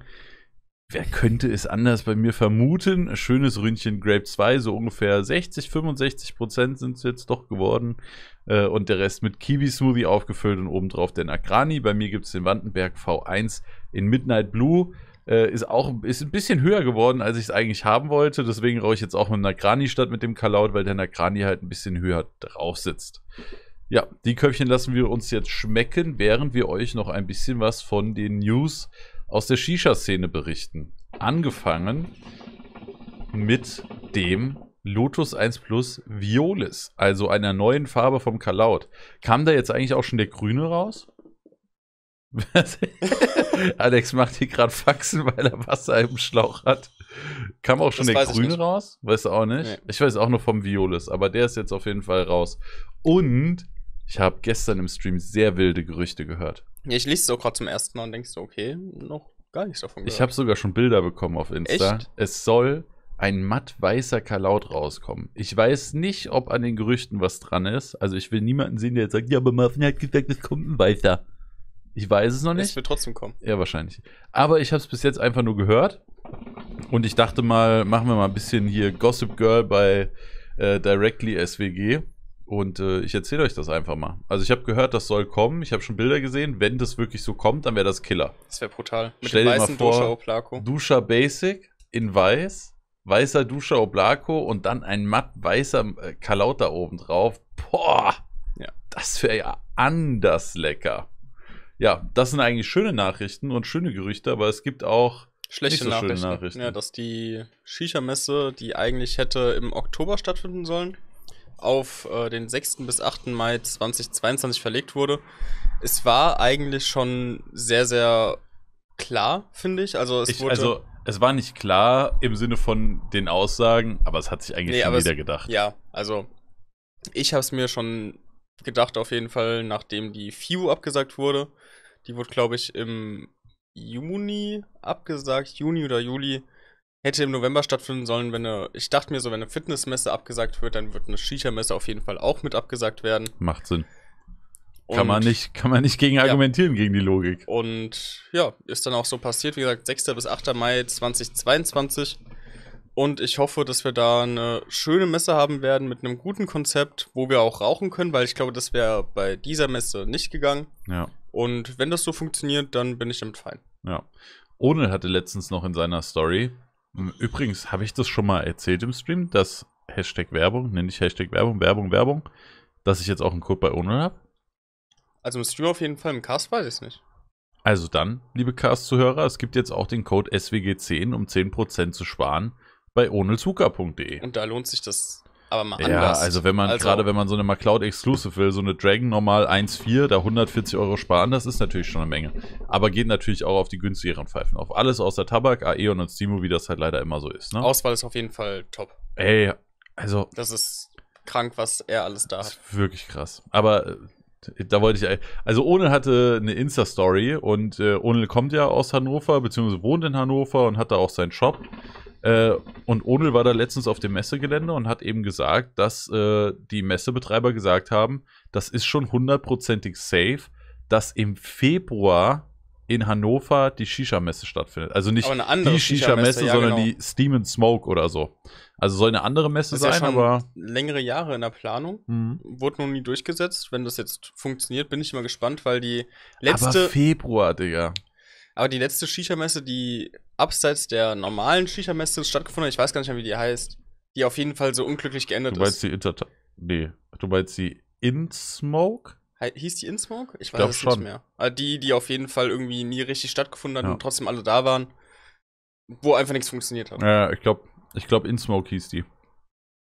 Speaker 1: wer könnte es anders bei mir vermuten? Schönes Ründchen Grape 2, so ungefähr 60, 65 Prozent sind es jetzt doch geworden. Äh, und der Rest mit Kiwi-Smoothie aufgefüllt und obendrauf der Nakrani. Bei mir gibt es den Wandenberg V1 in Midnight Blue. Äh, ist auch ist ein bisschen höher geworden, als ich es eigentlich haben wollte. Deswegen rauche ich jetzt auch mit Nakrani statt mit dem Kalaut, weil der Nakrani halt ein bisschen höher drauf sitzt. Ja, die Köpfchen lassen wir uns jetzt schmecken, während wir euch noch ein bisschen was von den News äh, aus der Shisha-Szene berichten. Angefangen mit dem Lotus 1 Plus Violis, also einer neuen Farbe vom Kalaut. Kam da jetzt eigentlich auch schon der Grüne raus? [LAUGHS] Alex macht hier gerade Faxen, weil er Wasser im Schlauch hat. Kam auch schon das der Grüne raus? Weißt du auch nicht? Nee. Ich weiß auch noch vom Violis, aber der ist jetzt auf jeden Fall raus.
Speaker 2: Und
Speaker 1: ich habe gestern im Stream sehr wilde Gerüchte gehört.
Speaker 2: Ja, ich lese es auch gerade zum ersten Mal und denkst so, okay, noch gar nichts davon gehört. Ich habe
Speaker 1: sogar schon Bilder bekommen auf Insta. Echt? Es soll ein matt-weißer Kalaut rauskommen. Ich weiß nicht, ob an den Gerüchten was dran ist. Also ich will niemanden sehen, der jetzt sagt, ja, aber Marvin hat gesagt, es kommt ein weißer. Ich weiß es noch nicht. Es wird trotzdem kommen. Ja, wahrscheinlich. Aber ich habe es bis jetzt einfach nur gehört. Und ich dachte mal, machen wir mal ein bisschen hier Gossip Girl bei äh, Directly SWG. Und äh, ich erzähle euch das einfach mal. Also ich habe gehört, das soll kommen. Ich habe schon Bilder gesehen. Wenn das wirklich so kommt, dann wäre das Killer.
Speaker 2: Das wäre brutal. Mit Stell dem dir mal vor,
Speaker 1: Duscher Basic in weiß, weißer Duscher Oblako und dann ein matt weißer äh, Kalauter oben drauf. Boah, ja. das wäre ja anders lecker. Ja, das sind eigentlich schöne Nachrichten und schöne Gerüchte, aber es gibt auch
Speaker 2: schlechte so Nachrichten. Nachrichten. Ja, dass die Shisha-Messe, die eigentlich hätte im Oktober stattfinden sollen, auf äh, den 6. bis 8. Mai 2022 verlegt wurde. Es war eigentlich schon sehr, sehr klar, finde ich. Also es ich, wurde. Also
Speaker 1: es war nicht klar im Sinne von den Aussagen, aber es hat sich eigentlich nee, schon wieder es, gedacht.
Speaker 2: Ja, also ich habe es mir schon gedacht, auf jeden Fall, nachdem die FIU abgesagt wurde. Die wurde, glaube ich, im Juni abgesagt, Juni oder Juli hätte im November stattfinden sollen, wenn eine, ich dachte mir so, wenn eine Fitnessmesse abgesagt wird, dann wird eine Shisha-Messe auf jeden Fall auch mit abgesagt werden. Macht Sinn. Und, kann man
Speaker 1: nicht, kann man nicht gegen argumentieren, gegen die Logik.
Speaker 2: Und ja, ist dann auch so passiert, wie gesagt, 6. bis 8. Mai 2022. Und ich hoffe, dass wir da eine schöne Messe haben werden mit einem guten Konzept, wo wir auch rauchen können, weil ich glaube, das wäre bei dieser Messe nicht gegangen. Ja. Und wenn das so funktioniert, dann bin ich damit fein. Ja.
Speaker 1: Ohne hatte letztens noch in seiner Story, hm, übrigens, habe ich das schon mal erzählt im Stream, dass Hashtag Werbung, nenne ich Hashtag Werbung, Werbung, Werbung, dass ich jetzt auch einen Code bei Onel
Speaker 2: habe? Also im Stream auf jeden Fall, im Cast weiß ich es nicht.
Speaker 1: Also dann, liebe Cast-Zuhörer, es gibt jetzt auch den Code SWG10, um 10% zu sparen bei onelzucker.de.
Speaker 2: Und da lohnt sich das aber mal ja, anders. Ja, also wenn man, also, gerade
Speaker 1: wenn man so eine MacLeod Exclusive will, so eine Dragon normal 1.4, da 140 Euro sparen, das ist natürlich schon eine Menge. Aber geht natürlich auch auf die günstigeren Pfeifen. Auf alles außer Tabak, AE und Steamo, wie das halt leider immer so ist. Ne?
Speaker 2: Auswahl ist auf jeden Fall top. Ey, also. Das ist krank, was er alles da hat. Ist wirklich krass.
Speaker 1: Aber äh, da wollte ich, äh, also Onel hatte eine Insta-Story und äh, Onel kommt ja aus Hannover, beziehungsweise wohnt in Hannover und hat da auch seinen Shop. Äh, und Onel war da letztens auf dem Messegelände und hat eben gesagt, dass äh, die Messebetreiber gesagt haben, das ist schon hundertprozentig safe, dass im Februar in Hannover die Shisha-Messe stattfindet. Also nicht die Shisha-Messe, Shisha ja, sondern genau. die Steam and Smoke oder so. Also soll eine andere Messe das sein, ja aber.
Speaker 2: Längere Jahre in der Planung. Mhm. Wurde noch nie durchgesetzt. Wenn das jetzt funktioniert, bin ich mal gespannt, weil die letzte. Aber Februar, Digga. Aber die letzte Shisha-Messe, die abseits der normalen Shisha-Messe stattgefunden hat, ich weiß gar nicht mehr, wie die heißt, die auf jeden Fall so unglücklich geendet du meinst
Speaker 1: ist. Die Inter nee, du meinst die InSmoke?
Speaker 2: Hieß die InSmoke? Ich, ich weiß es nicht mehr. Also die, die auf jeden Fall irgendwie nie richtig stattgefunden hat ja. und trotzdem alle da waren, wo einfach nichts funktioniert hat. Ja,
Speaker 1: ich glaube, ich glaub, InSmoke hieß die.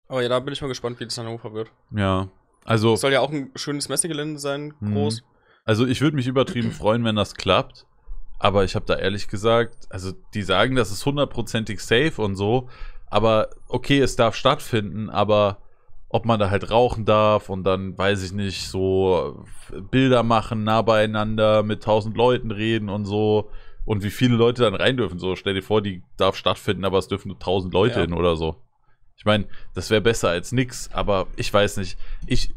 Speaker 2: Aber ja, da bin ich mal gespannt, wie das in Hannover wird. Ja. Also. Das soll ja auch ein schönes Messegelände sein, mhm. groß.
Speaker 1: Also ich würde mich übertrieben freuen, wenn das klappt. Aber ich habe da ehrlich gesagt, also die sagen, das ist hundertprozentig safe und so. Aber okay, es darf stattfinden, aber ob man da halt rauchen darf und dann, weiß ich nicht, so äh, Bilder machen, nah beieinander, mit tausend Leuten reden und so. Und wie viele Leute dann rein dürfen. So, stell dir vor, die darf stattfinden, aber es dürfen nur tausend Leute ja. hin oder so. Ich meine, das wäre besser als nix, aber ich weiß nicht. Ich,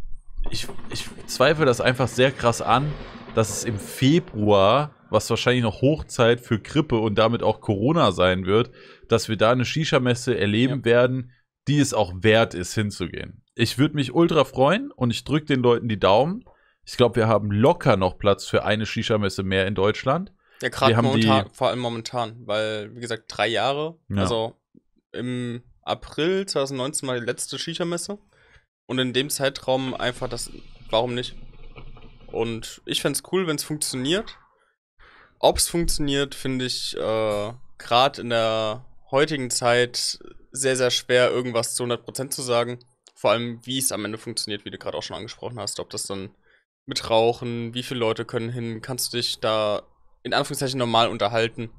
Speaker 1: ich, ich zweifle das einfach sehr krass an, dass es im Februar was wahrscheinlich noch Hochzeit für Grippe und damit auch Corona sein wird, dass wir da eine Shisha-Messe erleben ja. werden, die es auch wert ist, hinzugehen. Ich würde mich ultra freuen und ich drücke den Leuten die Daumen. Ich glaube, wir haben locker noch Platz für eine Shisha-Messe mehr in Deutschland. Ja, gerade momentan,
Speaker 2: die, vor allem momentan, weil, wie gesagt, drei Jahre. Ja. Also im April 2019 war die letzte Shisha-Messe. Und in dem Zeitraum einfach das, warum nicht? Und ich fände es cool, wenn es funktioniert. Ob es funktioniert, finde ich äh, gerade in der heutigen Zeit sehr, sehr schwer, irgendwas zu 100% zu sagen. Vor allem, wie es am Ende funktioniert, wie du gerade auch schon angesprochen hast. Ob das dann mit Rauchen, wie viele Leute können hin, kannst du dich da in Anführungszeichen normal unterhalten.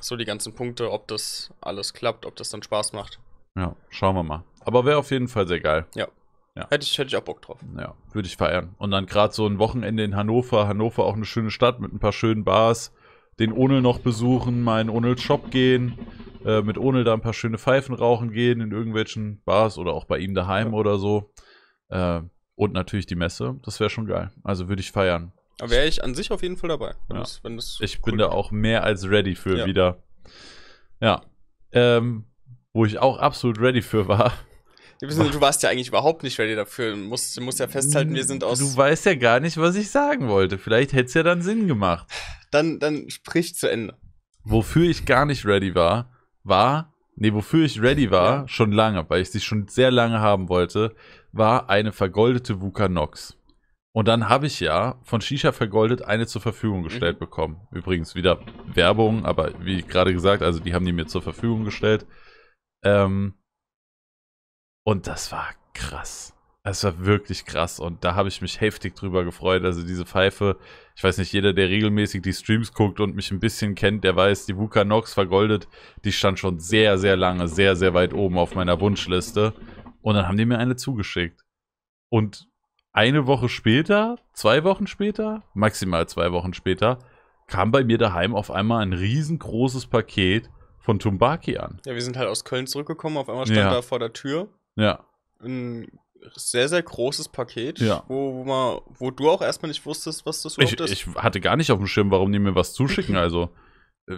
Speaker 2: So die ganzen Punkte, ob das alles klappt, ob das dann Spaß macht.
Speaker 1: Ja, schauen wir mal.
Speaker 2: Aber wäre auf jeden Fall sehr geil. Ja. Ja. Hätte, ich, hätte ich auch Bock drauf. Ja,
Speaker 1: würde ich feiern. Und dann gerade so ein Wochenende in Hannover. Hannover auch eine schöne Stadt mit ein paar schönen Bars. Den Onel noch besuchen, mal in Onels Shop gehen, äh, mit Onel da ein paar schöne Pfeifen rauchen gehen in irgendwelchen Bars oder auch bei ihm daheim ja. oder so. Äh, und natürlich die Messe. Das wäre schon geil. Also würde ich feiern. Aber wäre
Speaker 2: ich an sich auf jeden Fall dabei. Wenn ja. das, wenn das
Speaker 1: ich cool bin da auch mehr als ready für ja. wieder. Ja. Ähm, wo ich auch absolut ready für
Speaker 2: war, Bisschen, du warst ja eigentlich überhaupt nicht ready dafür. Du musst, musst ja festhalten, wir sind aus. Du weißt ja gar nicht, was ich sagen wollte. Vielleicht hätte es ja dann Sinn gemacht. Dann, dann sprich zu Ende.
Speaker 1: Wofür ich gar nicht ready war, war, nee, wofür ich ready war, ja. schon lange, weil ich sie schon sehr lange haben wollte, war eine vergoldete Nox. Und dann habe ich ja von Shisha vergoldet eine zur Verfügung gestellt mhm. bekommen. Übrigens wieder Werbung, aber wie gerade gesagt, also die haben die mir zur Verfügung gestellt. Ähm, und das war krass. Es war wirklich krass und da habe ich mich heftig drüber gefreut. Also diese Pfeife, ich weiß nicht, jeder, der regelmäßig die Streams guckt und mich ein bisschen kennt, der weiß, die Vuka Nox vergoldet, die stand schon sehr, sehr lange, sehr, sehr weit oben auf meiner Wunschliste. Und dann haben die mir eine zugeschickt. Und eine Woche später, zwei Wochen später, maximal zwei Wochen später, kam bei mir daheim auf einmal ein riesengroßes Paket von Tumbaki an.
Speaker 2: Ja, wir sind halt aus Köln zurückgekommen, auf einmal stand ja. da vor der Tür ja. Ein sehr, sehr großes Paket, ja. wo, wo, man, wo du auch erstmal nicht wusstest, was das überhaupt ich, ist. Ich
Speaker 1: hatte gar nicht auf dem Schirm, warum die mir was zuschicken. Also äh,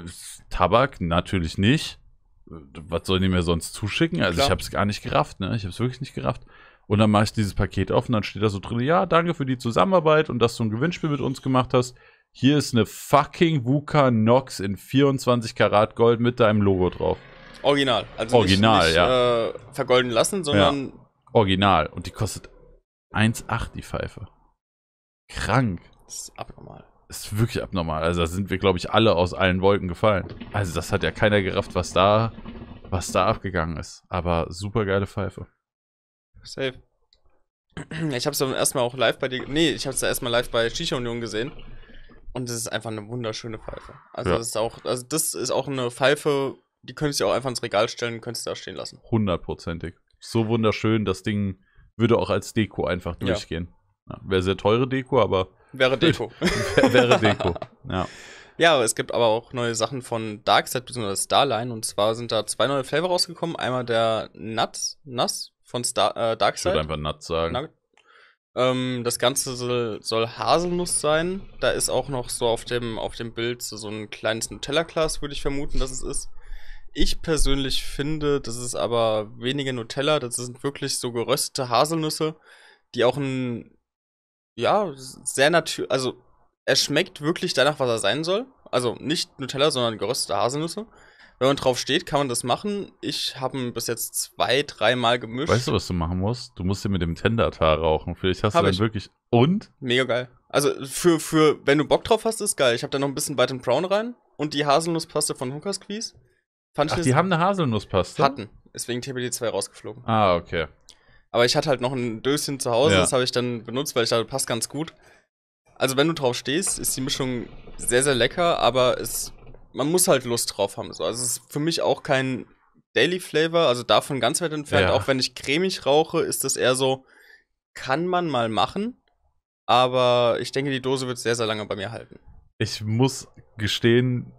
Speaker 1: Tabak natürlich nicht. Was sollen die mir sonst zuschicken? Also Klar. ich habe es gar nicht gerafft, ne? Ich habe es wirklich nicht gerafft. Und dann mache ich dieses Paket auf und dann steht da so drin, ja, danke für die Zusammenarbeit und dass du ein Gewinnspiel mit uns gemacht hast. Hier ist eine fucking VUCA Nox in 24 Karat Gold mit deinem Logo drauf. Original. Also Original, nicht, nicht,
Speaker 2: ja. Äh, vergolden lassen, sondern. Ja.
Speaker 1: Original. Und die kostet 1,8 die Pfeife. Krank. Das ist abnormal. Das ist wirklich abnormal. Also da sind wir, glaube ich, alle aus allen Wolken gefallen. Also das hat ja keiner gerafft, was da, was da abgegangen ist. Aber super geile Pfeife.
Speaker 2: Safe. Ich habe es dann erstmal auch live bei dir. Nee, ich habe es erstmal live bei Shisha Union gesehen. Und es ist einfach eine wunderschöne Pfeife. Also ja. das ist auch, also das ist auch eine Pfeife, die könntest du auch einfach ins Regal stellen, und könntest da stehen lassen.
Speaker 1: Hundertprozentig. So wunderschön, das Ding würde auch als Deko einfach durchgehen. Ja. Ja, wäre sehr teure Deko, aber. Wäre [LAUGHS] Deko. wäre Deko.
Speaker 2: Ja. Ja, es gibt aber auch neue Sachen von Darkseid bzw. Starline. Und zwar sind da zwei neue Flavor rausgekommen. Einmal der Nuts, Nuss von Star, äh, Darkseid. Ich würde einfach Nuts sagen. Nut. Ähm, das Ganze soll, soll, Haselnuss sein. Da ist auch noch so auf dem, auf dem Bild so, so ein kleines Nutella-Glas, würde ich vermuten, dass es ist. Ich persönlich finde, das ist aber weniger Nutella, das sind wirklich so geröstete Haselnüsse, die auch ein, ja, sehr natürlich, also er schmeckt wirklich danach, was er sein soll. Also nicht Nutella, sondern geröstete Haselnüsse. Wenn man drauf steht, kann man das machen. Ich habe ihn bis jetzt zwei, dreimal gemischt. Weißt du,
Speaker 1: was du machen musst? Du musst ihn mit dem Tendertar rauchen. Vielleicht hast hab du dann ich. wirklich. Und?
Speaker 2: Mega geil. Also für, für, wenn du Bock drauf hast, ist geil. Ich habe da noch ein bisschen White Brown rein und die Haselnusspaste von Hooker Squeeze. Ach, die haben eine
Speaker 1: Haselnusspaste? Hatten.
Speaker 2: Deswegen TBD2 rausgeflogen. Ah, okay. Aber ich hatte halt noch ein Döschen zu Hause, ja. das habe ich dann benutzt, weil ich dachte, passt ganz gut. Also wenn du drauf stehst, ist die Mischung sehr, sehr lecker, aber es, man muss halt Lust drauf haben. Also es ist für mich auch kein Daily Flavor, also davon ganz weit entfernt. Ja. Auch wenn ich cremig rauche, ist das eher so, kann man mal machen, aber ich denke, die Dose wird sehr, sehr lange bei mir halten.
Speaker 1: Ich muss gestehen,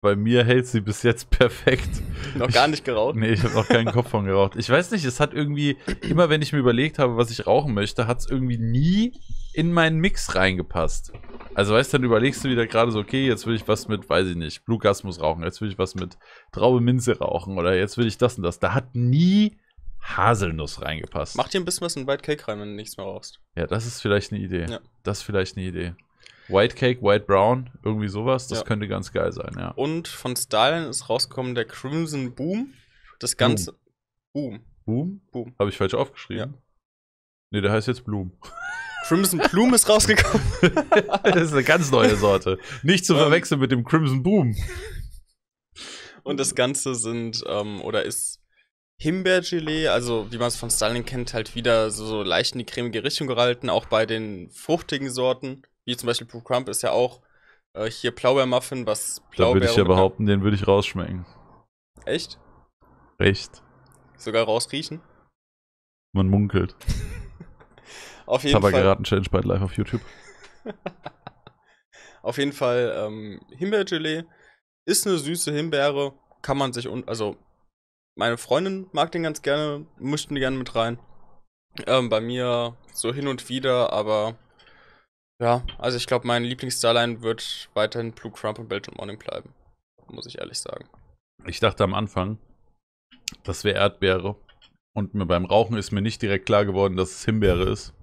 Speaker 1: bei mir hält sie bis jetzt [LAUGHS] perfekt. noch gar nicht geraucht? Ich, nee, ich habe noch keinen Kopf von geraucht. Ich weiß nicht, es hat irgendwie, immer wenn ich mir überlegt habe, was ich rauchen möchte, hat es irgendwie nie in meinen Mix reingepasst. Also weißt du, dann überlegst du wieder gerade so, okay, jetzt will ich was mit, weiß ich nicht, Bluegasmus rauchen, jetzt will ich was mit Traube Minze rauchen oder jetzt will ich das und das. Da hat nie Haselnuss reingepasst. Mach
Speaker 2: dir ein bisschen was in White Cake rein, wenn du nichts mehr rauchst.
Speaker 1: Ja, das ist vielleicht eine Idee. Ja. Das ist vielleicht eine Idee. White Cake, White Brown, irgendwie sowas. Das ja. könnte ganz geil sein, ja.
Speaker 2: Und von Stalin ist rausgekommen der Crimson Boom. Das Ganze. Boom.
Speaker 1: Boom? Boom. Habe ich falsch aufgeschrieben? Ja. Nee, der heißt jetzt [LAUGHS] Bloom.
Speaker 2: Crimson Plume ist rausgekommen.
Speaker 1: [LAUGHS] das ist eine ganz neue Sorte. Nicht zu ähm. verwechseln mit dem Crimson Boom.
Speaker 2: Und das Ganze sind, ähm, oder ist Himbeergelee, also wie man es von Stalin kennt, halt wieder so, so leicht in die cremige Richtung gehalten, auch bei den fruchtigen Sorten. Wie zum Beispiel Crump ist ja auch äh, hier Blaubeermuffin, was Blaubeer. Da würde ich ja
Speaker 1: behaupten, den würde ich rausschmecken. Echt? Echt.
Speaker 2: Sogar rausriechen?
Speaker 1: Man munkelt. [LAUGHS] auf jeden Fall. geraten Challenge bei Live auf YouTube. [LAUGHS]
Speaker 2: auf jeden Fall ähm, Himbeergelee ist eine süße Himbeere, kann man sich und also meine Freundin mag den ganz gerne, mischt den gerne mit rein. Ähm, bei mir so hin und wieder, aber ja, also ich glaube, mein Lieblingsstarline wird weiterhin Blue Crump und Belgian Morning bleiben. Muss ich ehrlich sagen.
Speaker 1: Ich dachte am Anfang, das wäre Erdbeere. Und mir beim Rauchen ist mir nicht direkt klar geworden, dass es Himbeere ist.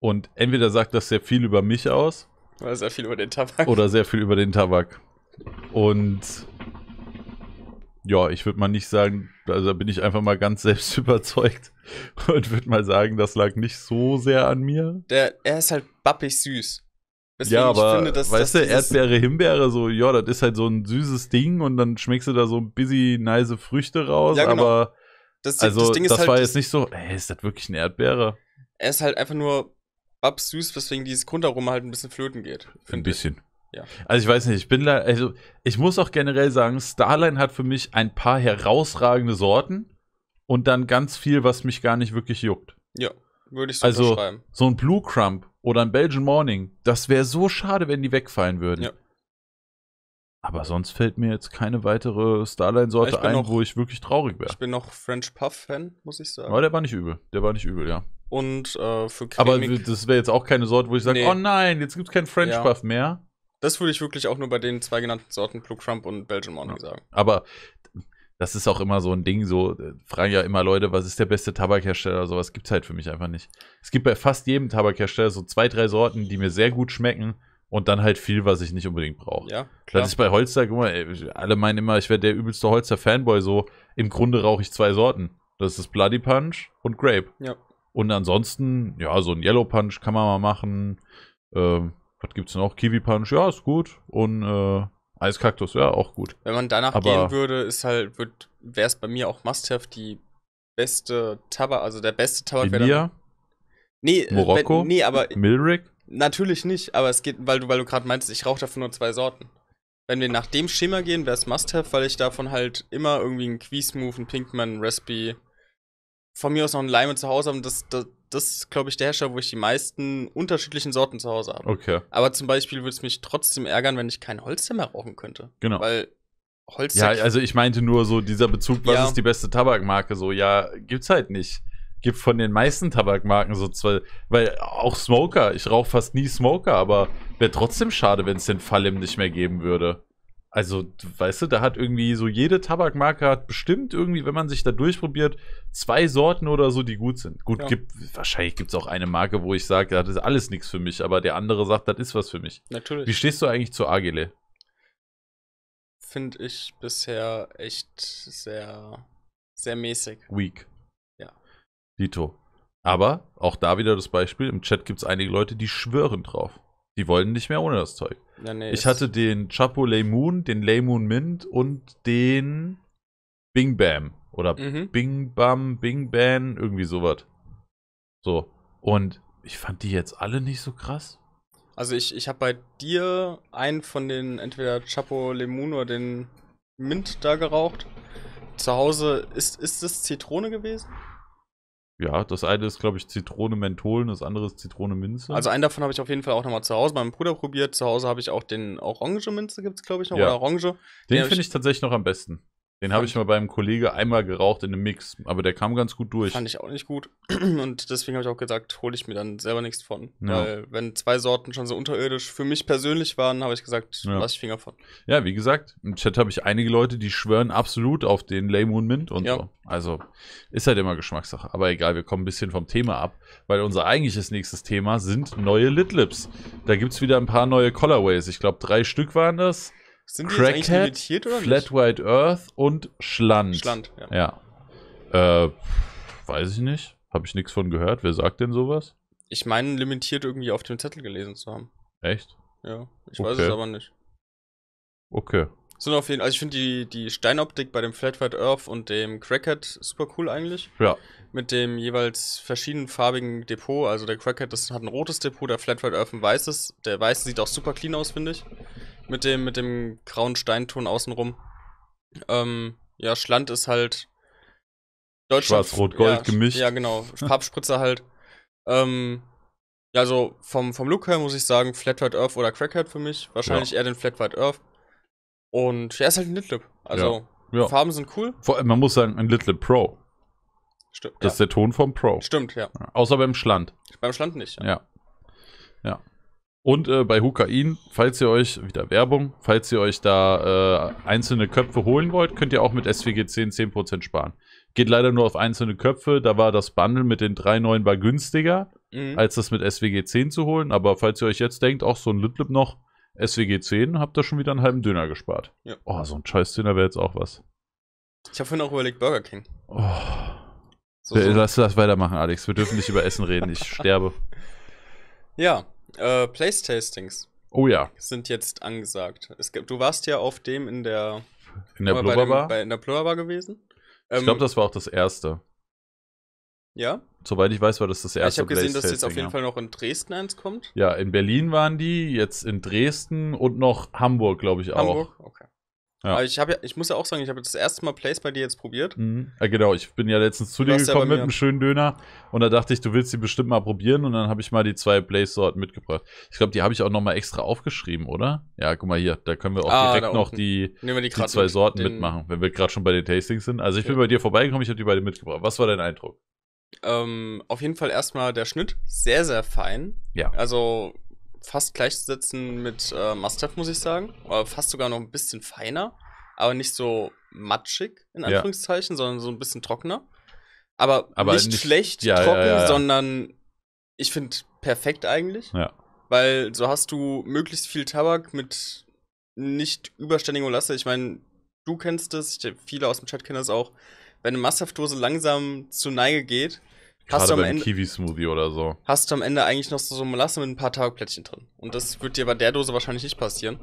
Speaker 1: Und entweder sagt das sehr viel über mich aus.
Speaker 2: Oder sehr viel über den Tabak. Oder sehr
Speaker 1: viel über den Tabak. Und ja, ich würde mal nicht sagen, also da bin ich einfach mal ganz [LAUGHS] selbst überzeugt und würde mal sagen, das lag nicht so sehr an mir.
Speaker 2: Der, er ist halt bappig süß. Deswegen ja, aber finde, dass, weißt dass du,
Speaker 1: Erdbeere, Himbeere, so, ja, das ist halt so ein süßes Ding und dann schmeckst du da so ein busy, nice Früchte raus, ja, genau. aber das, also, das, Ding ist das halt, war jetzt nicht so, ey, ist das wirklich eine Erdbeere?
Speaker 2: Er ist halt einfach nur babsüß, weswegen dieses Grundaroma halt ein bisschen flöten geht.
Speaker 1: Ein bisschen. Ja. Also ich weiß nicht, ich bin da, also ich muss auch generell sagen, Starline hat für mich ein paar herausragende Sorten und dann ganz viel, was mich gar nicht wirklich juckt. Ja, würde ich so also, schreiben. Also so ein Blue Crump oder ein Belgian Morning, das wäre so schade, wenn die wegfallen würden. Ja. Aber sonst fällt mir jetzt keine weitere Starline-Sorte ein, noch, wo ich wirklich traurig wäre. Ich
Speaker 2: bin noch French Puff-Fan, muss ich sagen. Aber der
Speaker 1: war nicht übel. Der war nicht übel, ja.
Speaker 2: Und äh, für cremig. Aber
Speaker 1: das wäre jetzt auch keine Sorte, wo ich sage, nee. oh nein,
Speaker 2: jetzt gibt es keinen French ja. Puff mehr. Das würde ich wirklich auch nur bei den zwei genannten Sorten, Blue Crump und Belgian Mountain, ja. sagen.
Speaker 1: Aber das ist auch immer so ein Ding, so äh, fragen ja immer Leute, was ist der beste Tabakhersteller? oder Sowas gibt es halt für mich einfach nicht. Es gibt bei fast jedem Tabakhersteller so zwei, drei Sorten, die mir sehr gut schmecken und dann halt viel, was ich nicht unbedingt brauche. Ja, klar. Das ist bei Holster, guck mal, ey, äh, alle meinen immer, ich wäre der übelste Holster-Fanboy, so im Grunde rauche ich zwei Sorten. Das ist Bloody Punch und Grape. Ja. Und ansonsten, ja, so ein Yellow Punch kann man mal machen. Ähm, was gibt's noch? Kiwi Punch, ja, ist gut. Und äh, Eiskaktus, ja, auch gut. Wenn man danach Aber gehen
Speaker 2: würde, ist halt, wird, wäre es bei mir auch must-have die beste Tabak, also der beste Tabak wäre dann. Nee, äh, Morocco? Nee, aber. Milrick? Natürlich nicht, aber es geht, weil du, weil du gerade meinst, ich rauche davon nur zwei Sorten. Wenn wir nach dem Schema gehen, wäre es Must-Have, weil ich davon halt immer irgendwie einen Quiz-Move, einen Pinkman, einen Recipe, von mir aus noch einen Lime zu Hause habe. Und das, das, das ist, glaube ich, der Hersteller, wo ich die meisten unterschiedlichen Sorten zu Hause habe. Okay. Aber zum Beispiel würde es mich trotzdem ärgern, wenn ich kein Holz mehr rauchen könnte. Genau. Weil Holz. Ja, also
Speaker 1: ich meinte nur so dieser Bezug, was ja. ist die beste Tabakmarke? So, ja, gibt's halt nicht. Gibt von den meisten Tabakmarken so zwei, weil auch Smoker, ich rauche fast nie Smoker, aber wäre trotzdem schade, wenn es den Falim nicht mehr geben würde. Also, weißt du, da hat irgendwie so jede Tabakmarke hat bestimmt irgendwie, wenn man sich da durchprobiert, zwei Sorten oder so, die gut sind. Gut, ja. gibt, wahrscheinlich gibt es auch eine Marke, wo ich sage, das ist alles nichts für mich, aber der andere sagt, das ist was für mich. Natürlich. Wie stehst du eigentlich zu Agile?
Speaker 2: Finde ich bisher echt sehr, sehr mäßig. Weak. Ja.
Speaker 1: Dito. Aber auch da wieder das Beispiel: im Chat gibt es einige Leute, die schwören drauf. Die wollen nicht mehr ohne das Zeug. Ja, nee, ich hatte den Chapo Leymoon, den Leymoon Mint und den Bing Bam. Oder mhm. Bing Bam, Bing Bam, irgendwie sowas. So. Und ich fand die jetzt alle nicht so krass.
Speaker 2: Also ich, ich habe bei dir einen von den entweder Chapo Leymoon oder den Mint da geraucht. Zu Hause ist, ist es Zitrone gewesen?
Speaker 1: Ja, das eine ist, glaube ich, Zitrone Mentholen, das andere ist Zitrone Minze. Also einen
Speaker 2: davon habe ich auf jeden Fall auch nochmal zu Hause meinem Bruder probiert. Zu Hause habe ich auch den Orange Minze, gibt es, glaube ich, noch, ja. oder Orange. Den, den finde ich,
Speaker 1: ich tatsächlich noch am besten. Den habe ich mal beim Kollegen einmal geraucht in einem Mix, aber der kam ganz gut durch. Fand ich
Speaker 2: auch nicht gut. [CLEARS THROAT] Und deswegen habe ich auch gesagt, hole ich mir dann selber nichts von. Ja. Weil wenn zwei Sorten schon so unterirdisch für mich persönlich waren, habe ich gesagt, ja. lass ich Finger von.
Speaker 1: Ja, wie gesagt, im Chat habe ich einige Leute, die schwören absolut auf den Lay Moon Mint und ja. so. Also ist halt immer Geschmackssache. Aber egal, wir kommen ein bisschen vom Thema ab, weil unser eigentliches nächstes Thema sind neue Litlips. Da gibt es wieder ein paar neue Colorways. Ich glaube, drei Stück waren das. Sind die Crackhead, limitiert oder Flat nicht? White Earth und Schland. Schland, ja. ja. Äh, weiß ich nicht. Habe ich nichts von gehört. Wer sagt denn sowas?
Speaker 2: Ich meine, limitiert irgendwie auf dem Zettel gelesen zu haben. Echt? Ja, ich okay. weiß es aber nicht. Okay. Sind auf jeden, also ich finde die, die Steinoptik bei dem Flat White Earth und dem Crackhead super cool eigentlich. Ja. Mit dem jeweils verschiedenfarbigen Depot. Also der Crackhead das hat ein rotes Depot, der Flat White Earth ein weißes. Der weiße sieht auch super clean aus, finde ich mit dem, mit dem grauen Steinton außenrum. Ähm, ja, Schland ist halt Schwarz-Rot-Gold ja, gemischt. Ja, genau. Pappspritzer halt. Ähm, ja, also vom, vom Look her muss ich sagen, Flat White Earth oder Crackhead für mich. Wahrscheinlich ja. eher den Flat White Earth. Und er ist halt ein Litlip. Also, ja. Farben sind cool.
Speaker 1: Vor man muss sagen, ein Litlip Pro. Stimmt.
Speaker 2: Das ist der Ton vom Pro. Stimmt, ja.
Speaker 1: Außer beim Schland.
Speaker 2: Beim Schland nicht. ja.
Speaker 1: ja. Und äh, bei Hukain, falls ihr euch, wieder Werbung, falls ihr euch da äh, einzelne Köpfe holen wollt, könnt ihr auch mit SWG 10 10% sparen. Geht leider nur auf einzelne Köpfe, da war das Bundle mit den drei neuen war günstiger, mhm. als das mit SWG 10 zu holen. Aber falls ihr euch jetzt denkt, auch so ein Litlip noch, SWG 10, habt ihr schon wieder einen halben Döner gespart. Ja. Oh, so ein scheiß Döner wäre jetzt auch was.
Speaker 2: Ich habe vorhin auch überlegt, Burger King. Oh. So, so. Lass
Speaker 1: das weitermachen, Alex. Wir dürfen nicht über Essen reden. Ich sterbe.
Speaker 2: [LAUGHS] Ja, äh, Place Tastings. Oh ja. Sind jetzt angesagt. Es gibt, du warst ja auf dem in der. In der Blubberbar? Bei, bei in der Blubberbar gewesen. Ähm, ich glaube, das
Speaker 1: war auch das erste. Ja? Soweit ich weiß, war das das erste. Ich habe gesehen, dass jetzt auf jeden Fall
Speaker 2: noch in Dresden eins kommt.
Speaker 1: Ja, in Berlin waren die, jetzt in Dresden und noch Hamburg, glaube ich, auch. Hamburg,
Speaker 2: okay. Ja. Aber ich, ja, ich muss ja auch sagen, ich habe das erste Mal Place bei dir jetzt probiert. Mhm.
Speaker 1: Ja, genau, ich bin ja letztens zu dir gekommen mit einem schönen Döner und da dachte ich, du willst die bestimmt mal probieren und dann habe ich mal die zwei Place-Sorten mitgebracht. Ich glaube, die habe ich auch nochmal extra aufgeschrieben, oder? Ja, guck mal hier, da können wir auch ah, direkt noch die, die, die zwei Sorten mitmachen, wenn wir gerade schon bei den Tastings sind. Also ich ja. bin bei dir vorbeigekommen, ich habe die beide mitgebracht. Was war dein
Speaker 2: Eindruck? Ähm, auf jeden Fall erstmal der Schnitt, sehr, sehr fein. Ja. Also fast gleichzusetzen mit äh, Mustaf, muss ich sagen. Oder äh, fast sogar noch ein bisschen feiner. Aber nicht so matschig, in Anführungszeichen, ja. sondern so ein bisschen trockener. Aber, aber nicht, nicht, schlecht ja, trocken, ja, sondern ich finde perfekt eigentlich. Weil so hast du möglichst viel Tabak mit nicht überständigem Olasse. Ich meine, du kennst es, viele aus dem Chat kennen das auch. Wenn eine Mustaf-Dose langsam zur Neige geht, Hast Gerade du am Ende Kiwi Smoothie oder so. Hast du am Ende eigentlich noch so Molasse mit ein paar Taugplättchen drin. Und das wird dir bei der Dose wahrscheinlich nicht passieren.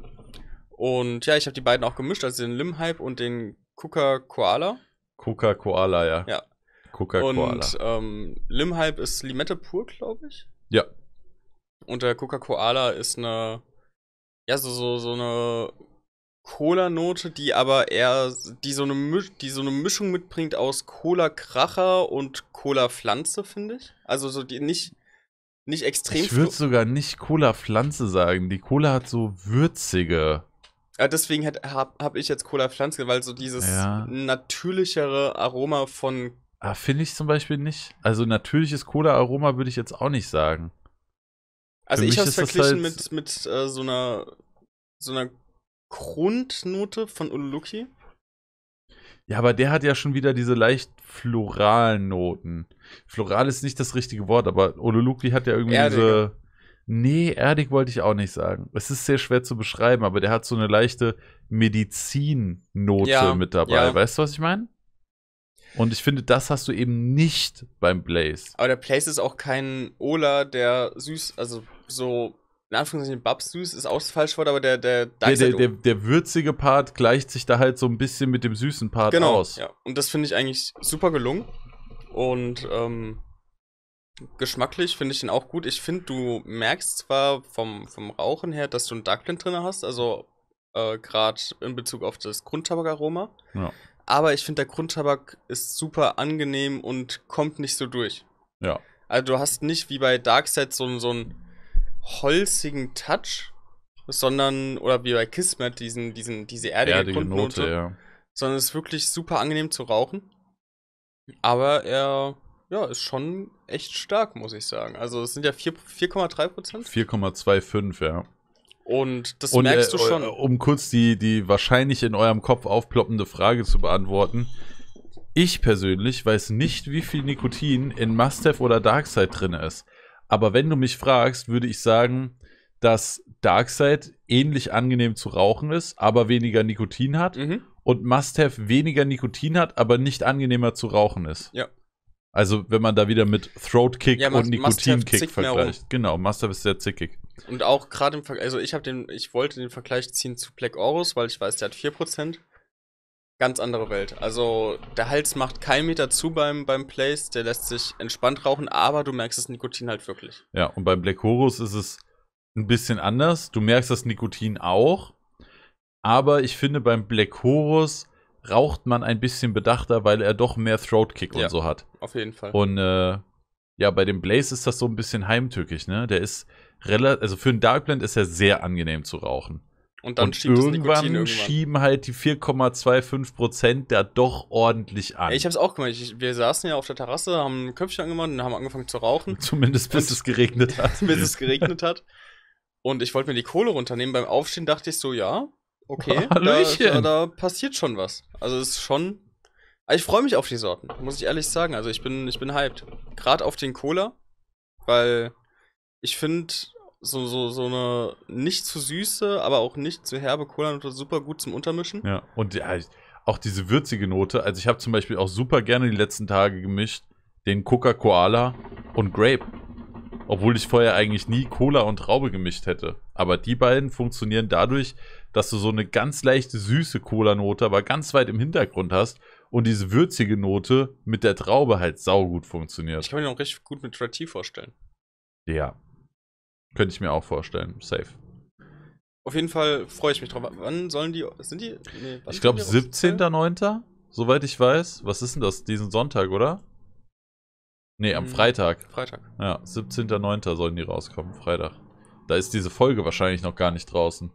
Speaker 2: Und ja, ich habe die beiden auch gemischt, also den Lim-Hype und den coca Koala.
Speaker 1: coca Koala, ja. Ja. Kuka Koala. Und
Speaker 2: ähm, Lim-Hype ist Limette pur, glaube ich. Ja. Und der coca Koala ist eine ja so so so eine Cola-Note, die aber eher, die so, eine die so eine Mischung mitbringt aus Cola-Kracher und Cola-Pflanze, finde ich. Also so die nicht, nicht extrem. Ich würde
Speaker 1: sogar nicht Cola-Pflanze sagen. Die Cola hat so würzige.
Speaker 2: Ja, deswegen habe hab ich jetzt Cola-Pflanze, weil so dieses ja. natürlichere Aroma von.
Speaker 1: Ah, finde ich zum Beispiel nicht. Also natürliches Cola-Aroma würde ich jetzt auch nicht sagen. Also Für ich habe es verglichen
Speaker 2: halt mit, mit äh, so einer so einer Grundnote von Ululuki.
Speaker 1: Ja, aber der hat ja schon wieder diese leicht floralen Noten. Floral ist nicht das richtige Wort, aber Ololuki hat ja irgendwie erdig. diese. Nee, erdig wollte ich auch nicht sagen. Es ist sehr schwer zu beschreiben, aber der hat so eine leichte Medizinnote ja, mit dabei. Ja. Weißt du, was ich meine? Und ich finde, das hast du eben nicht beim Blaze.
Speaker 2: Aber der Blaze ist auch kein Ola, der süß, also so in Anführungszeichen Babsüß ist auch das falsche Wort, aber der der, der, der, der,
Speaker 1: der würzige Part gleicht sich da halt so ein bisschen mit dem süßen Part genau, aus.
Speaker 2: Ja. Und das finde ich eigentlich super gelungen. Und ähm, geschmacklich finde ich den auch gut. Ich finde, du merkst zwar vom, vom Rauchen her, dass du einen Darkblend drin hast, also äh, gerade in Bezug auf das Grundtabakaroma. Ja. Aber ich finde, der Grundtabak ist super angenehm und kommt nicht so durch. Ja. Also du hast nicht wie bei Darkset so, so ein holzigen Touch, sondern, oder wie bei Kismet, diesen, diesen, diese erdige, erdige Note, ja. sondern es ist wirklich super angenehm zu rauchen. Aber er ja, ist schon echt stark, muss ich sagen. Also es sind ja 4,3 Prozent.
Speaker 1: 4,25, ja. Und das Und, merkst du äh, schon. Um kurz die, die wahrscheinlich in eurem Kopf aufploppende Frage zu beantworten. Ich persönlich weiß nicht, wie viel Nikotin in Must-Have oder Darkseid drin ist. Aber wenn du mich fragst, würde ich sagen, dass Darkseid ähnlich angenehm zu rauchen ist, aber weniger Nikotin hat. Mhm. Und Must-Have weniger Nikotin hat, aber nicht angenehmer zu rauchen ist. Ja. Also, wenn man da wieder mit Throat Kick ja, und Nikotin Kick vergleicht. Genau, Must-Have ist sehr zickig.
Speaker 2: Und auch gerade im Vergleich, also ich den, ich wollte den Vergleich ziehen zu Black Horus, weil ich weiß, der hat 4%. Ganz andere Welt. Also der Hals macht keinen Meter zu beim, beim Place, der lässt sich entspannt rauchen, aber du merkst das Nikotin halt wirklich.
Speaker 1: Ja, und beim Black Horus ist es ein bisschen anders. Du merkst das Nikotin auch, aber ich finde beim Black Horus raucht man ein bisschen bedachter, weil er doch mehr Throatkick ja, und so hat. Auf jeden Fall. Und äh, ja, bei dem Blaze ist das so ein bisschen heimtückisch, ne? Der ist relativ, also für einen Blend ist er sehr angenehm zu rauchen. Und dann und schiebt irgendwann, irgendwann, schieben halt die 4,25 Prozent da doch ordentlich an. Ich habe
Speaker 2: es auch gemacht. Ich, wir saßen ja auf der Terrasse, haben ein Köpfchen angemacht und haben angefangen zu rauchen. [LAUGHS] Zumindest bis und, es geregnet hat. [LAUGHS] bis es geregnet hat. Und ich wollte mir die Kohle runternehmen. Beim Aufstehen dachte ich so, ja, okay, oh, [LAUGHS] da, da, da, passiert schon was. Also es ist schon. Ich freue mich auf die Sorten, muss ich ehrlich sagen. Also ich bin, ich bin hyped. Gerade auf den Cola, weil ich finde, so, so, so eine nicht zu süße, aber auch nicht zu herbe Cola-Note super gut zum Untermischen. Ja,
Speaker 1: und ja, auch diese würzige Note. Also ich habe zum Beispiel auch super gerne die letzten Tage gemischt den Coca-Cola und Grape. Obwohl ich vorher eigentlich nie Cola und Traube gemischt hätte. Aber die beiden funktionieren dadurch, dass du so eine ganz leichte süße Cola-Note, aber ganz weit im Hintergrund hast und diese würzige Note mit der Traube halt saugut funktioniert. Ich
Speaker 2: kann mir auch recht gut mit Red Tea vorstellen.
Speaker 1: Ja, könnte ich mir auch vorstellen. Safe.
Speaker 2: Auf jeden Fall freue ich mich drauf. Wann sollen die. Sind die. Nee, ich glaube
Speaker 1: 17.09. Soweit ich weiß. Was ist denn das? Diesen Sonntag, oder? Nee, am hm, Freitag. Freitag. Ja, 17.09. sollen die rauskommen, Freitag. Da ist diese Folge wahrscheinlich noch gar nicht draußen.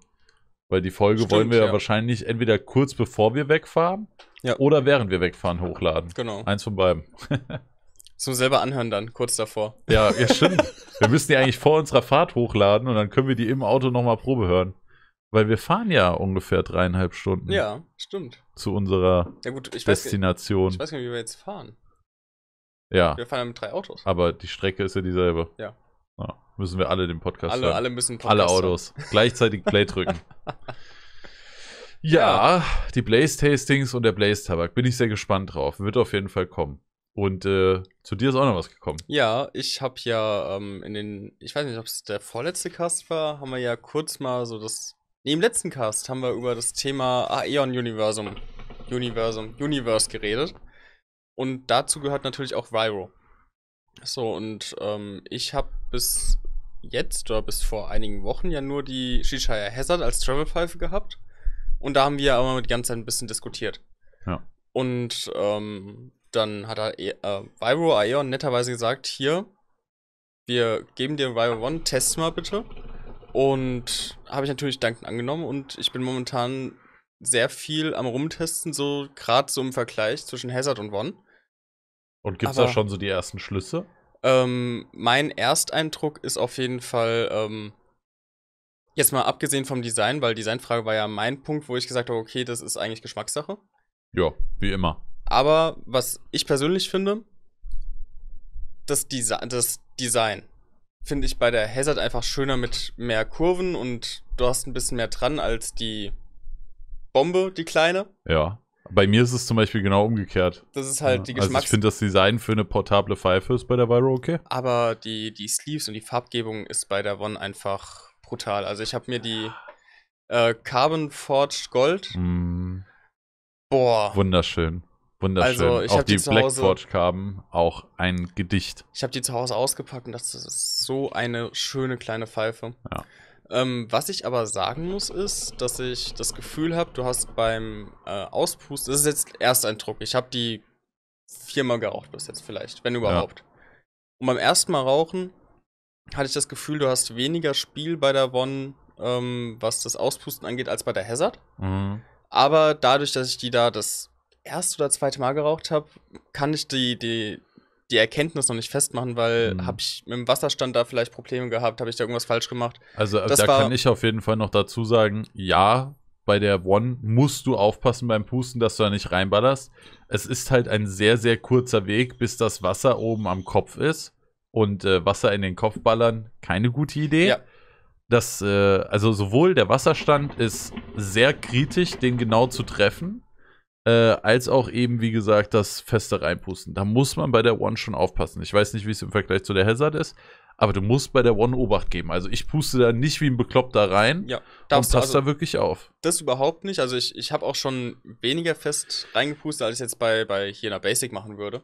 Speaker 1: Weil die Folge Stimmt, wollen wir ja, wahrscheinlich entweder kurz bevor wir wegfahren ja. oder während wir wegfahren hochladen. Genau. Eins von beiden. [LAUGHS]
Speaker 2: Zum selber anhören dann, kurz davor. Ja, ja stimmt.
Speaker 1: wir müssen die eigentlich vor unserer Fahrt hochladen und dann können wir die im Auto nochmal Probe hören. Weil wir fahren ja ungefähr dreieinhalb Stunden. Ja, stimmt. Zu unserer ja, gut, ich Destination. Weiß, ich weiß
Speaker 2: gar nicht, wie wir jetzt fahren.
Speaker 1: Ja. Wir fahren ja mit drei Autos. Aber die Strecke ist ja dieselbe. Ja. ja müssen wir alle den Podcast alle, hören. Alle müssen Podcast Alle Autos. Haben. Gleichzeitig Play [LAUGHS] drücken. ja, ja, die Blaze-Tastings und der Blaze-Tabak. Bin ich sehr gespannt drauf. Wird auf jeden Fall kommen. Und äh, zu dir ist auch noch was gekommen.
Speaker 2: Ja, ich habe ja ähm, in den, ich weiß nicht, ob es der vorletzte Cast war, haben wir ja kurz mal so das, nee, im letzten Cast haben wir über das Thema ah, Aeon-Universum, Universum, Universe geredet. Und dazu gehört natürlich auch Viro. So, und ähm, ich habe bis jetzt oder bis vor einigen Wochen ja nur die Shishaya Hazard als Travelpfeife gehabt. Und da haben wir aber die ganze Zeit ein bisschen diskutiert. Ja. Und ähm, dann hat er, äh, Viro Ion netterweise gesagt, hier, wir geben dir Viro One, test mal bitte. Und habe ich natürlich dankend angenommen und ich bin momentan sehr viel am Rumtesten, so gerade so im Vergleich zwischen Hazard und One.
Speaker 1: Und gibt es da schon so
Speaker 2: die ersten Schlüsse? Ähm, mein Ersteindruck ist auf jeden Fall, ähm, jetzt mal abgesehen vom Design, weil Designfrage war ja mein Punkt, wo ich gesagt habe, okay, das ist eigentlich Geschmackssache.
Speaker 1: Ja, wie immer.
Speaker 2: Aber was ich persönlich finde, das, Desi das Design finde ich bei der Hazard einfach schöner mit mehr Kurven und du hast ein bisschen mehr dran als die Bombe, die kleine.
Speaker 1: Ja. Bei mir ist es zum Beispiel genau umgekehrt. Das ist halt die Geschmacks... Also ich finde das Design für eine portable Pfeife ist bei der Viro okay.
Speaker 2: Aber die, die Sleeves und die Farbgebung ist bei der One einfach brutal. Also ich habe mir die äh, Carbon Forged Gold.
Speaker 1: Mm.
Speaker 2: Boah. Wunderschön.
Speaker 1: Wunderschön. Also, ich auch die, die Black Forge Carbon, auch ein Gedicht.
Speaker 2: Ich habe die zu Hause ausgepackt und dachte, das ist so eine schöne kleine Pfeife. Ja. Ähm, was ich aber sagen muss, ist, dass ich das Gefühl habe, du hast beim äh, Auspusten, das ist jetzt erst ein Druck, ich habe die viermal geraucht bis jetzt vielleicht, wenn überhaupt. Ja. Und beim ersten Mal rauchen hatte ich das Gefühl, du hast weniger Spiel bei der One, ähm, was das Auspusten angeht, als bei der Hazard. Mhm. Aber dadurch, dass ich die da das erste oder zweite Mal geraucht habe, kann ich die, die, die Erkenntnis noch nicht festmachen, weil mhm. habe ich mit dem Wasserstand da vielleicht Probleme gehabt, habe ich da irgendwas falsch gemacht. Also, also das da kann
Speaker 1: ich auf jeden Fall noch dazu sagen, ja, bei der One musst du aufpassen beim Pusten, dass du da nicht reinballerst. Es ist halt ein sehr, sehr kurzer Weg, bis das Wasser oben am Kopf ist. Und äh, Wasser in den Kopf ballern, keine gute Idee. Ja. Das, äh, also sowohl der Wasserstand ist sehr kritisch, den genau zu treffen. Äh, als auch eben, wie gesagt, das Feste reinpusten. Da muss man bei der One schon aufpassen. Ich weiß nicht, wie es im Vergleich zu der Hazard ist, aber du musst bei der One Obacht geben. Also ich puste da nicht wie ein Bekloppter rein ja, und passt also da wirklich auf.
Speaker 2: Das überhaupt nicht. Also ich, ich habe auch schon weniger fest reingepustet, als ich jetzt bei, bei hier in der Basic machen würde.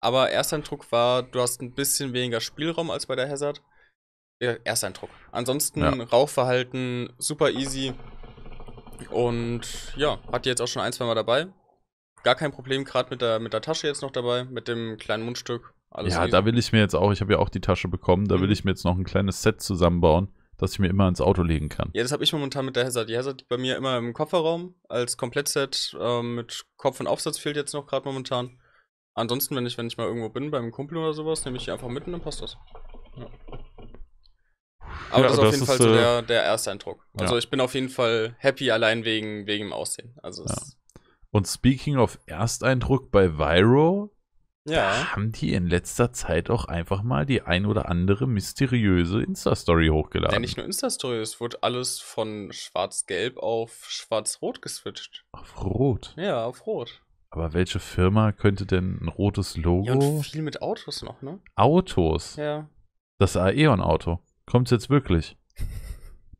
Speaker 2: Aber Ersteindruck war, du hast ein bisschen weniger Spielraum als bei der Hazard. Ja, Ersteindruck. Ansonsten ja. Rauchverhalten, super easy. Und ja, hat die jetzt auch schon ein, zwei Mal dabei. Gar kein Problem, gerade mit der, mit der Tasche jetzt noch dabei, mit dem kleinen Mundstück. Alles ja, easy. da
Speaker 1: will ich mir jetzt auch, ich habe ja auch die Tasche bekommen, da mhm. will ich mir jetzt noch ein kleines Set zusammenbauen, das ich mir immer ins Auto legen kann.
Speaker 2: Ja, das habe ich momentan mit der Hazard. Die Hazard bei mir immer im Kofferraum als Komplettset äh, mit Kopf und Aufsatz fehlt jetzt noch gerade momentan. Ansonsten, wenn ich, wenn ich mal irgendwo bin, beim Kumpel oder sowas, nehme ich die einfach mit und dann passt das. Ja. Aber ja, das ist auf jeden Fall ist, so äh, der, der erste Eindruck. Also ja. ich bin auf jeden Fall happy allein wegen, wegen dem Aussehen. Also ja.
Speaker 1: Und speaking of Ersteindruck bei Viro, ja. haben die in letzter Zeit auch einfach mal die ein oder andere mysteriöse Insta-Story hochgeladen. Ja, nicht nur
Speaker 2: Insta-Story, es wurde alles von schwarz-gelb auf schwarz-rot geswitcht. Auf rot? Ja, auf rot.
Speaker 1: Aber welche Firma könnte denn ein rotes Logo? Ja, und
Speaker 2: viel mit Autos noch, ne?
Speaker 1: Autos? Ja. Das Aeon-Auto. Kommt's jetzt wirklich? [LAUGHS]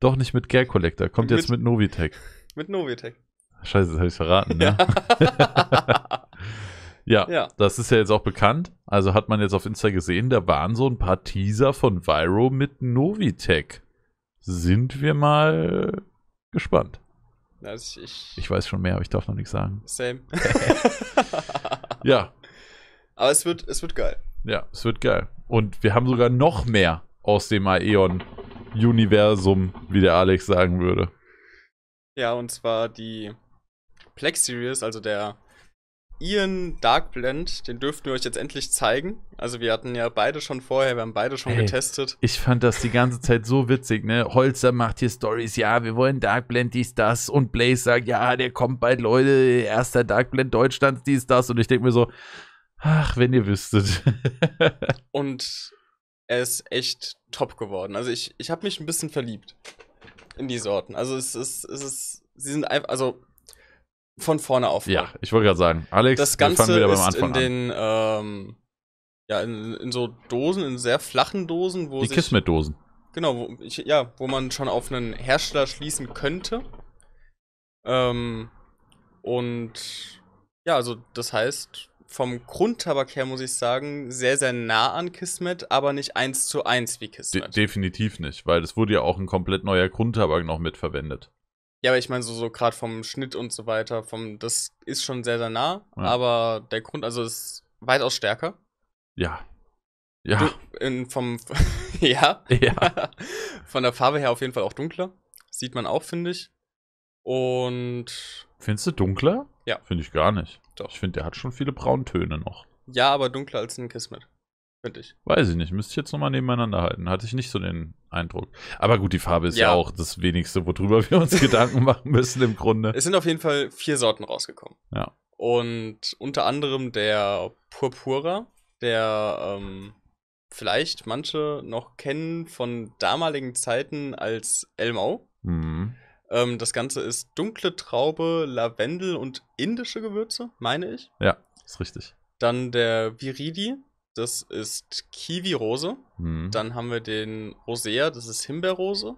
Speaker 1: Doch nicht mit Gare Collector, kommt mit, jetzt mit Novitech. Mit Novitech. Scheiße, das habe ich verraten, ne? Ja. [LAUGHS] ja, ja, das ist ja jetzt auch bekannt. Also hat man jetzt auf Insta gesehen, da waren so ein paar Teaser von Viro mit Novitech. Sind wir mal gespannt.
Speaker 2: Also ich,
Speaker 1: ich, weiß schon mehr, aber ich darf noch nichts sagen. Same. [LAUGHS] ja.
Speaker 2: Aber es wird, es wird geil.
Speaker 1: Ja, es wird geil. Und wir haben sogar noch mehr aus dem Aeon-Universum, wie der Alex sagen würde.
Speaker 2: Ja, und zwar die Plex Series, also der Ian Darkblend, den dürften wir euch jetzt endlich zeigen. Also wir hatten ja beide schon vorher, wir haben beide schon Ey, getestet.
Speaker 1: Ich fand das die ganze Zeit so witzig, ne? Holzer macht hier Stories, ja, wir wollen Darkblend, dies, das. Und Blaze sagt, ja, der kommt bald, Leute, erster Darkblend Deutschlands, dies, das. Und ich denke mir so, ach, wenn ihr wüsstet.
Speaker 2: [LAUGHS] Und er ist echt top geworden. Also ich, ich habe mich ein bisschen verliebt in die Sorten. Also es ist, es ist, sie sind einfach, also von vorne auf. Ja, ich wollte gerade sagen, Alex, das Ganze wir fangen wieder beim Anfang ist in den, Ähm, ja, in, in, so Dosen, in sehr flachen Dosen, wo die Kismet-Dosen. Genau, wo ich, ja, wo man schon auf einen Hersteller schließen könnte. Ähm, und ja, also das heißt, vom Grundtabak her, muss ich sagen, sehr, sehr nah an Kismet, aber nicht eins zu eins wie Kismet.
Speaker 1: De definitiv nicht, weil es wurde ja auch ein komplett neuer Grundtabak noch mitverwendet.
Speaker 2: Ja, aber ich meine, so, so gerade vom Schnitt und so weiter, vom, das ist schon sehr, sehr nah, ja. aber der Grund, also ist weitaus stärker. Ja. Ja. Du, in, vom, [LAUGHS] ja. Ja. [LAUGHS] Von der Farbe her auf jeden Fall auch dunkler. Sieht man auch, finde ich. Und.
Speaker 1: Findest du dunkler? Ja. Finde ich gar nicht. Doch. Ich finde, der hat schon viele Brauntöne noch.
Speaker 2: Ja, aber dunkler als ein Kismet. Finde ich.
Speaker 1: Weiß ich nicht. Müsste ich jetzt nochmal nebeneinander halten. Hatte ich nicht so den Eindruck. Aber gut, die Farbe ist ja, ja auch das wenigste, worüber wir uns [LAUGHS] Gedanken machen müssen im Grunde. Es
Speaker 2: sind auf jeden Fall vier Sorten rausgekommen. Ja. Und unter anderem der Purpura, der ähm, vielleicht manche noch kennen von damaligen Zeiten als Elmau. Mhm. Ähm, das Ganze ist dunkle Traube, Lavendel und indische Gewürze, meine ich.
Speaker 1: Ja, ist richtig.
Speaker 2: Dann der Viridi, das ist Kiwi-Rose. Mhm. Dann haben wir den Rosea, das ist Himbeerrose.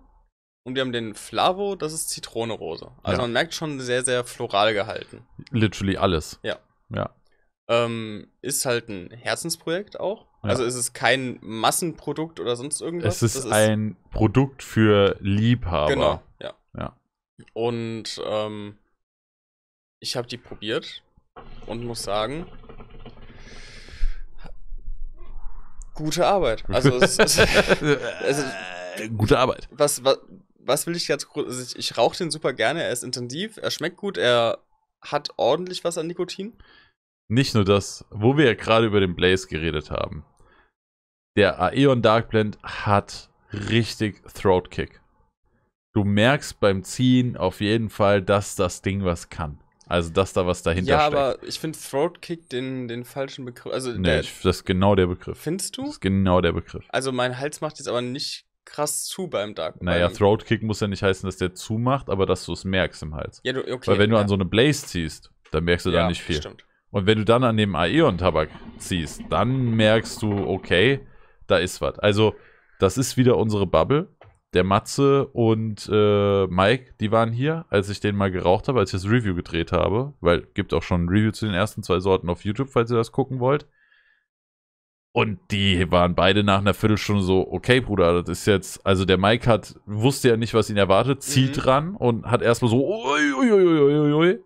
Speaker 2: Und wir haben den Flavo, das ist Zitrone-Rose. Also ja. man merkt schon sehr, sehr floral gehalten.
Speaker 1: Literally alles. Ja.
Speaker 2: Ja. Ähm, ist halt ein Herzensprojekt auch. Ja. Also es kein Massenprodukt oder sonst irgendwas. Es ist, ist ein
Speaker 1: Produkt für Liebhaber. Genau, ja.
Speaker 2: Und ähm, ich habe die probiert und muss sagen, gute Arbeit. Also, es, [LAUGHS] es, also gute Arbeit. Was, was, was will ich jetzt kurz? Also ich, ich rauche den super gerne, er ist intensiv, er schmeckt gut, er hat ordentlich was an Nikotin.
Speaker 1: Nicht nur das, wo wir ja gerade über den Blaze geredet haben. Der Aeon Dark Blend hat richtig Throat Kick du merkst beim Ziehen auf jeden Fall, dass das Ding was kann. Also, dass da was dahinter ja, steckt. Ja,
Speaker 2: aber ich finde Throatkick den, den falschen Begriff. Also nee, der, ich,
Speaker 1: das ist genau der Begriff. Findest du? Das ist genau der Begriff.
Speaker 2: Also, mein Hals macht jetzt aber nicht krass zu beim Dark. Naja,
Speaker 1: Throatkick muss ja nicht heißen, dass der zumacht, aber dass du es merkst im Hals. Ja, du, okay. Weil wenn du ja. an so eine Blaze ziehst, dann merkst du ja, da nicht viel. Stimmt. Und wenn du dann an dem Aeon-Tabak ziehst, dann merkst du, okay, da ist was. Also, das ist wieder unsere Bubble der Matze und äh, Mike, die waren hier, als ich den mal geraucht habe, als ich das Review gedreht habe, weil gibt auch schon ein Review zu den ersten zwei Sorten auf YouTube, falls ihr das gucken wollt. Und die waren beide nach einer Viertelstunde so, okay, Bruder, das ist jetzt, also der Mike hat, wusste ja nicht, was ihn erwartet, zieht mhm. ran und hat erstmal so, ui, ui, ui, ui,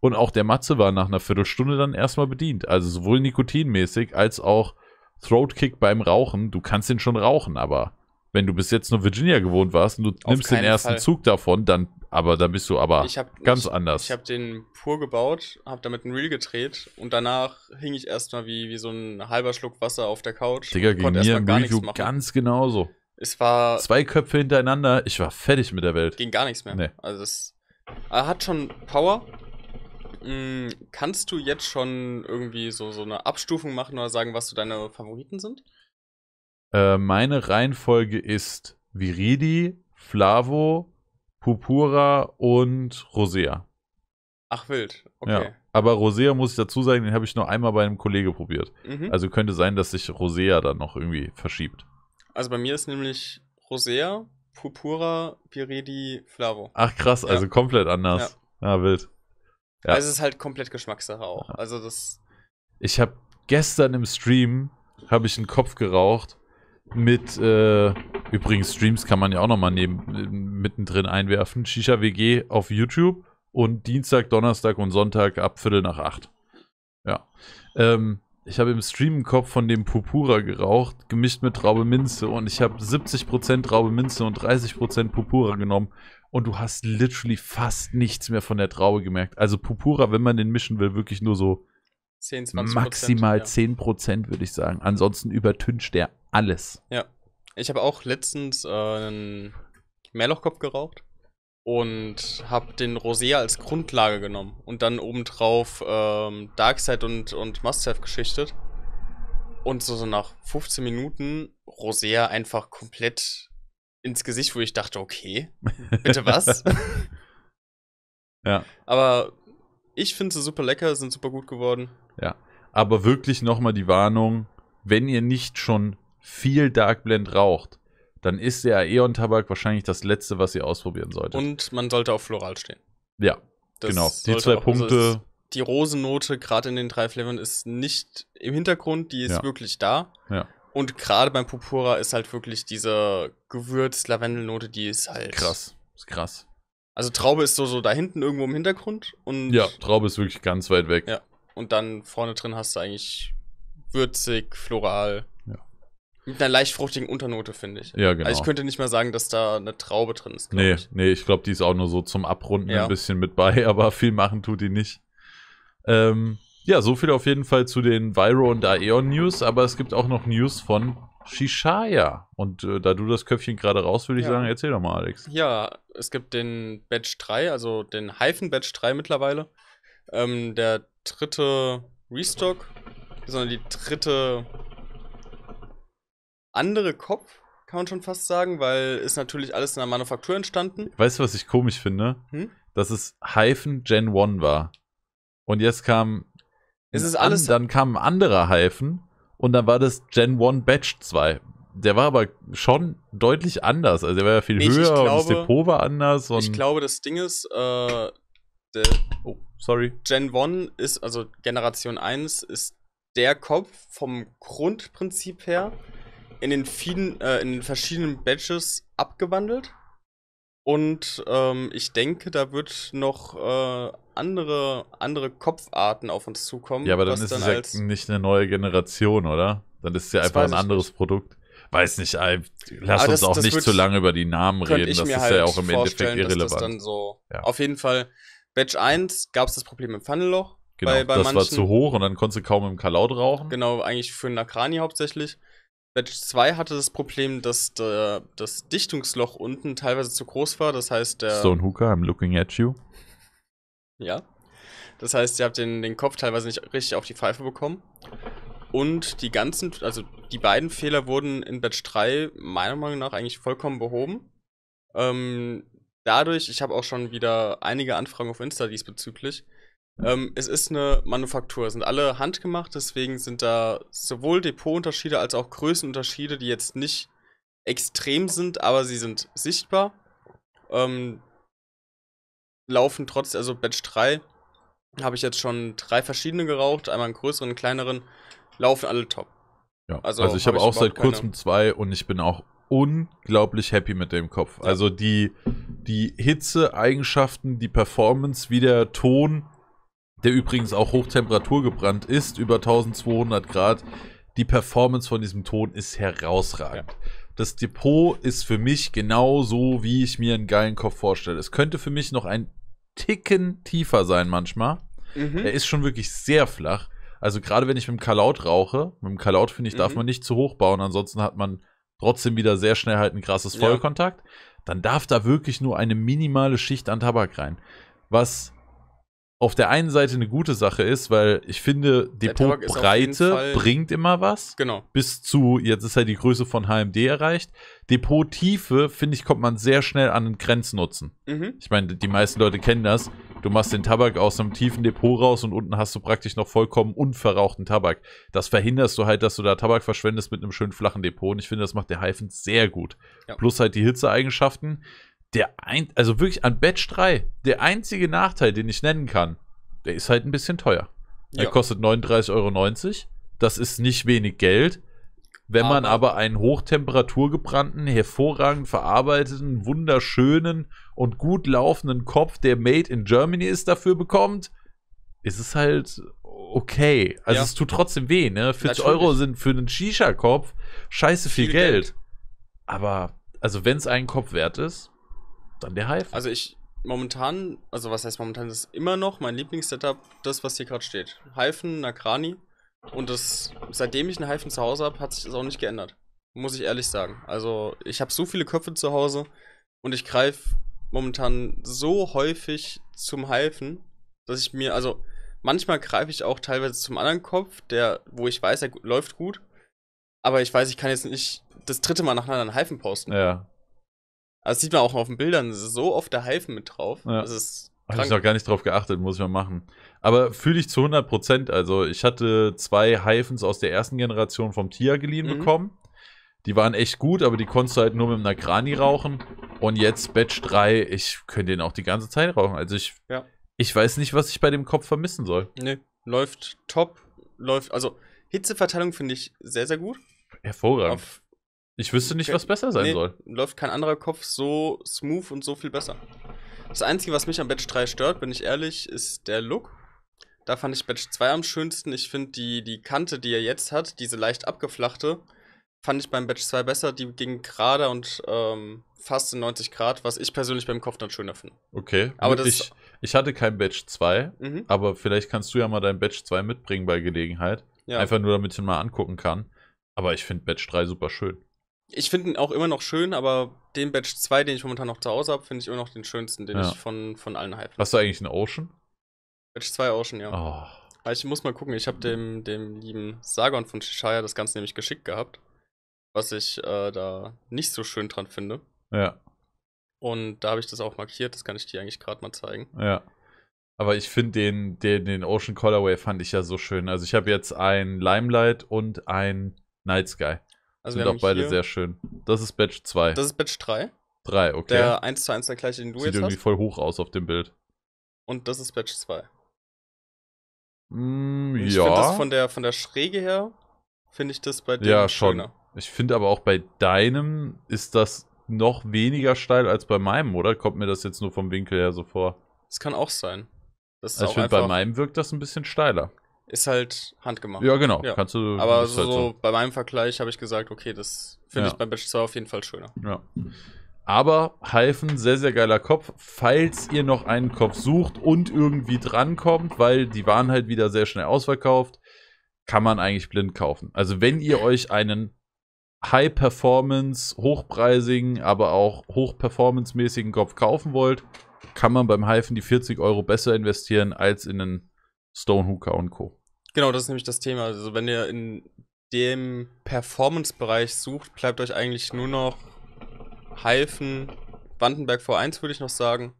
Speaker 1: Und auch der Matze war nach einer Viertelstunde dann erstmal bedient. Also sowohl nikotinmäßig als auch Throatkick beim Rauchen. Du kannst den schon rauchen, aber wenn du bis jetzt nur Virginia gewohnt warst und du Auf nimmst den ersten Fall. Zug davon, dann aber dann bist du aber hab, ganz ich, anders. Ich habe
Speaker 2: den pur gebaut, habe damit ein Reel gedreht und danach hing ich erstmal wie, wie so ein halber Schluck Wasser auf der Couch. Digga, ging mir im Review
Speaker 1: ganz genauso.
Speaker 2: Es war.
Speaker 1: Zwei Köpfe hintereinander, ich war fertig mit der Welt.
Speaker 2: Ging gar nichts mehr. Nee. Also es hat schon Power. Mm, kannst du jetzt schon irgendwie so, so eine Abstufung machen oder sagen, was so deine Favoriten sind?
Speaker 1: Äh, meine Reihenfolge ist Viridi, Flavo, Pupura und Rosea.
Speaker 2: Ach wild, okay. Ja.
Speaker 1: Aber Rosea muss ich dazu sagen, den habe ich nur einmal bei einem Kollegen probiert. Mhm. Also könnte sein, dass sich Rosea dann noch irgendwie verschiebt.
Speaker 2: Also bei mir ist nämlich Rosea, Pupura, Viridi, Flavo. Ach krass, also ja. also komplett anders.
Speaker 1: Ja, ah, wild. Ja. Also es ist
Speaker 2: halt komplett Geschmackssache auch. Also das.
Speaker 1: Ich habe gestern im Stream habe ich einen Kopf geraucht mit, äh, übrigens Streams kann man ja auch nochmal neben, äh, mittendrin einwerfen, Shisha WG auf YouTube und Dienstag, Donnerstag und Sonntag ab Viertel nach acht. Ja. Ähm, ich habe im Stream einen Kopf von dem Pupura geraucht, gemischt mit Traube Minze und ich habe 70% Traube Minze und 30% Pupura genommen und du hast literally fast nichts mehr von der Traube gemerkt. Also Pupura, wenn man den mischen will, wirklich nur so 10, maximal ja. 10% würde ich sagen. Ansonsten übertüncht der alles.
Speaker 2: Ja. Ich habe auch letztens äh, einen Meerlochkopf geraucht und habe den Rosé als Grundlage genommen und dann obendrauf ähm, Darkside und, und Must-Have geschichtet. Und so, so nach 15 Minuten Rosé einfach komplett ins Gesicht, wo ich dachte, okay, bitte was? [LAUGHS]
Speaker 1: [LAUGHS] ja.
Speaker 2: Aber ich finde sie super lecker, sind super gut geworden.
Speaker 1: Ja. Aber wirklich nochmal die Warnung, wenn ihr nicht schon viel Dark Blend raucht, dann ist der Aeon-Tabak wahrscheinlich das Letzte, was ihr ausprobieren solltet.
Speaker 2: Und man sollte auf Floral stehen. Ja, das genau. Die zwei auch, also Punkte. Also die Rosennote, gerade in den drei Flavern, ist nicht im Hintergrund, die ist ja. wirklich da. Ja. Und gerade beim Purpura ist halt wirklich diese Gewürz-Lavendelnote, die ist halt. Krass. Ist krass. Also Traube ist so, so da hinten irgendwo im Hintergrund und. Ja,
Speaker 1: Traube ist wirklich ganz weit weg.
Speaker 2: Ja. Und dann vorne drin hast du eigentlich würzig, floral, mit einer leicht fruchtigen Unternote, finde ich. Ja, genau. Also ich genau. könnte nicht mehr sagen, dass da eine Traube drin ist.
Speaker 1: Nee, ich. nee, ich glaube, die ist auch nur so zum Abrunden ja. ein bisschen mit bei, [LAUGHS] aber viel machen tut die nicht. Ähm, ja, so viel auf jeden Fall zu den Viro und Aeon News, aber es gibt auch noch News von Shishaya. Und äh, da du das Köpfchen gerade raus, würde ich ja. sagen, erzähl doch mal, Alex.
Speaker 2: Ja, es gibt den Batch 3, also den Hyphen Batch 3 mittlerweile. Ähm, der dritte Restock, sondern die dritte andere Kopf, kann man schon fast sagen, weil ist natürlich alles in der Manufaktur entstanden.
Speaker 1: Weißt du, was ich komisch finde? Hm? Dass es Hyphen Gen 1 war. Und jetzt kam. Es Ist alles. An, dann kam ein anderer Hyphen und dann war das Gen 1 Batch 2. Der war aber schon deutlich anders. Also der war ja viel nee, höher glaube, und das Depot war anders. ich
Speaker 2: glaube, das Ding ist, äh, oh, sorry. Gen 1 ist, also Generation 1 ist der Kopf vom Grundprinzip her in den, vielen, äh, in verschiedenen Badges abgewandelt. Und ähm, ich denke, da wird noch äh, andere, andere Kopfarten auf uns zukommen. Ja, aber dann ist dann es ja
Speaker 1: nicht eine neue Generation, oder? Dann ist es ja das einfach ein anderes nicht. Produkt. Weiß nicht, ey, lass aber uns auch nicht zu lange über die Namen reden. Das ist halt ja auch im Endeffekt irrelevant. So ja. Auf
Speaker 2: jeden Fall, Batch 1 gab es das Problem im Funnelloch. Genau, bei, bei das manchen. war zu hoch und dann konntest du kaum im Kalaut rauchen. Genau, eigentlich für Nakrani hauptsächlich. Batch 2 hatte das Problem, dass der, das Dichtungsloch unten teilweise zu groß war. Das heißt, der. Stone
Speaker 1: Hooker, I'm looking at you.
Speaker 2: Ja. Das heißt, ihr habt den, den Kopf teilweise nicht richtig auf die Pfeife bekommen. Und die ganzen, also die beiden Fehler wurden in Batch 3 meiner Meinung nach eigentlich vollkommen behoben. Ähm, dadurch, ich habe auch schon wieder einige Anfragen auf Insta diesbezüglich, ähm, es ist eine Manufaktur, es sind alle handgemacht, deswegen sind da sowohl Depotunterschiede als auch Größenunterschiede, die jetzt nicht extrem sind, aber sie sind sichtbar. Ähm, laufen trotz, also Batch 3 habe ich jetzt schon drei verschiedene geraucht, einmal einen größeren, einen kleineren, laufen alle top. Ja, also, also ich habe hab auch seit kurzem keine.
Speaker 1: zwei und ich bin auch unglaublich happy mit dem Kopf. Ja. Also die, die Hitze-Eigenschaften, die Performance, wie der Ton, der übrigens auch Hochtemperatur gebrannt ist, über 1200 Grad. Die Performance von diesem Ton ist herausragend. Ja. Das Depot ist für mich genau so, wie ich mir einen geilen Kopf vorstelle. Es könnte für mich noch ein Ticken tiefer sein manchmal. Mhm. Er ist schon wirklich sehr flach. Also gerade wenn ich mit dem Kalaut rauche, mit dem Kalaut finde ich, mhm. darf man nicht zu hoch bauen, ansonsten hat man trotzdem wieder sehr schnell halt ein krasses Vollkontakt. Ja. Dann darf da wirklich nur eine minimale Schicht an Tabak rein. Was auf der einen Seite eine gute Sache ist, weil ich finde, Depotbreite bringt immer was. Genau. Bis zu, jetzt ist halt die Größe von HMD erreicht. Depottiefe, finde ich, kommt man sehr schnell an den Grenznutzen. Mhm. Ich meine, die meisten Leute kennen das. Du machst den Tabak aus einem tiefen Depot raus und unten hast du praktisch noch vollkommen unverrauchten Tabak. Das verhinderst du halt, dass du da Tabak verschwendest mit einem schönen flachen Depot. Und ich finde, das macht der Hyphen sehr gut. Ja. Plus halt die Hitzeeigenschaften der ein, also wirklich an Batch 3, der einzige Nachteil, den ich nennen kann, der ist halt ein bisschen teuer. Ja. Er kostet 39,90 Euro. Das ist nicht wenig Geld. Wenn aber. man aber einen hochtemperaturgebrannten, hervorragend verarbeiteten, wunderschönen und gut laufenden Kopf, der made in Germany ist, dafür bekommt, ist es halt okay. Also ja. es tut trotzdem weh, ne? 40 Natürlich. Euro sind für einen Shisha-Kopf
Speaker 2: scheiße viel, viel Geld. Geld. Aber, also wenn es einen Kopf wert ist, dann der Hive. Also ich momentan, also was heißt momentan, das ist immer noch mein Lieblingssetup, das was hier gerade steht. Hyphen, Nakrani und das seitdem ich einen Hyphen zu Hause habe, hat sich das auch nicht geändert. Muss ich ehrlich sagen. Also ich habe so viele Köpfe zu Hause und ich greife momentan so häufig zum Hyphen, dass ich mir, also manchmal greife ich auch teilweise zum anderen Kopf, der, wo ich weiß, er läuft gut. Aber ich weiß, ich kann jetzt nicht das dritte Mal nacheinander einen Hyphen posten. Ja. Das sieht man auch auf den Bildern, so oft der Halfen mit drauf. Ja. Das ist habe ich noch
Speaker 1: gar nicht drauf geachtet, muss ich mal machen. Aber fühle ich zu 100 Prozent. Also, ich hatte zwei Hyphens aus der ersten Generation vom Tia geliehen mhm. bekommen. Die waren echt gut, aber die konntest du halt nur mit einer Grani rauchen. Und jetzt Batch 3, ich könnte den auch die ganze Zeit rauchen. Also, ich, ja. ich weiß nicht, was ich bei dem Kopf vermissen soll.
Speaker 2: Nee, läuft top. Läuft, also, Hitzeverteilung finde ich sehr, sehr gut.
Speaker 1: Hervorragend. Auf ich wüsste nicht, was besser sein nee, soll.
Speaker 2: Läuft kein anderer Kopf so smooth und so viel besser. Das Einzige, was mich am Batch 3 stört, bin ich ehrlich, ist der Look. Da fand ich Batch 2 am schönsten. Ich finde die, die Kante, die er jetzt hat, diese leicht abgeflachte, fand ich beim Batch 2 besser. Die ging gerade und ähm, fast in 90 Grad, was ich persönlich beim Kopf dann schöner finde. Okay. Aber das ich,
Speaker 1: ich hatte kein Batch 2, mhm. aber vielleicht kannst du ja mal dein Batch 2 mitbringen bei Gelegenheit. Ja. Einfach nur, damit ich ihn mal angucken kann. Aber ich finde Batch 3 super schön.
Speaker 2: Ich finde ihn auch immer noch schön, aber den Batch 2, den ich momentan noch zu Hause habe, finde ich immer noch den schönsten, den ja. ich von, von allen hype.
Speaker 1: Hast du eigentlich einen Ocean?
Speaker 2: Batch 2 Ocean, ja. Oh. Aber ich muss mal gucken, ich habe dem, dem lieben Sargon von Shishaya das Ganze nämlich geschickt gehabt. Was ich äh, da nicht so schön dran finde. Ja. Und da habe ich das auch markiert, das kann ich dir eigentlich gerade mal zeigen.
Speaker 1: Ja. Aber ich finde den, den, den Ocean Colorway fand ich ja so schön. Also ich habe jetzt ein Limelight und ein Night Sky. Also Sind auch beide sehr schön. Das ist Batch 2. Das ist Batch 3. 3, okay. Der 1
Speaker 2: zu 1 der gleiche, den du Sieht jetzt irgendwie voll
Speaker 1: hoch aus auf dem Bild.
Speaker 2: Und das ist Batch 2.
Speaker 1: Mm, ich ja. Ich finde das von
Speaker 2: der, von der Schräge her, finde ich das bei dir ja, schon. schöner.
Speaker 1: Ich finde aber auch bei deinem ist das noch weniger steil als bei meinem, oder? Kommt mir das jetzt nur vom Winkel her so vor?
Speaker 2: Das kann auch sein. Das ist also ich finde, bei meinem wirkt
Speaker 1: das ein bisschen steiler
Speaker 2: ist halt handgemacht. Ja, genau. Ja. Kannst du, Aber halt so, halt so, bei meinem Vergleich habe ich gesagt, okay, das finde ja. ich beim Batch 2 auf jeden Fall schöner.
Speaker 1: Ja. Aber Hyphen, sehr, sehr geiler Kopf. Falls ihr noch einen Kopf sucht und irgendwie drankommt, weil die waren halt wieder sehr schnell ausverkauft, kann man eigentlich blind kaufen. Also wenn ihr euch einen High-Performance, hochpreisigen, aber auch hoch-performance-mäßigen Kopf kaufen wollt, kann man beim Hyphen die 40 Euro besser investieren als in einen Stonehooker und Co.
Speaker 2: Genau, das ist nämlich das Thema. Also wenn ihr in dem Performance-Bereich sucht, bleibt euch eigentlich nur noch Hyphen, Wandenberg V1 würde ich noch sagen.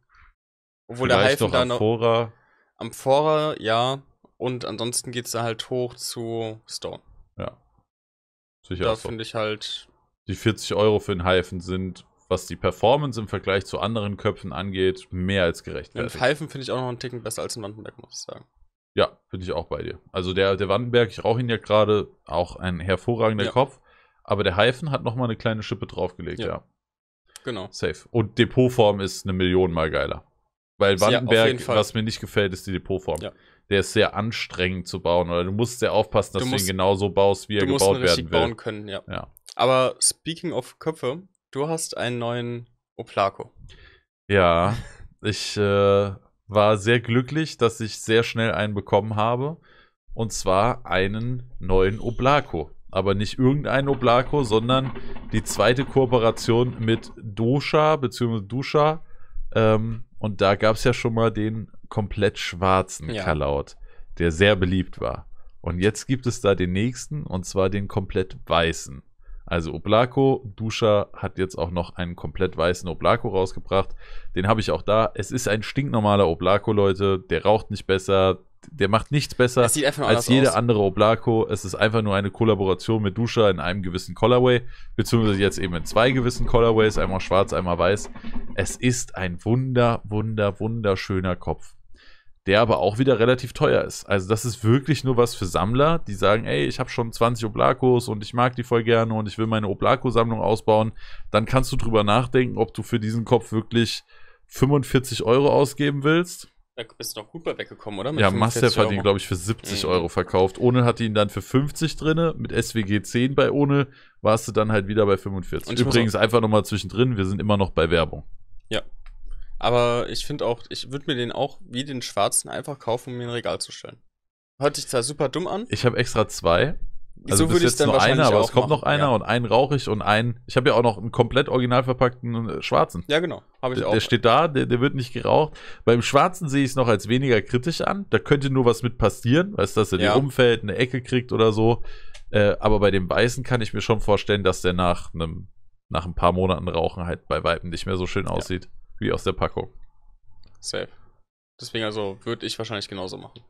Speaker 2: Obwohl Vielleicht der Hyphen da noch... Amphora. Amphora, ja. Und ansonsten geht es da halt hoch zu Stone.
Speaker 1: Ja. Sicher. Da finde ich halt... Die 40 Euro für den Hyphen sind, was die Performance im Vergleich zu anderen Köpfen angeht, mehr als gerechtfertigt. Den Hyphen
Speaker 2: finde ich auch noch einen Ticken besser als ein Wandenberg, muss ich sagen.
Speaker 1: Ja, bin ich auch bei dir. Also der, der Wandenberg, ich rauche ihn ja gerade, auch ein hervorragender ja. Kopf. Aber der Heifen hat nochmal eine kleine Schippe draufgelegt, ja. ja. Genau. Safe. Und Depotform ist eine Million mal geiler. Weil Wandenberg, ja, was mir nicht gefällt, ist die Depotform. Ja. Der ist sehr anstrengend zu bauen. Oder du musst sehr aufpassen, dass du, musst, du ihn genau baust, wie er gebaut werden will. bauen können, ja. ja.
Speaker 2: Aber speaking of Köpfe, du hast einen neuen Oplaco.
Speaker 1: Ja, ich äh, war sehr glücklich, dass ich sehr schnell einen bekommen habe. Und zwar einen neuen Oblako. Aber nicht irgendeinen Oblako, sondern die zweite Kooperation mit Dosha bzw. Dusha. Ähm, und da gab es ja schon mal den komplett schwarzen ja. Kalaut, der sehr beliebt war. Und jetzt gibt es da den nächsten, und zwar den komplett weißen. Also Oblako, Duscha hat jetzt auch noch einen komplett weißen Oblako rausgebracht. Den habe ich auch da. Es ist ein stinknormaler Oblako, Leute. Der raucht nicht besser. Der macht nichts besser als jeder aus. andere Oblako. Es ist einfach nur eine Kollaboration mit Duscha in einem gewissen Colorway. Beziehungsweise jetzt eben in zwei gewissen Colorways. Einmal schwarz, einmal weiß. Es ist ein wunder, wunder, wunderschöner Kopf der aber auch wieder relativ teuer ist. Also das ist wirklich nur was für Sammler, die sagen, ey, ich habe schon 20 Oblakos und ich mag die voll gerne und ich will meine Oblako-Sammlung ausbauen. Dann kannst du drüber nachdenken, ob du für diesen Kopf wirklich 45 Euro ausgeben willst.
Speaker 2: Da bist du doch gut bei weggekommen, oder? Mit ja, Master
Speaker 1: hat ihn, glaube ich, für 70 mhm. Euro verkauft. Ohne hatte ihn dann für 50 drinne. Mit SWG 10 bei Ohne warst du dann halt wieder bei 45. Und Übrigens, einfach nochmal zwischendrin, wir sind immer noch bei Werbung.
Speaker 2: Ja, aber ich finde auch, ich würde mir den auch wie den schwarzen einfach kaufen, um mir ein Regal zu stellen. Hört sich zwar super dumm an. Ich
Speaker 1: habe extra zwei. Also so würde ich dann nur wahrscheinlich einer, aber es kommt machen. noch einer ja. und einen rauche ich und einen. Ich habe ja auch noch einen komplett original verpackten äh, schwarzen. Ja, genau. Habe ich auch. Der steht da, der, der, wird nicht geraucht. Beim schwarzen sehe ich es noch als weniger kritisch an. Da könnte nur was mit passieren, weißt du, dass er ja. dir umfällt, eine Ecke kriegt oder so. Äh, aber bei dem weißen kann ich mir schon vorstellen, dass der nach einem nach ein paar Monaten Rauchen halt bei Weiben nicht mehr so schön aussieht. Ja wie aus der Packung.
Speaker 2: Safe. Deswegen also würde ich wahrscheinlich genauso machen.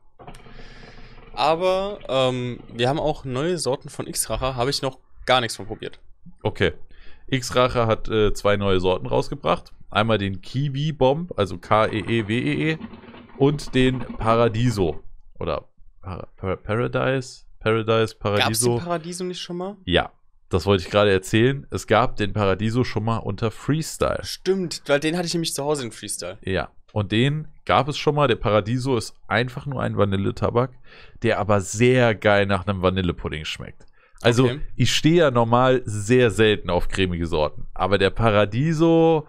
Speaker 2: Aber ähm, wir haben auch neue Sorten von X-Racher, habe ich noch gar nichts von probiert.
Speaker 1: Okay. X-Racher hat äh, zwei neue Sorten rausgebracht. Einmal den Kiwi-Bomb, also K-E-E-W-E-E, e, e, -E und den Paradiso. Oder Par Paradise? Paradise, Paradiso. Gab's den Paradiso nicht schon mal? Ja. Das wollte ich gerade erzählen. Es gab den Paradiso schon mal unter Freestyle.
Speaker 2: Stimmt, weil den hatte ich nämlich zu Hause in Freestyle.
Speaker 1: Ja. Und den gab es schon mal. Der Paradiso ist einfach nur ein Vanilletabak, der aber sehr geil nach einem Vanillepudding schmeckt. Also, okay. ich stehe ja normal sehr selten auf cremige Sorten. Aber der Paradiso,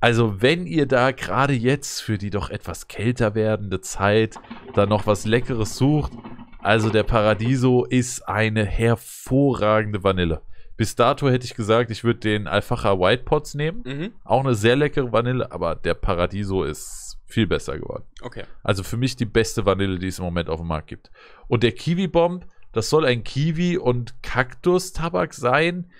Speaker 1: also, wenn ihr da gerade jetzt für die doch etwas kälter werdende Zeit da noch was Leckeres sucht, also der Paradiso ist eine hervorragende Vanille. Bis dato hätte ich gesagt, ich würde den Alfacher White Pots nehmen. Mhm. Auch eine sehr leckere Vanille, aber der Paradiso ist viel besser geworden. Okay. Also für mich die beste Vanille, die es im Moment auf dem Markt gibt. Und der Kiwi Bomb, das soll ein Kiwi- und Kaktus-Tabak sein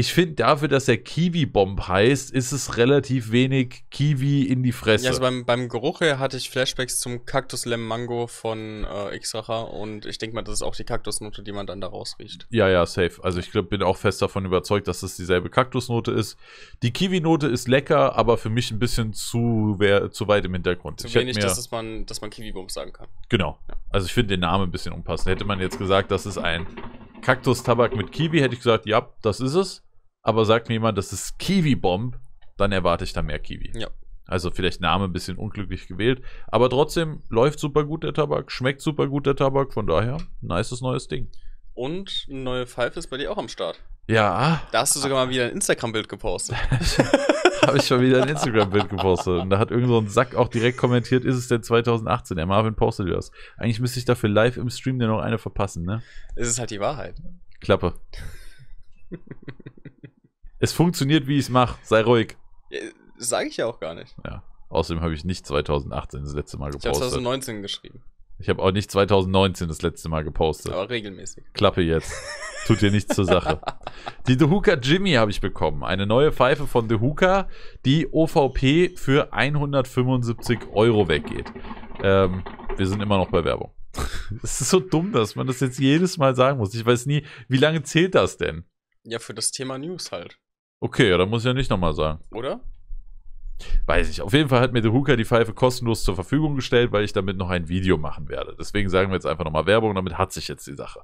Speaker 1: ich finde dafür, dass der Kiwi-Bomb heißt, ist es relativ wenig Kiwi in die Fresse. Ja, also
Speaker 2: beim, beim Geruch her hatte ich Flashbacks zum kaktus Lem Mango von äh, X-Racher und ich denke mal, das ist auch die Kaktusnote, die man dann da rausriecht.
Speaker 1: Ja, ja, safe. Also ich glaube, bin auch fest davon überzeugt, dass das dieselbe Kaktusnote ist. Die Kiwi-Note ist lecker, aber für mich ein bisschen zu, wer, zu weit im Hintergrund. Zu ich wenig, dass, dass,
Speaker 2: man, dass man Kiwi-Bomb sagen kann.
Speaker 1: Genau. Ja. Also ich finde den Namen ein bisschen unpassend. Hätte man jetzt gesagt, das ist ein Kaktustabak mit Kiwi, hätte ich gesagt, ja, das ist es. Aber sagt mir jemand, das ist Kiwi-Bomb, dann erwarte ich da mehr Kiwi. Ja. Also vielleicht Name ein bisschen unglücklich gewählt. Aber trotzdem läuft super gut der Tabak, schmeckt super gut der Tabak. Von daher, nices neues Ding.
Speaker 2: Und eine neue Pfeife ist bei dir auch am Start. Ja. Da hast du sogar mal wieder ein Instagram-Bild gepostet. [LAUGHS]
Speaker 1: Habe ich schon wieder ein Instagram-Bild gepostet. Und da hat irgend so ein Sack auch direkt kommentiert, ist es denn 2018? Der Marvin postet das. Eigentlich müsste ich dafür live im Stream dir noch eine verpassen, ne?
Speaker 2: Es ist halt die Wahrheit.
Speaker 1: Klappe. [LAUGHS] Es funktioniert, wie ich es mache. Sei ruhig.
Speaker 2: Äh, Sage ich ja auch gar nicht.
Speaker 1: Ja. Außerdem habe ich nicht 2018 das letzte Mal gepostet. Ich habe 2019 geschrieben. Ich habe auch nicht 2019 das letzte Mal gepostet. Aber regelmäßig. Klappe jetzt. [LAUGHS] Tut dir nichts zur Sache. [LAUGHS] Die The Hooker Jimmy habe ich bekommen. Eine neue Pfeife von The Hooker, die OVP für 175 Euro weggeht. Ähm, wir sind immer noch bei Werbung. [LAUGHS] Es ist so dumm, dass man das jetzt jedes Mal sagen muss. Ich weiß nie, wie lange zählt das denn?
Speaker 2: Ja, für das Thema News halt.
Speaker 1: Okay, ja, da muss ich ja nicht nochmal sagen. Oder? Weiß ich. Auf jeden Fall hat mir der Hooker die Pfeife kostenlos zur Verfügung gestellt, weil ich damit noch ein Video machen werde. Deswegen sagen wir jetzt einfach nochmal Werbung, damit hat sich jetzt die Sache.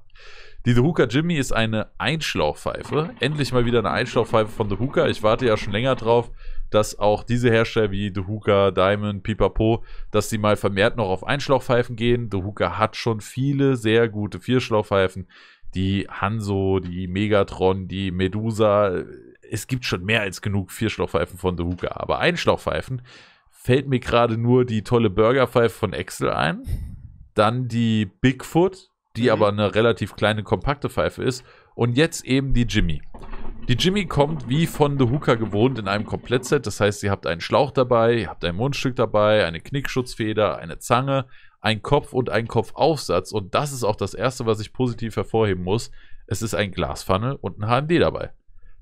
Speaker 1: Die The Hooker Jimmy ist eine Einschlauchpfeife. Endlich mal wieder eine Einschlauchpfeife von The Hooker. Ich warte ja schon länger drauf, dass auch diese Hersteller wie The Hooker, Diamond, Pipapo, dass die mal vermehrt noch auf Einschlauchpfeifen gehen. The Hooker hat schon viele sehr gute Vierschlauchpfeifen. Die Hanzo, die Megatron, die Medusa, es gibt schon mehr als genug vier Schlauchpfeifen von The Hooker, aber ein Schlauchpfeifen fällt mir gerade nur die tolle Burgerpfeife von Excel ein, dann die Bigfoot, die mhm. aber eine relativ kleine, kompakte Pfeife ist, und jetzt eben die Jimmy. Die Jimmy kommt wie von The Hooker gewohnt in einem Komplettset. Das heißt, ihr habt einen Schlauch dabei, ihr habt ein Mundstück dabei, eine Knickschutzfeder, eine Zange, einen Kopf und einen Kopfaufsatz. Und das ist auch das Erste, was ich positiv hervorheben muss. Es ist ein Glasfunnel und ein HMD dabei.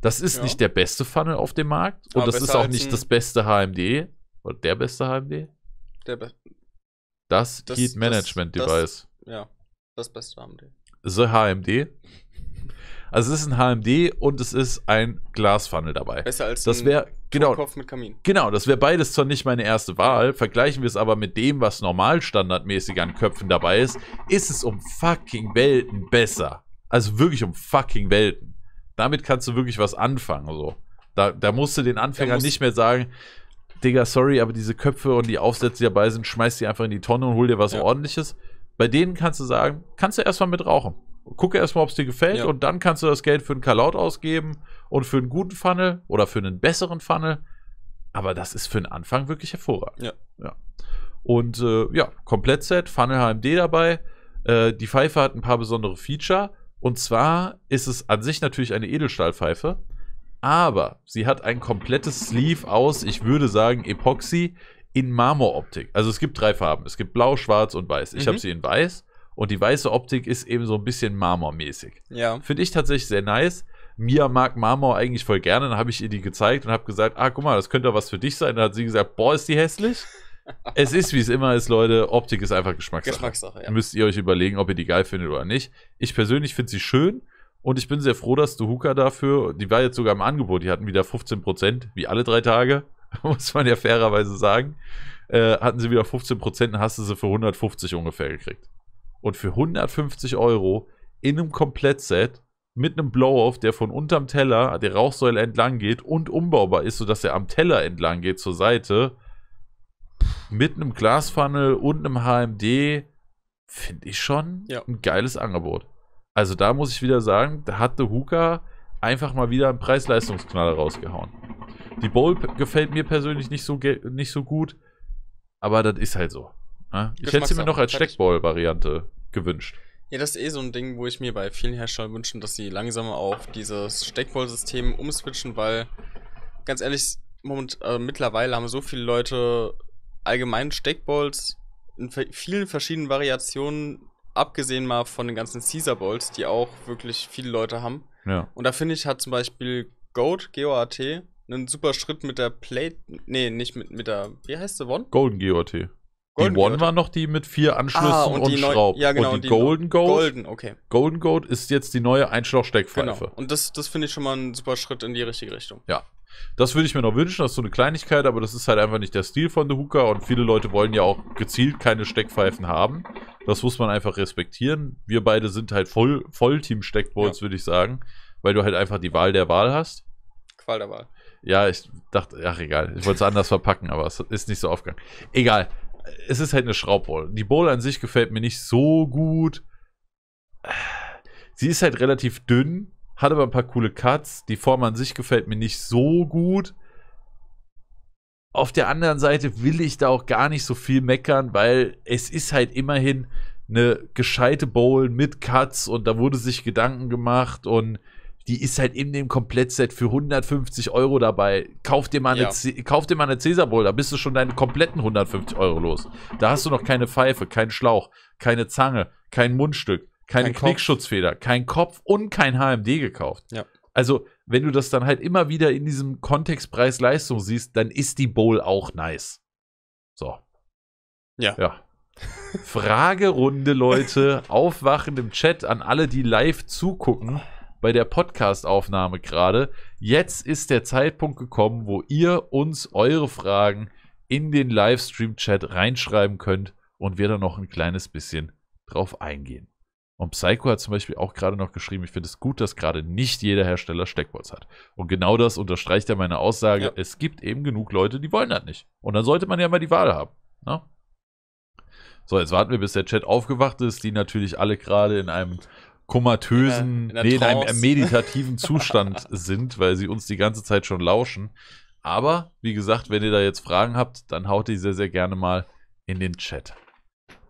Speaker 1: Das ist ja. nicht der beste Funnel auf dem Markt und Aber das ist auch nicht das beste HMD oder der beste HMD. Der Be das, das Heat Management das, Device.
Speaker 2: Das, ja, das beste HMD.
Speaker 1: The HMD. Also es ist ein HMD und es ist ein Glasfunnel dabei. Besser als das wär, genau, Kopf mit Kamin. Genau, das wäre beides zwar nicht meine erste Wahl. Vergleichen wir es aber mit dem, was normal standardmäßig an Köpfen dabei ist, ist es um fucking Welten besser. Also wirklich um fucking Welten. Damit kannst du wirklich was anfangen. So. Da, da musst du den Anfängern nicht mehr sagen, Digga, sorry, aber diese Köpfe und die Aufsätze, die dabei sind, schmeiß die einfach in die Tonne und hol dir was ja. ordentliches. Bei denen kannst du sagen, kannst du erstmal mit rauchen. Gucke erstmal, ob es dir gefällt ja. und dann kannst du das Geld für einen Kalaut ausgeben und für einen guten Funnel oder für einen besseren Funnel. Aber das ist für den Anfang wirklich hervorragend. Ja. ja. Und äh, ja, Komplettset, Funnel HMD dabei. Äh, die Pfeife hat ein paar besondere Feature und zwar ist es an sich natürlich eine Edelstahlpfeife, aber sie hat ein komplettes Sleeve aus, ich würde sagen, Epoxy in Marmoroptik. Also es gibt drei Farben. Es gibt Blau, Schwarz und Weiß. Ich mhm. habe sie in Weiß und die weiße Optik ist eben so ein bisschen marmormäßig. Ja. Finde ich tatsächlich sehr nice. Mia mag Marmor eigentlich voll gerne. Dann habe ich ihr die gezeigt und habe gesagt, ah, guck mal, das könnte was für dich sein. Dann hat sie gesagt, boah, ist die hässlich es ist, wie es immer ist, Leute. Optik ist einfach Geschmackssache. Geschmackssache, ja. Müsst ihr euch überlegen, ob ihr die geil findet oder nicht. Ich persönlich finde sie schön. Und ich bin sehr froh, dass du Duhuka dafür, die war jetzt sogar im Angebot, die hatten wieder 15%, wie alle drei Tage, [LAUGHS] muss man ja fairerweise sagen. Äh, hatten sie wieder 15% und hast du sie für 150 ungefähr gekriegt. Und für 150 Euro in einem Komplettset mit einem Blow-Off, der von unterm Teller, der Rauchsäule entlang geht und umbaubar ist, sodass er am Teller entlang geht zur Seite, mit einem Glasfunnel und einem HMD finde ich schon ja. ein geiles Angebot. Also da muss ich wieder sagen, da hat The Hooker einfach mal wieder einen Preis-Leistungsknaller rausgehauen. Die Bowl gefällt mir persönlich nicht so, nicht so gut, aber das ist halt so. Ne? Ich hätte sie mir noch als Steckball-Variante gewünscht.
Speaker 2: Ja, das ist eh so ein Ding, wo ich mir bei vielen Herstellern wünsche, dass sie langsam auf dieses Steckball-System umswitchen, weil ganz ehrlich, moment, äh, mittlerweile haben so viele Leute allgemein Steckballs in vielen verschiedenen Variationen, abgesehen mal von den ganzen Caesar Balls, die auch wirklich viele Leute haben. Ja. Und da finde ich, hat zum Beispiel Goat, GOAT, einen super Schritt mit der Plate. Nee, nicht mit, mit der. Wie heißt sie One?
Speaker 1: Golden GOAT. Golden die One
Speaker 2: war noch die mit vier ah, Anschlüssen ah, und, und Schrauben. Ja, genau, und die, und die Golden Goat. Golden, okay.
Speaker 1: Golden Goat ist jetzt die neue Einschlauchsteckpfeife. Genau.
Speaker 2: Und das, das finde ich schon mal ein super Schritt in die richtige Richtung.
Speaker 1: Ja. Das würde ich mir noch wünschen, das ist so eine Kleinigkeit, aber das ist halt einfach nicht der Stil von The Hooker und viele Leute wollen ja auch gezielt keine Steckpfeifen haben. Das muss man einfach respektieren. Wir beide sind halt voll, voll Team Steckbolz, ja. würde ich sagen, weil du halt einfach die Wahl der Wahl hast. Qual der Wahl. Ja, ich dachte, ach egal, ich wollte es anders verpacken, aber es ist nicht so aufgegangen. Egal, es ist halt eine Schraubball. Die Bowl an sich gefällt mir nicht so gut. Sie ist halt relativ dünn, hat aber ein paar coole Cuts. Die Form an sich gefällt mir nicht so gut. Auf der anderen Seite will ich da auch gar nicht so viel meckern, weil es ist halt immerhin eine gescheite Bowl mit Cuts und da wurde sich Gedanken gemacht und die ist halt in dem Komplettset für 150 Euro dabei. Kauf dir mal eine, ja. dir mal eine Caesar Bowl, da bist du schon deine kompletten 150 Euro los. Da hast du noch keine Pfeife, keinen Schlauch, keine Zange, kein Mundstück keine kein Knickschutzfeder, Kopf. kein Kopf und kein HMD gekauft. Ja. Also, wenn du das dann halt immer wieder in diesem Kontext Preis-Leistung siehst, dann ist die Bowl auch nice. So. Ja. Ja. Fragerunde, Leute. Aufwachen im Chat an alle, die live zugucken bei der Podcast-Aufnahme gerade. Jetzt ist der Zeitpunkt gekommen, wo ihr uns eure Fragen in den Livestream-Chat reinschreiben könnt und wir dann noch ein kleines bisschen drauf eingehen. Und Psycho hat zum Beispiel auch gerade noch geschrieben, ich finde es gut, dass gerade nicht jeder Hersteller Steckbots hat. Und genau das unterstreicht ja meine Aussage, ja. es gibt eben genug Leute, die wollen das nicht. Und dann sollte man ja mal die Wahl haben. Ne? So, jetzt warten wir, bis der Chat aufgewacht ist, die natürlich alle gerade in einem komatösen, äh, in, der, in, nee, in einem meditativen [LAUGHS] Zustand sind, weil sie uns die ganze Zeit schon lauschen. Aber, wie gesagt, wenn ihr da jetzt Fragen habt, dann haut die sehr, sehr gerne mal in den Chat.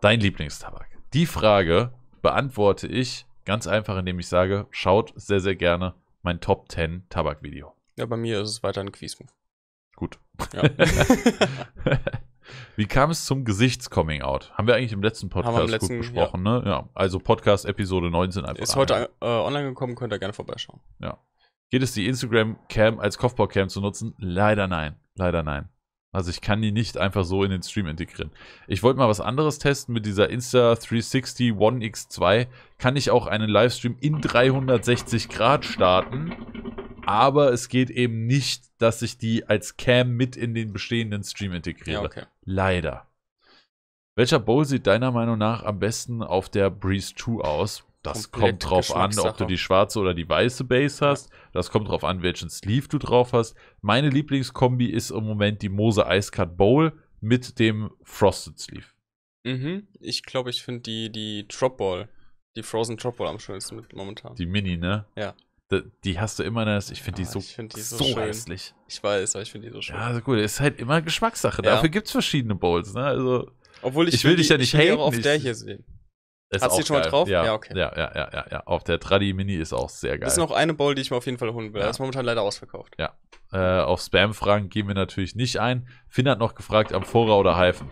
Speaker 1: Dein Lieblingstabak. Die Frage beantworte ich ganz einfach, indem ich sage, schaut sehr, sehr gerne mein Top 10 Tabakvideo.
Speaker 2: Ja, bei mir ist es weiter ein quiz Gut. Ja. [LAUGHS]
Speaker 1: Wie kam es zum Gesichtscoming-out? Haben wir eigentlich im letzten Podcast im letzten, gut besprochen, ja. ne? Ja, also Podcast Episode 19 einfach. Ist heute
Speaker 2: äh, online gekommen, könnt ihr gerne vorbeischauen.
Speaker 1: Ja. Geht es die Instagram-Cam als Kopfbau-Cam zu nutzen? Leider nein. Leider nein. Also ich kann die nicht einfach so in den Stream integrieren. Ich wollte mal was anderes testen mit dieser Insta360 One X2. Kann ich auch einen Livestream in 360 Grad starten, aber es geht eben nicht, dass ich die als Cam mit in den bestehenden Stream integriere. Ja, okay. Leider. Welcher Bowl sieht deiner Meinung nach am besten auf der Breeze 2 aus? Das kommt drauf an, ob du die schwarze oder die weiße Base hast. Das kommt drauf an, welchen Sleeve du drauf hast. Meine Lieblingskombi ist im Moment die Mose Ice Cut Bowl mit dem Frosted Sleeve.
Speaker 2: Mhm. Ich glaube, ich finde die, die Drop Ball, die Frozen Drop Ball am schönsten momentan. Die Mini, ne? Ja.
Speaker 1: Die, die hast du immer noch. Ich finde ja, die ah, so, ich find die so, so hässlich.
Speaker 2: Ich weiß, aber ich finde die so schön. Ja,
Speaker 1: also gut, ist halt immer Geschmackssache. Ja. Dafür gibt es verschiedene Bowls,
Speaker 2: ne? Also, Obwohl ich, ich will, die, dich ja nicht ich Ich will auch auf der hier sehen. Ist Hast du schon mal drauf? Ja, ja,
Speaker 1: okay. Ja, ja, ja, ja, ja. Auf der Tradi Mini ist auch sehr geil. Das ist noch
Speaker 2: eine Bowl, die ich mir auf jeden Fall holen will. Ja. Das ist momentan leider ausverkauft.
Speaker 1: Ja. Äh, auf Spam-Fragen gehen wir natürlich nicht ein. Finn hat noch gefragt, Amphora oder Hyphen.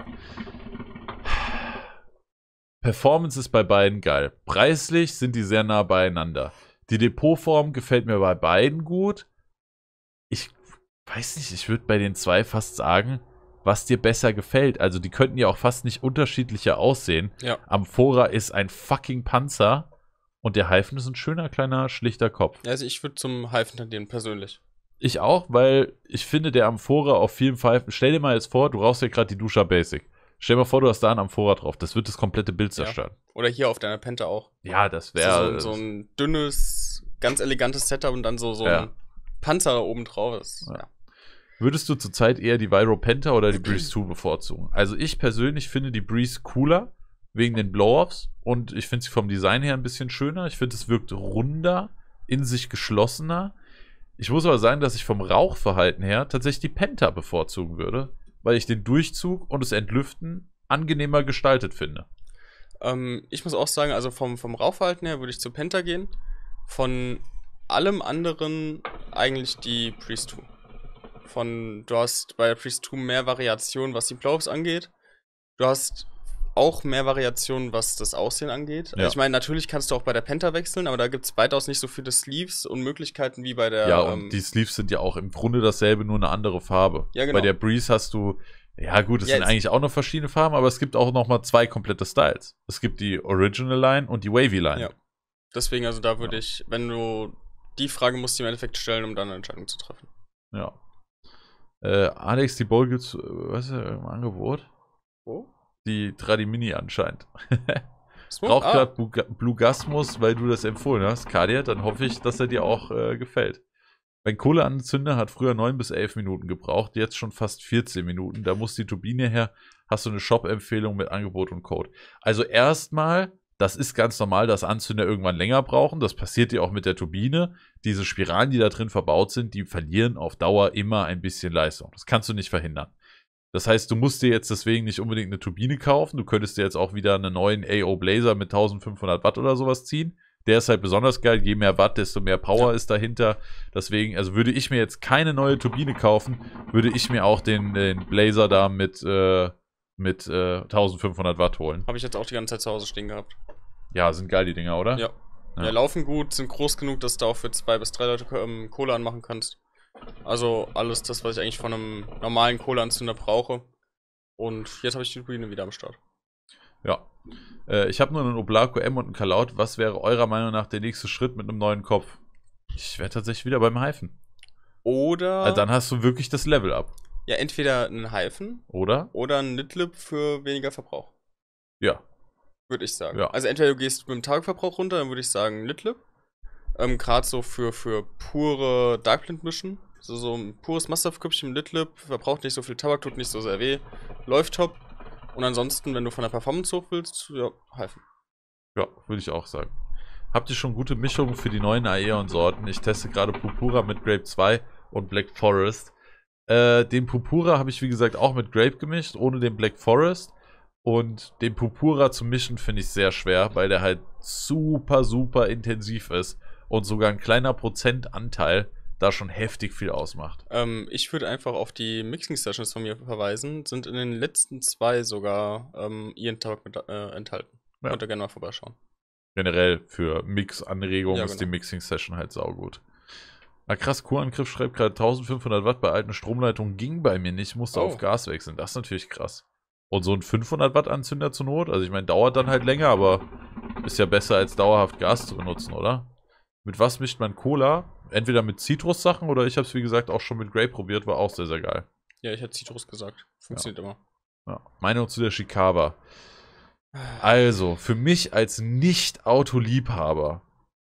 Speaker 1: Performance ist bei beiden geil. Preislich sind die sehr nah beieinander. Die Depotform gefällt mir bei beiden gut. Ich weiß nicht, ich würde bei den zwei fast sagen, was dir besser gefällt. Also die könnten ja auch fast nicht unterschiedlicher aussehen. Ja. Amphora ist ein fucking Panzer und der Hyphen ist ein schöner, kleiner, schlichter Kopf.
Speaker 2: Also ich würde zum Hyphen tendieren, persönlich.
Speaker 1: Ich auch, weil ich finde, der Amphora auf vielen Pfeifen. Stell dir mal jetzt vor, du rauchst ja gerade die Duscher Basic. Stell dir mal vor, du hast da einen Amphora drauf. Das wird das komplette Bild zerstören.
Speaker 2: Ja. Oder hier auf deiner Penta auch. Ja, das wäre. Also so, so, ein dünnes, ganz elegantes Setup und dann so, so ja. ein Panzer da oben drauf. ist.
Speaker 1: ja. ja. Würdest du zurzeit eher die Viro Penta oder die [CLEARS THROAT] Breeze 2 bevorzugen? Also ich persönlich finde die Breeze cooler wegen den blow offs und ich finde sie vom Design her ein bisschen schöner. Ich finde es wirkt runder, in sich geschlossener. Ich muss aber sagen, dass ich vom Rauchverhalten her tatsächlich die Penta bevorzugen würde, weil ich den Durchzug und das Entlüften
Speaker 2: angenehmer gestaltet finde. Ähm, ich muss auch sagen, also vom, vom Rauchverhalten her würde ich zu Penta gehen. Von allem anderen eigentlich die Priest 2 von, du hast bei Priest 2 mehr Variationen, was die Playoffs angeht. Du hast auch mehr Variationen, was das Aussehen angeht. Ja. Ich meine, natürlich kannst du auch bei der Penta wechseln, aber da gibt es weitaus nicht so viele Sleeves und Möglichkeiten wie bei der. Ja, und ähm, die
Speaker 1: Sleeves sind ja auch im Grunde dasselbe, nur eine andere Farbe. Ja, genau. Bei der Breeze hast du. Ja, gut, es ja, sind eigentlich auch noch verschiedene Farben, aber es gibt auch nochmal zwei komplette Styles. Es gibt die Original Line und die Wavy Line. Ja.
Speaker 2: Deswegen, also da würde ich, wenn du die Frage musst die im Endeffekt stellen, um dann eine Entscheidung zu treffen.
Speaker 1: Ja. Äh, Alex, die Bowl gibt's, äh, was ist im Angebot? Wo? Die Tradi Mini anscheinend. Braucht ah. gerade Blugasmus, weil du das empfohlen hast, Kadir, dann hoffe ich, dass er dir auch äh, gefällt. Mein Kohleanzünder hat früher 9 bis 11 Minuten gebraucht, jetzt schon fast 14 Minuten. Da muss die Turbine her. Hast du eine Shop-Empfehlung mit Angebot und Code? Also erstmal das ist ganz normal, dass Anzünder irgendwann länger brauchen. Das passiert ja auch mit der Turbine. Diese Spiralen, die da drin verbaut sind, die verlieren auf Dauer immer ein bisschen Leistung. Das kannst du nicht verhindern. Das heißt, du musst dir jetzt deswegen nicht unbedingt eine Turbine kaufen. Du könntest dir jetzt auch wieder einen neuen AO Blazer mit 1500 Watt oder sowas ziehen. Der ist halt besonders geil. Je mehr Watt, desto mehr Power ist dahinter. Deswegen, also würde ich mir jetzt keine neue Turbine kaufen, würde ich mir auch den, den Blazer da mit, äh, mit äh, 1500 Watt holen.
Speaker 2: Habe ich jetzt auch die ganze Zeit zu Hause stehen gehabt.
Speaker 1: Ja, sind geil die Dinger, oder? Ja. Ja. ja.
Speaker 2: laufen gut, sind groß genug, dass du auch für zwei bis drei Leute ähm, Kohle anmachen kannst. Also alles das, was ich eigentlich von einem normalen Kohleanzünder brauche. Und jetzt habe ich die Turbine wieder am Start.
Speaker 1: Ja. Äh, ich habe nur einen Oblaco M und einen Kalaut. Was wäre eurer Meinung nach der nächste Schritt mit einem neuen Kopf? Ich wäre tatsächlich wieder beim Heifen.
Speaker 2: Oder. Also dann
Speaker 1: hast du wirklich das Level ab.
Speaker 2: Ja, entweder einen Hyphen. Oder? Oder ein Litlib für weniger Verbrauch. Ja. Würde ich sagen. Ja. Also entweder du gehst mit dem Tageverbrauch runter, dann würde ich sagen Litlib. Ähm, Gerade so für, für pure Darkblind-Mischen. So, so ein pures mit Litlib, verbraucht nicht so viel Tabak, tut nicht so sehr weh, läuft top. Und ansonsten, wenn du von der Performance hoch willst, ja, Hyphen.
Speaker 1: Ja, würde ich auch sagen. Habt ihr schon gute Mischungen für die neuen Aeon-Sorten? Ich teste gerade Pupura mit Grape 2 und Black Forest. Äh, den Pupura habe ich, wie gesagt, auch mit Grape gemischt, ohne den Black Forest. Und den Pupura zu mischen finde ich sehr schwer, weil der halt super, super intensiv ist und sogar ein kleiner Prozentanteil da schon heftig viel ausmacht.
Speaker 2: Ähm, ich würde einfach auf die Mixing Sessions von mir verweisen, sind in den letzten zwei sogar ähm, ihren Talk mit, äh, enthalten. Ja. Könnt ihr gerne mal vorbeischauen.
Speaker 1: Generell für Mix-Anregungen ja, genau. ist die genau. Mixing Session halt saugut. Ah krass, Kurangriff schreibt gerade 1500 Watt bei alten Stromleitungen ging bei mir nicht, musste oh. auf Gas wechseln. Das ist natürlich krass. Und so ein 500 Watt Anzünder zur Not, also ich meine, dauert dann halt länger, aber ist ja besser als dauerhaft Gas zu benutzen, oder? Mit was mischt man Cola? Entweder mit Zitrussachen oder ich habe es wie gesagt auch schon mit Grape probiert, war auch sehr, sehr geil.
Speaker 2: Ja, ich hätte Zitrus gesagt. Funktioniert ja. immer.
Speaker 1: Ja. Meinung zu der Chicago. Also, für mich als Nicht-Autoliebhaber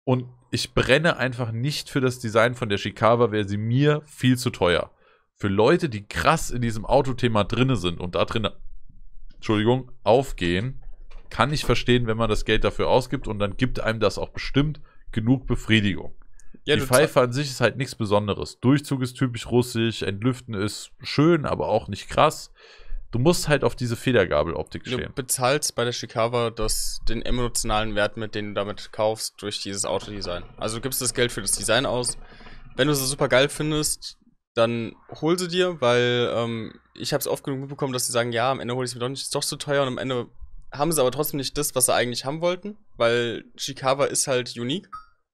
Speaker 1: und ich brenne einfach nicht für das Design von der Shikawa, wäre sie mir viel zu teuer. Für Leute, die krass in diesem Autothema drinne sind und da drin, Entschuldigung, aufgehen, kann ich verstehen, wenn man das Geld dafür ausgibt und dann gibt einem das auch bestimmt genug Befriedigung. Ja, die Pfeife an sich ist halt nichts Besonderes. Durchzug ist typisch russisch, Entlüften ist schön, aber auch nicht krass. Du musst halt auf diese Federgabeloptik stehen. Du
Speaker 2: bezahlst bei der Chicago das, den emotionalen Wert, mit dem du damit kaufst, durch dieses Autodesign. Also du gibst das Geld für das Design aus. Wenn du es super geil findest, dann hol sie dir, weil ähm, ich habe es oft genug mitbekommen, dass sie sagen, ja, am Ende hole ich es mir doch nicht, ist doch zu teuer und am Ende haben sie aber trotzdem nicht das, was sie eigentlich haben wollten, weil Chicago ist halt unique.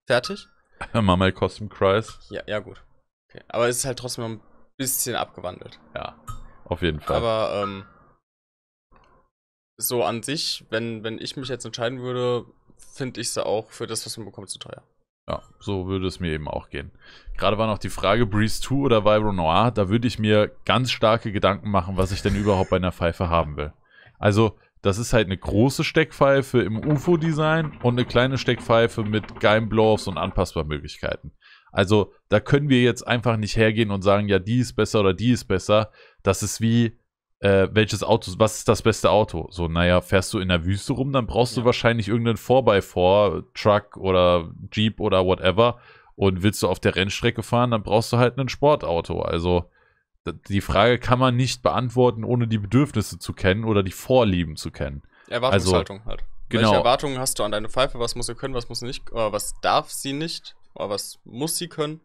Speaker 2: Fertig.
Speaker 1: [LAUGHS] Mama Custom Cries.
Speaker 2: Ja, ja gut. Okay. Aber es ist halt trotzdem noch ein bisschen abgewandelt. Ja. Auf jeden Fall. Aber ähm, so an sich, wenn, wenn ich mich jetzt entscheiden würde, finde ich sie auch für das, was man bekommt, zu teuer.
Speaker 1: Ja, so würde es mir eben auch gehen. Gerade war noch die Frage, Breeze 2 oder Vibro Noir, da würde ich mir ganz starke Gedanken machen, was ich denn überhaupt bei einer Pfeife haben will. Also, das ist halt eine große Steckpfeife im UFO-Design und eine kleine Steckpfeife mit geilen Blows und Anpassbarmöglichkeiten. Also da können wir jetzt einfach nicht hergehen und sagen, ja, die ist besser oder die ist besser. Das ist wie, äh, welches Auto, was ist das beste Auto? So, naja, fährst du in der Wüste rum, dann brauchst ja. du wahrscheinlich irgendeinen 4x4, Truck oder Jeep oder whatever. Und willst du auf der Rennstrecke fahren, dann brauchst du halt ein Sportauto. Also die Frage kann man nicht beantworten, ohne die Bedürfnisse zu kennen oder die Vorlieben zu kennen. Erwartungshaltung also, halt. Genau. Welche
Speaker 2: Erwartungen hast du an deine Pfeife? Was muss sie können, was muss sie nicht, äh, was darf sie nicht? Aber was muss sie können.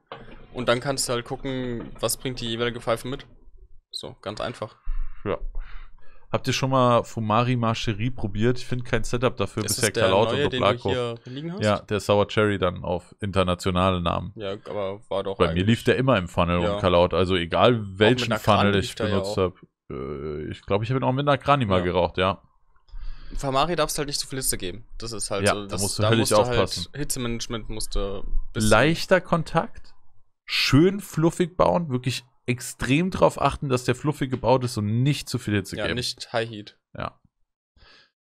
Speaker 2: Und dann kannst du halt gucken, was bringt die jeweilige Pfeife mit. So, ganz einfach. Ja.
Speaker 1: Habt ihr schon mal Fumari Marcherie probiert? Ich finde kein Setup dafür ist bisher Kalaut und Oblakov. Ja, der Sour Cherry dann auf internationale Namen.
Speaker 2: Ja, aber war doch. Bei mir lief der immer im Funnel ja. und Kalaut. Also egal welchen Funnel ich benutzt ja habe.
Speaker 1: Äh, ich glaube, ich habe ihn auch mit einer mal ja. geraucht, ja.
Speaker 2: Famari darfst du halt nicht so viel Hitze geben. Das ist halt ja, so. Das, da musst du da musst halt aufpassen. Halt, Hitzemanagement musst du.
Speaker 1: Leichter Kontakt, schön fluffig bauen, wirklich extrem darauf achten, dass der fluffig gebaut ist und nicht zu viel Hitze ja, geben. Ja,
Speaker 2: nicht High Heat.
Speaker 1: Ja.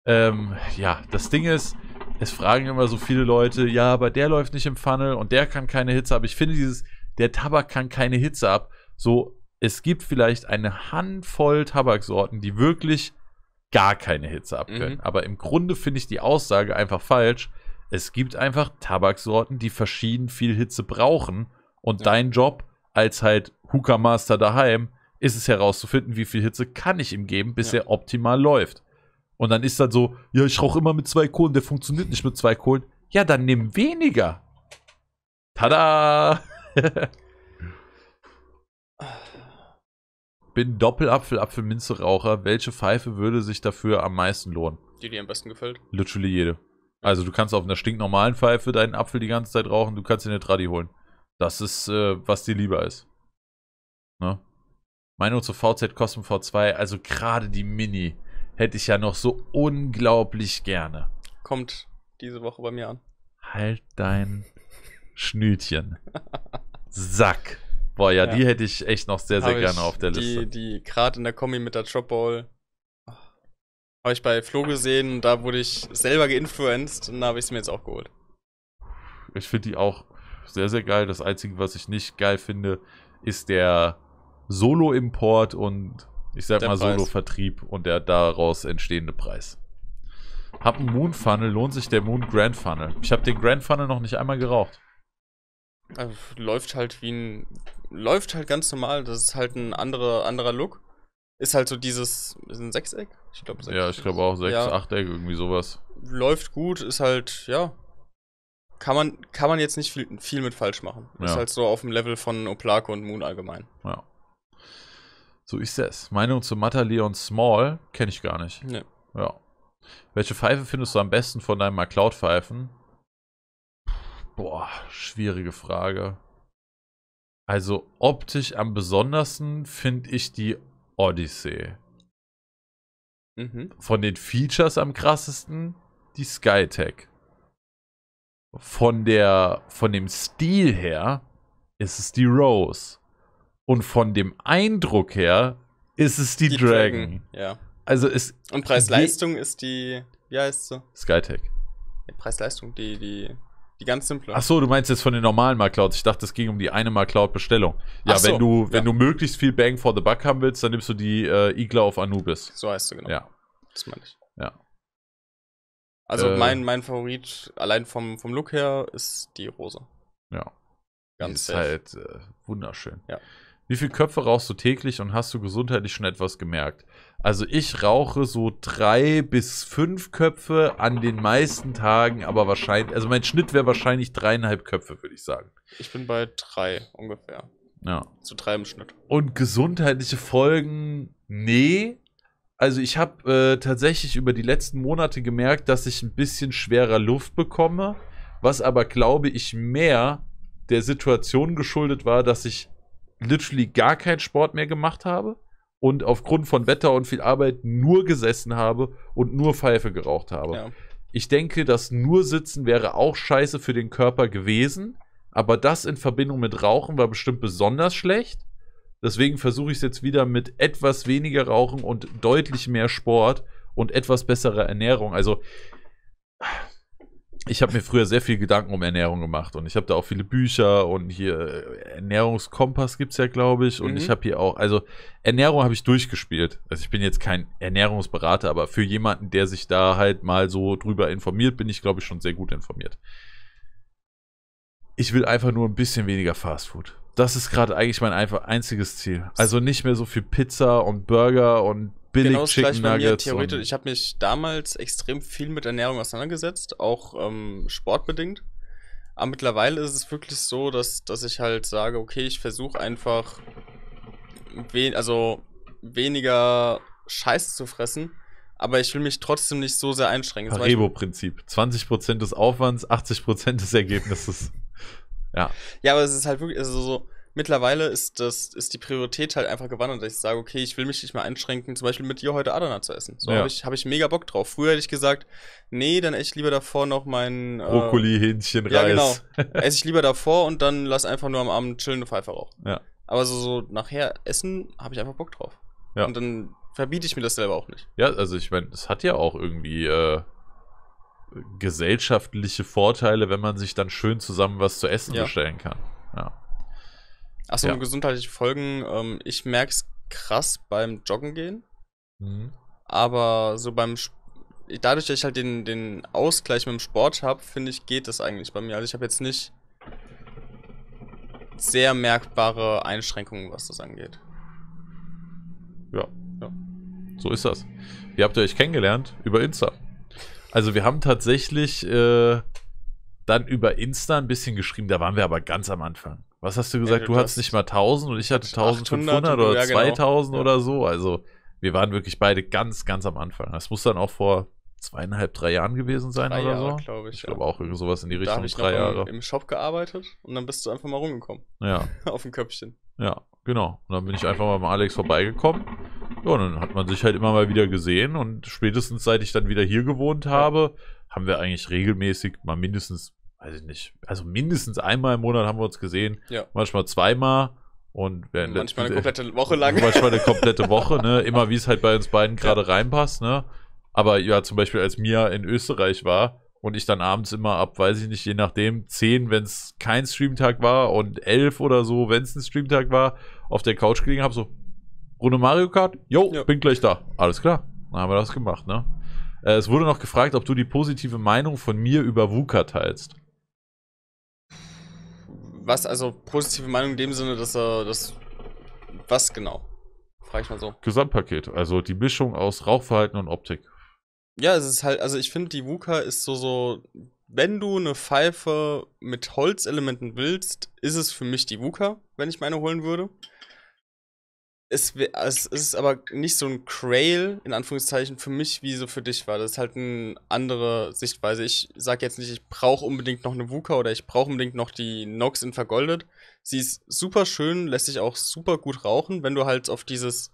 Speaker 1: Ähm, ja, das Ding ist, es fragen immer so viele Leute, ja, aber der läuft nicht im Funnel und der kann keine Hitze ab. Ich finde dieses, der Tabak kann keine Hitze ab. So, es gibt vielleicht eine Handvoll Tabaksorten, die wirklich gar keine Hitze abkönnen. Mhm. Aber im Grunde finde ich die Aussage einfach falsch. Es gibt einfach Tabaksorten, die verschieden viel Hitze brauchen. Und ja. dein Job als halt Hooker-Master daheim ist es herauszufinden, wie viel Hitze kann ich ihm geben, bis ja. er optimal läuft. Und dann ist dann so, ja, ich rauche immer mit zwei Kohlen, der funktioniert nicht mit zwei Kohlen. Ja, dann nimm weniger. Tada! [LAUGHS] bin Doppelapfel-Apfelminze-Raucher. Welche Pfeife würde sich dafür am meisten lohnen? Die, dir am besten gefällt? Literally jede. Also du kannst auf einer stinknormalen Pfeife deinen Apfel die ganze Zeit rauchen, du kannst dir eine Tradi holen. Das ist, äh, was dir lieber ist. Ne? Meinung zur VZ Cosmo V2, also gerade die Mini, hätte ich ja noch so unglaublich gerne. Kommt
Speaker 2: diese Woche bei mir an.
Speaker 1: Halt dein Schnütchen. Sack. Boah, ja, ja, die hätte ich echt noch sehr, sehr hab gerne auf der die, Liste.
Speaker 2: Die, gerade in der Kombi mit der Drop Ball habe ich bei Flo gesehen, und da wurde ich selber geinfluenced und da habe ich es mir jetzt auch geholt.
Speaker 1: Ich finde die auch sehr, sehr geil. Das Einzige, was ich nicht geil finde, ist der Solo-Import und ich sag der mal Solo-Vertrieb und der daraus entstehende Preis. Hab einen Moon Funnel, lohnt sich der Moon Grand Funnel. Ich habe den Grand Funnel noch nicht einmal geraucht.
Speaker 2: Also, läuft halt wie ein läuft halt ganz normal. Das ist halt ein anderer, anderer Look. Ist halt so dieses, ist ein Sechseck? Ich glaube, Sechseck. Ja, ich glaube auch Sechs, ja.
Speaker 1: Achteck, irgendwie sowas.
Speaker 2: Läuft gut, ist halt, ja. Kann man, kann man jetzt nicht viel, viel mit falsch machen. Ja. Ist halt so auf dem Level von Oplako und Moon allgemein.
Speaker 1: Ja. So ist das. Meinung zu Matter Leon Small kenne ich gar nicht. Nee. Ja. Welche Pfeife findest du am besten von deinen mcleod pfeifen Boah, schwierige Frage. Also optisch am besondersten finde ich die Odyssey. Mhm. Von den Features am krassesten die Skytech. Von der von dem Stil her ist es die Rose und von dem Eindruck her ist es die, die Dragon. Dragon. Ja. Also ist und Preis-Leistung
Speaker 2: ist die wie heißt sie? Skytech. Preis-Leistung die die die ganz simple. Ach so, du
Speaker 1: meinst jetzt von den normalen MyClouds. Ich dachte, es ging um die eine MyCloud-Bestellung. Ja, so, wenn du, wenn du möglichst viel Bang for the Buck haben willst, dann nimmst du die äh, Igla auf Anubis. So heißt sie, genau. Ja. Das meine ich. Ja. Also äh, mein,
Speaker 2: mein Favorit, allein vom, vom Look her, ist die Rose. Ja. Ganz die ist safe. halt
Speaker 1: äh, wunderschön. Ja. Wie viele Köpfe rauchst du täglich und hast du gesundheitlich schon etwas gemerkt? Also ich rauche so drei bis fünf Köpfe an den meisten Tagen, aber wahrscheinlich, also mein Schnitt wäre wahrscheinlich dreieinhalb Köpfe, würde ich sagen.
Speaker 2: Ich bin bei drei ungefähr. Ja. Zu drei im Schnitt.
Speaker 1: Und gesundheitliche Folgen, nee. Also ich habe äh, tatsächlich über die letzten Monate gemerkt, dass ich ein bisschen schwerer Luft bekomme, was aber, glaube ich, mehr der Situation geschuldet war, dass ich literally gar keinen Sport mehr gemacht habe und aufgrund von Wetter und viel Arbeit nur gesessen habe und nur Pfeife geraucht habe. Ja. Ich denke, das nur Sitzen wäre auch scheiße für den Körper gewesen, aber das in Verbindung mit Rauchen war bestimmt besonders schlecht. Deswegen versuche ich es jetzt wieder mit etwas weniger Rauchen und deutlich mehr Sport und etwas besserer Ernährung. Also ich habe mir früher sehr viel Gedanken um Ernährung gemacht und ich habe da auch viele Bücher und hier äh, Ernährungskompass gibt es ja, glaube ich. Und mhm. ich habe hier auch, also Ernährung habe ich durchgespielt. Also ich bin jetzt kein Ernährungsberater, aber für jemanden, der sich da halt mal so drüber informiert, bin ich, glaube ich, schon sehr gut informiert. Ich will einfach nur ein bisschen weniger Fastfood. Das ist gerade eigentlich mein einfach einziges Ziel. Also nicht mehr so viel Pizza und Burger und
Speaker 2: billig genau Chicken gleich bei mir Nuggets theoretisch. Ich habe mich damals extrem viel mit Ernährung auseinandergesetzt, auch ähm, sportbedingt. Aber mittlerweile ist es wirklich so, dass, dass ich halt sage, okay, ich versuche einfach wen also weniger Scheiß zu fressen, aber ich will mich trotzdem nicht so sehr einschränken. Rebo-Prinzip.
Speaker 1: 20% des Aufwands, 80% des Ergebnisses. [LAUGHS] ja.
Speaker 2: Ja, aber es ist halt wirklich also so, mittlerweile ist das ist die Priorität halt einfach gewandert, dass ich sage, okay, ich will mich nicht mehr einschränken, zum Beispiel mit dir heute Adana zu essen. So ja. habe ich, hab ich mega Bock drauf. Früher hätte ich gesagt, nee, dann esse ich lieber davor noch meinen äh, Brokkoli, Hähnchen, Reis. Ja, genau. [LAUGHS] esse ich lieber davor und dann lass einfach nur am Abend chillende Pfeife rauchen. Ja. Aber so, so nachher essen habe ich einfach Bock drauf. Ja. Und dann verbiete ich mir das selber auch nicht.
Speaker 1: Ja, also ich meine, es hat ja auch irgendwie äh, gesellschaftliche Vorteile, wenn man sich dann schön zusammen was zu essen ja. bestellen kann. Ja.
Speaker 2: Achso, ja. gesundheitliche Folgen. Ähm, ich merke es krass beim Joggen gehen. Mhm. Aber so beim Sp dadurch, dass ich halt den, den Ausgleich mit dem Sport habe, finde ich, geht das eigentlich bei mir. Also ich habe jetzt nicht sehr merkbare Einschränkungen, was das angeht.
Speaker 1: Ja. ja. So ist das. Wie habt ihr euch kennengelernt? Über Insta. Also wir haben tatsächlich äh, dann über Insta ein bisschen geschrieben, da waren wir aber ganz am Anfang. Was hast du gesagt? du, hattest nicht mal 1000 und ich hatte 1500 800, oder ja, 2000 genau. oder so. Also wir waren wirklich beide ganz, ganz am Anfang. Das muss dann auch vor zweieinhalb, drei Jahren gewesen sein drei oder Jahre, so. Glaub ich ich glaube ja. auch irgend sowas in die Richtung. Da ich drei Jahre. Im,
Speaker 2: Im Shop gearbeitet und dann bist du einfach mal rumgekommen. Ja. [LAUGHS] Auf dem Köpfchen.
Speaker 1: Ja, genau. Und dann bin ich einfach mal mit Alex vorbeigekommen. Ja, und dann hat man sich halt immer mal wieder gesehen und spätestens seit ich dann wieder hier gewohnt habe, haben wir eigentlich regelmäßig mal mindestens weiß ich nicht, also mindestens einmal im Monat haben wir uns gesehen. Ja. Manchmal zweimal. Und manchmal eine komplette Woche lang. Manchmal eine [LAUGHS] komplette Woche, ne? Immer wie es halt bei uns beiden gerade ja. reinpasst, ne? Aber ja, zum Beispiel, als Mia in Österreich war und ich dann abends immer ab, weiß ich nicht, je nachdem, 10, wenn es kein Streamtag war und 11 oder so, wenn es ein Streamtag war, auf der Couch gelegen habe, so, Runde Mario Kart, jo, ja. bin gleich da. Alles klar, dann haben wir das gemacht, ne? Äh, es wurde noch gefragt, ob du die positive Meinung von mir über VUCA teilst
Speaker 2: was, also positive Meinung in dem Sinne, dass er das. Was genau? Frage ich mal so.
Speaker 1: Gesamtpaket, also die Mischung aus Rauchverhalten und Optik.
Speaker 2: Ja, es ist halt, also ich finde, die WUKA ist so, so, wenn du eine Pfeife mit Holzelementen willst, ist es für mich die WUKA, wenn ich meine holen würde es, es ist aber nicht so ein Crail, in Anführungszeichen, für mich, wie so für dich war. Das ist halt eine andere Sichtweise. Ich sag jetzt nicht, ich brauche unbedingt noch eine VUCA oder ich brauche unbedingt noch die Nox in Vergoldet. Sie ist super schön, lässt sich auch super gut rauchen, wenn du halt auf dieses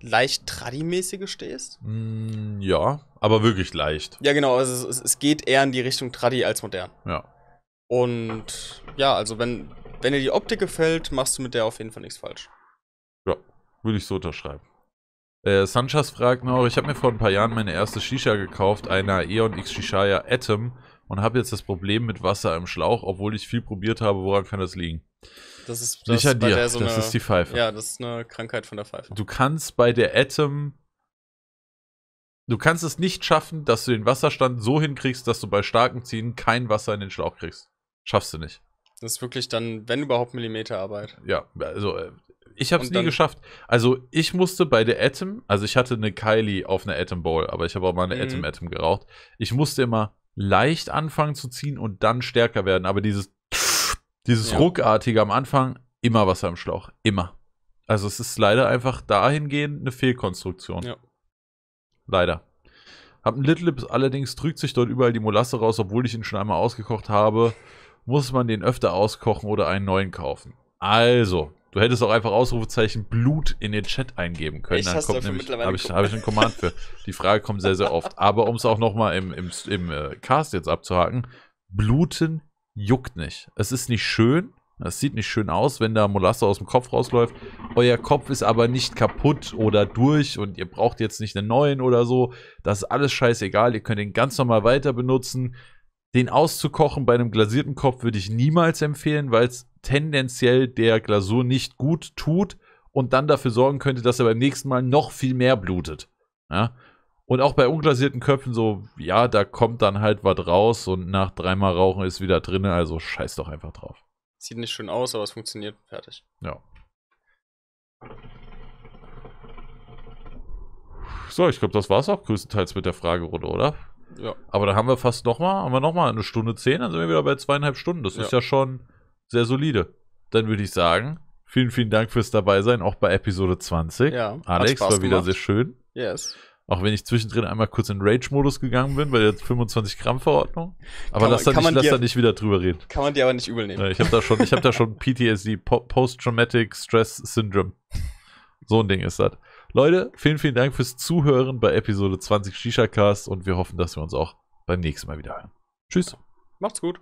Speaker 2: leicht Traddy-mäßige stehst.
Speaker 1: Mm, ja, aber wirklich leicht.
Speaker 2: Ja, genau. Also es, es geht eher in die Richtung Traddy als modern. Ja. Und ja, also wenn, wenn dir die Optik gefällt, machst du mit der auf jeden Fall nichts falsch.
Speaker 1: Würde ich so unterschreiben. Äh, Sanchez fragt noch, ich habe mir vor ein paar Jahren meine erste Shisha gekauft, einer Eon X Shishaya Atom und habe jetzt das Problem mit Wasser im Schlauch, obwohl ich viel probiert habe, woran kann das liegen?
Speaker 2: Das ist, das Nicht an dir, der so das eine, ist die Pfeife. Ja, das ist eine Krankheit von der Pfeife.
Speaker 1: Du kannst bei der Atom Du kannst es nicht schaffen, dass du den Wasserstand so hinkriegst, dass du bei starkem Ziehen kein Wasser in den Schlauch kriegst. Schaffst du nicht.
Speaker 2: Das ist wirklich dann, wenn überhaupt, Millimeterarbeit. Ja, also äh, ich habe es nie geschafft.
Speaker 1: Also ich musste bei der Atom, also ich hatte eine Kylie auf einer Atom Bowl, aber ich habe auch mal eine mhm. Atom Atom geraucht. Ich musste immer leicht anfangen zu ziehen und dann stärker werden, aber dieses [TSK] dieses ja. ruckartige am Anfang immer Wasser im Schlauch, immer. Also es ist leider einfach dahingehend eine Fehlkonstruktion. Ja. Leider. Hab ein Little Lips, allerdings drückt sich dort überall die Molasse raus, obwohl ich ihn schon einmal ausgekocht habe. Muss man den öfter auskochen oder einen neuen kaufen. Also, Du hättest auch einfach Ausrufezeichen Blut in den Chat eingeben können. Ich dann kommt nämlich, habe ich, hab ich einen Command für. Die Frage kommt sehr, sehr oft. Aber um es auch nochmal im, im, im äh, Cast jetzt abzuhaken, Bluten juckt nicht. Es ist nicht schön, es sieht nicht schön aus, wenn da Molasse aus dem Kopf rausläuft. Euer Kopf ist aber nicht kaputt oder durch und ihr braucht jetzt nicht einen neuen oder so. Das ist alles scheißegal. Ihr könnt ihn ganz normal weiter benutzen. Den auszukochen bei einem glasierten Kopf würde ich niemals empfehlen, weil es tendenziell der Glasur nicht gut tut und dann dafür sorgen könnte, dass er beim nächsten Mal noch viel mehr blutet. Ja? Und auch bei unglasierten Köpfen so, ja, da kommt dann halt was raus und nach dreimal Rauchen ist wieder drin, also scheiß doch einfach drauf.
Speaker 2: Sieht nicht schön aus, aber es funktioniert fertig.
Speaker 1: Ja. So, ich glaube, das war's auch größtenteils mit der Fragerunde, oder? Ja. Aber da haben wir fast nochmal, haben wir nochmal eine Stunde zehn, dann sind wir wieder bei zweieinhalb Stunden. Das ja. ist ja schon sehr solide. Dann würde ich sagen, vielen, vielen Dank fürs dabei sein, auch bei Episode 20. Ja, Alex, war wieder gemacht. sehr schön. Yes. Auch wenn ich zwischendrin einmal kurz in Rage-Modus gegangen bin, bei der 25 Gramm Verordnung. Aber kann lass, man, da, nicht, lass da nicht wieder drüber reden. Kann man dir aber nicht übel nehmen. ich habe da schon, da schon [LAUGHS] PTSD, Post-Traumatic Stress Syndrome. So ein Ding ist das. Leute, vielen, vielen Dank fürs Zuhören bei Episode 20 Shisha Cast und wir hoffen, dass wir uns auch beim nächsten Mal wieder hören. Tschüss. Macht's gut.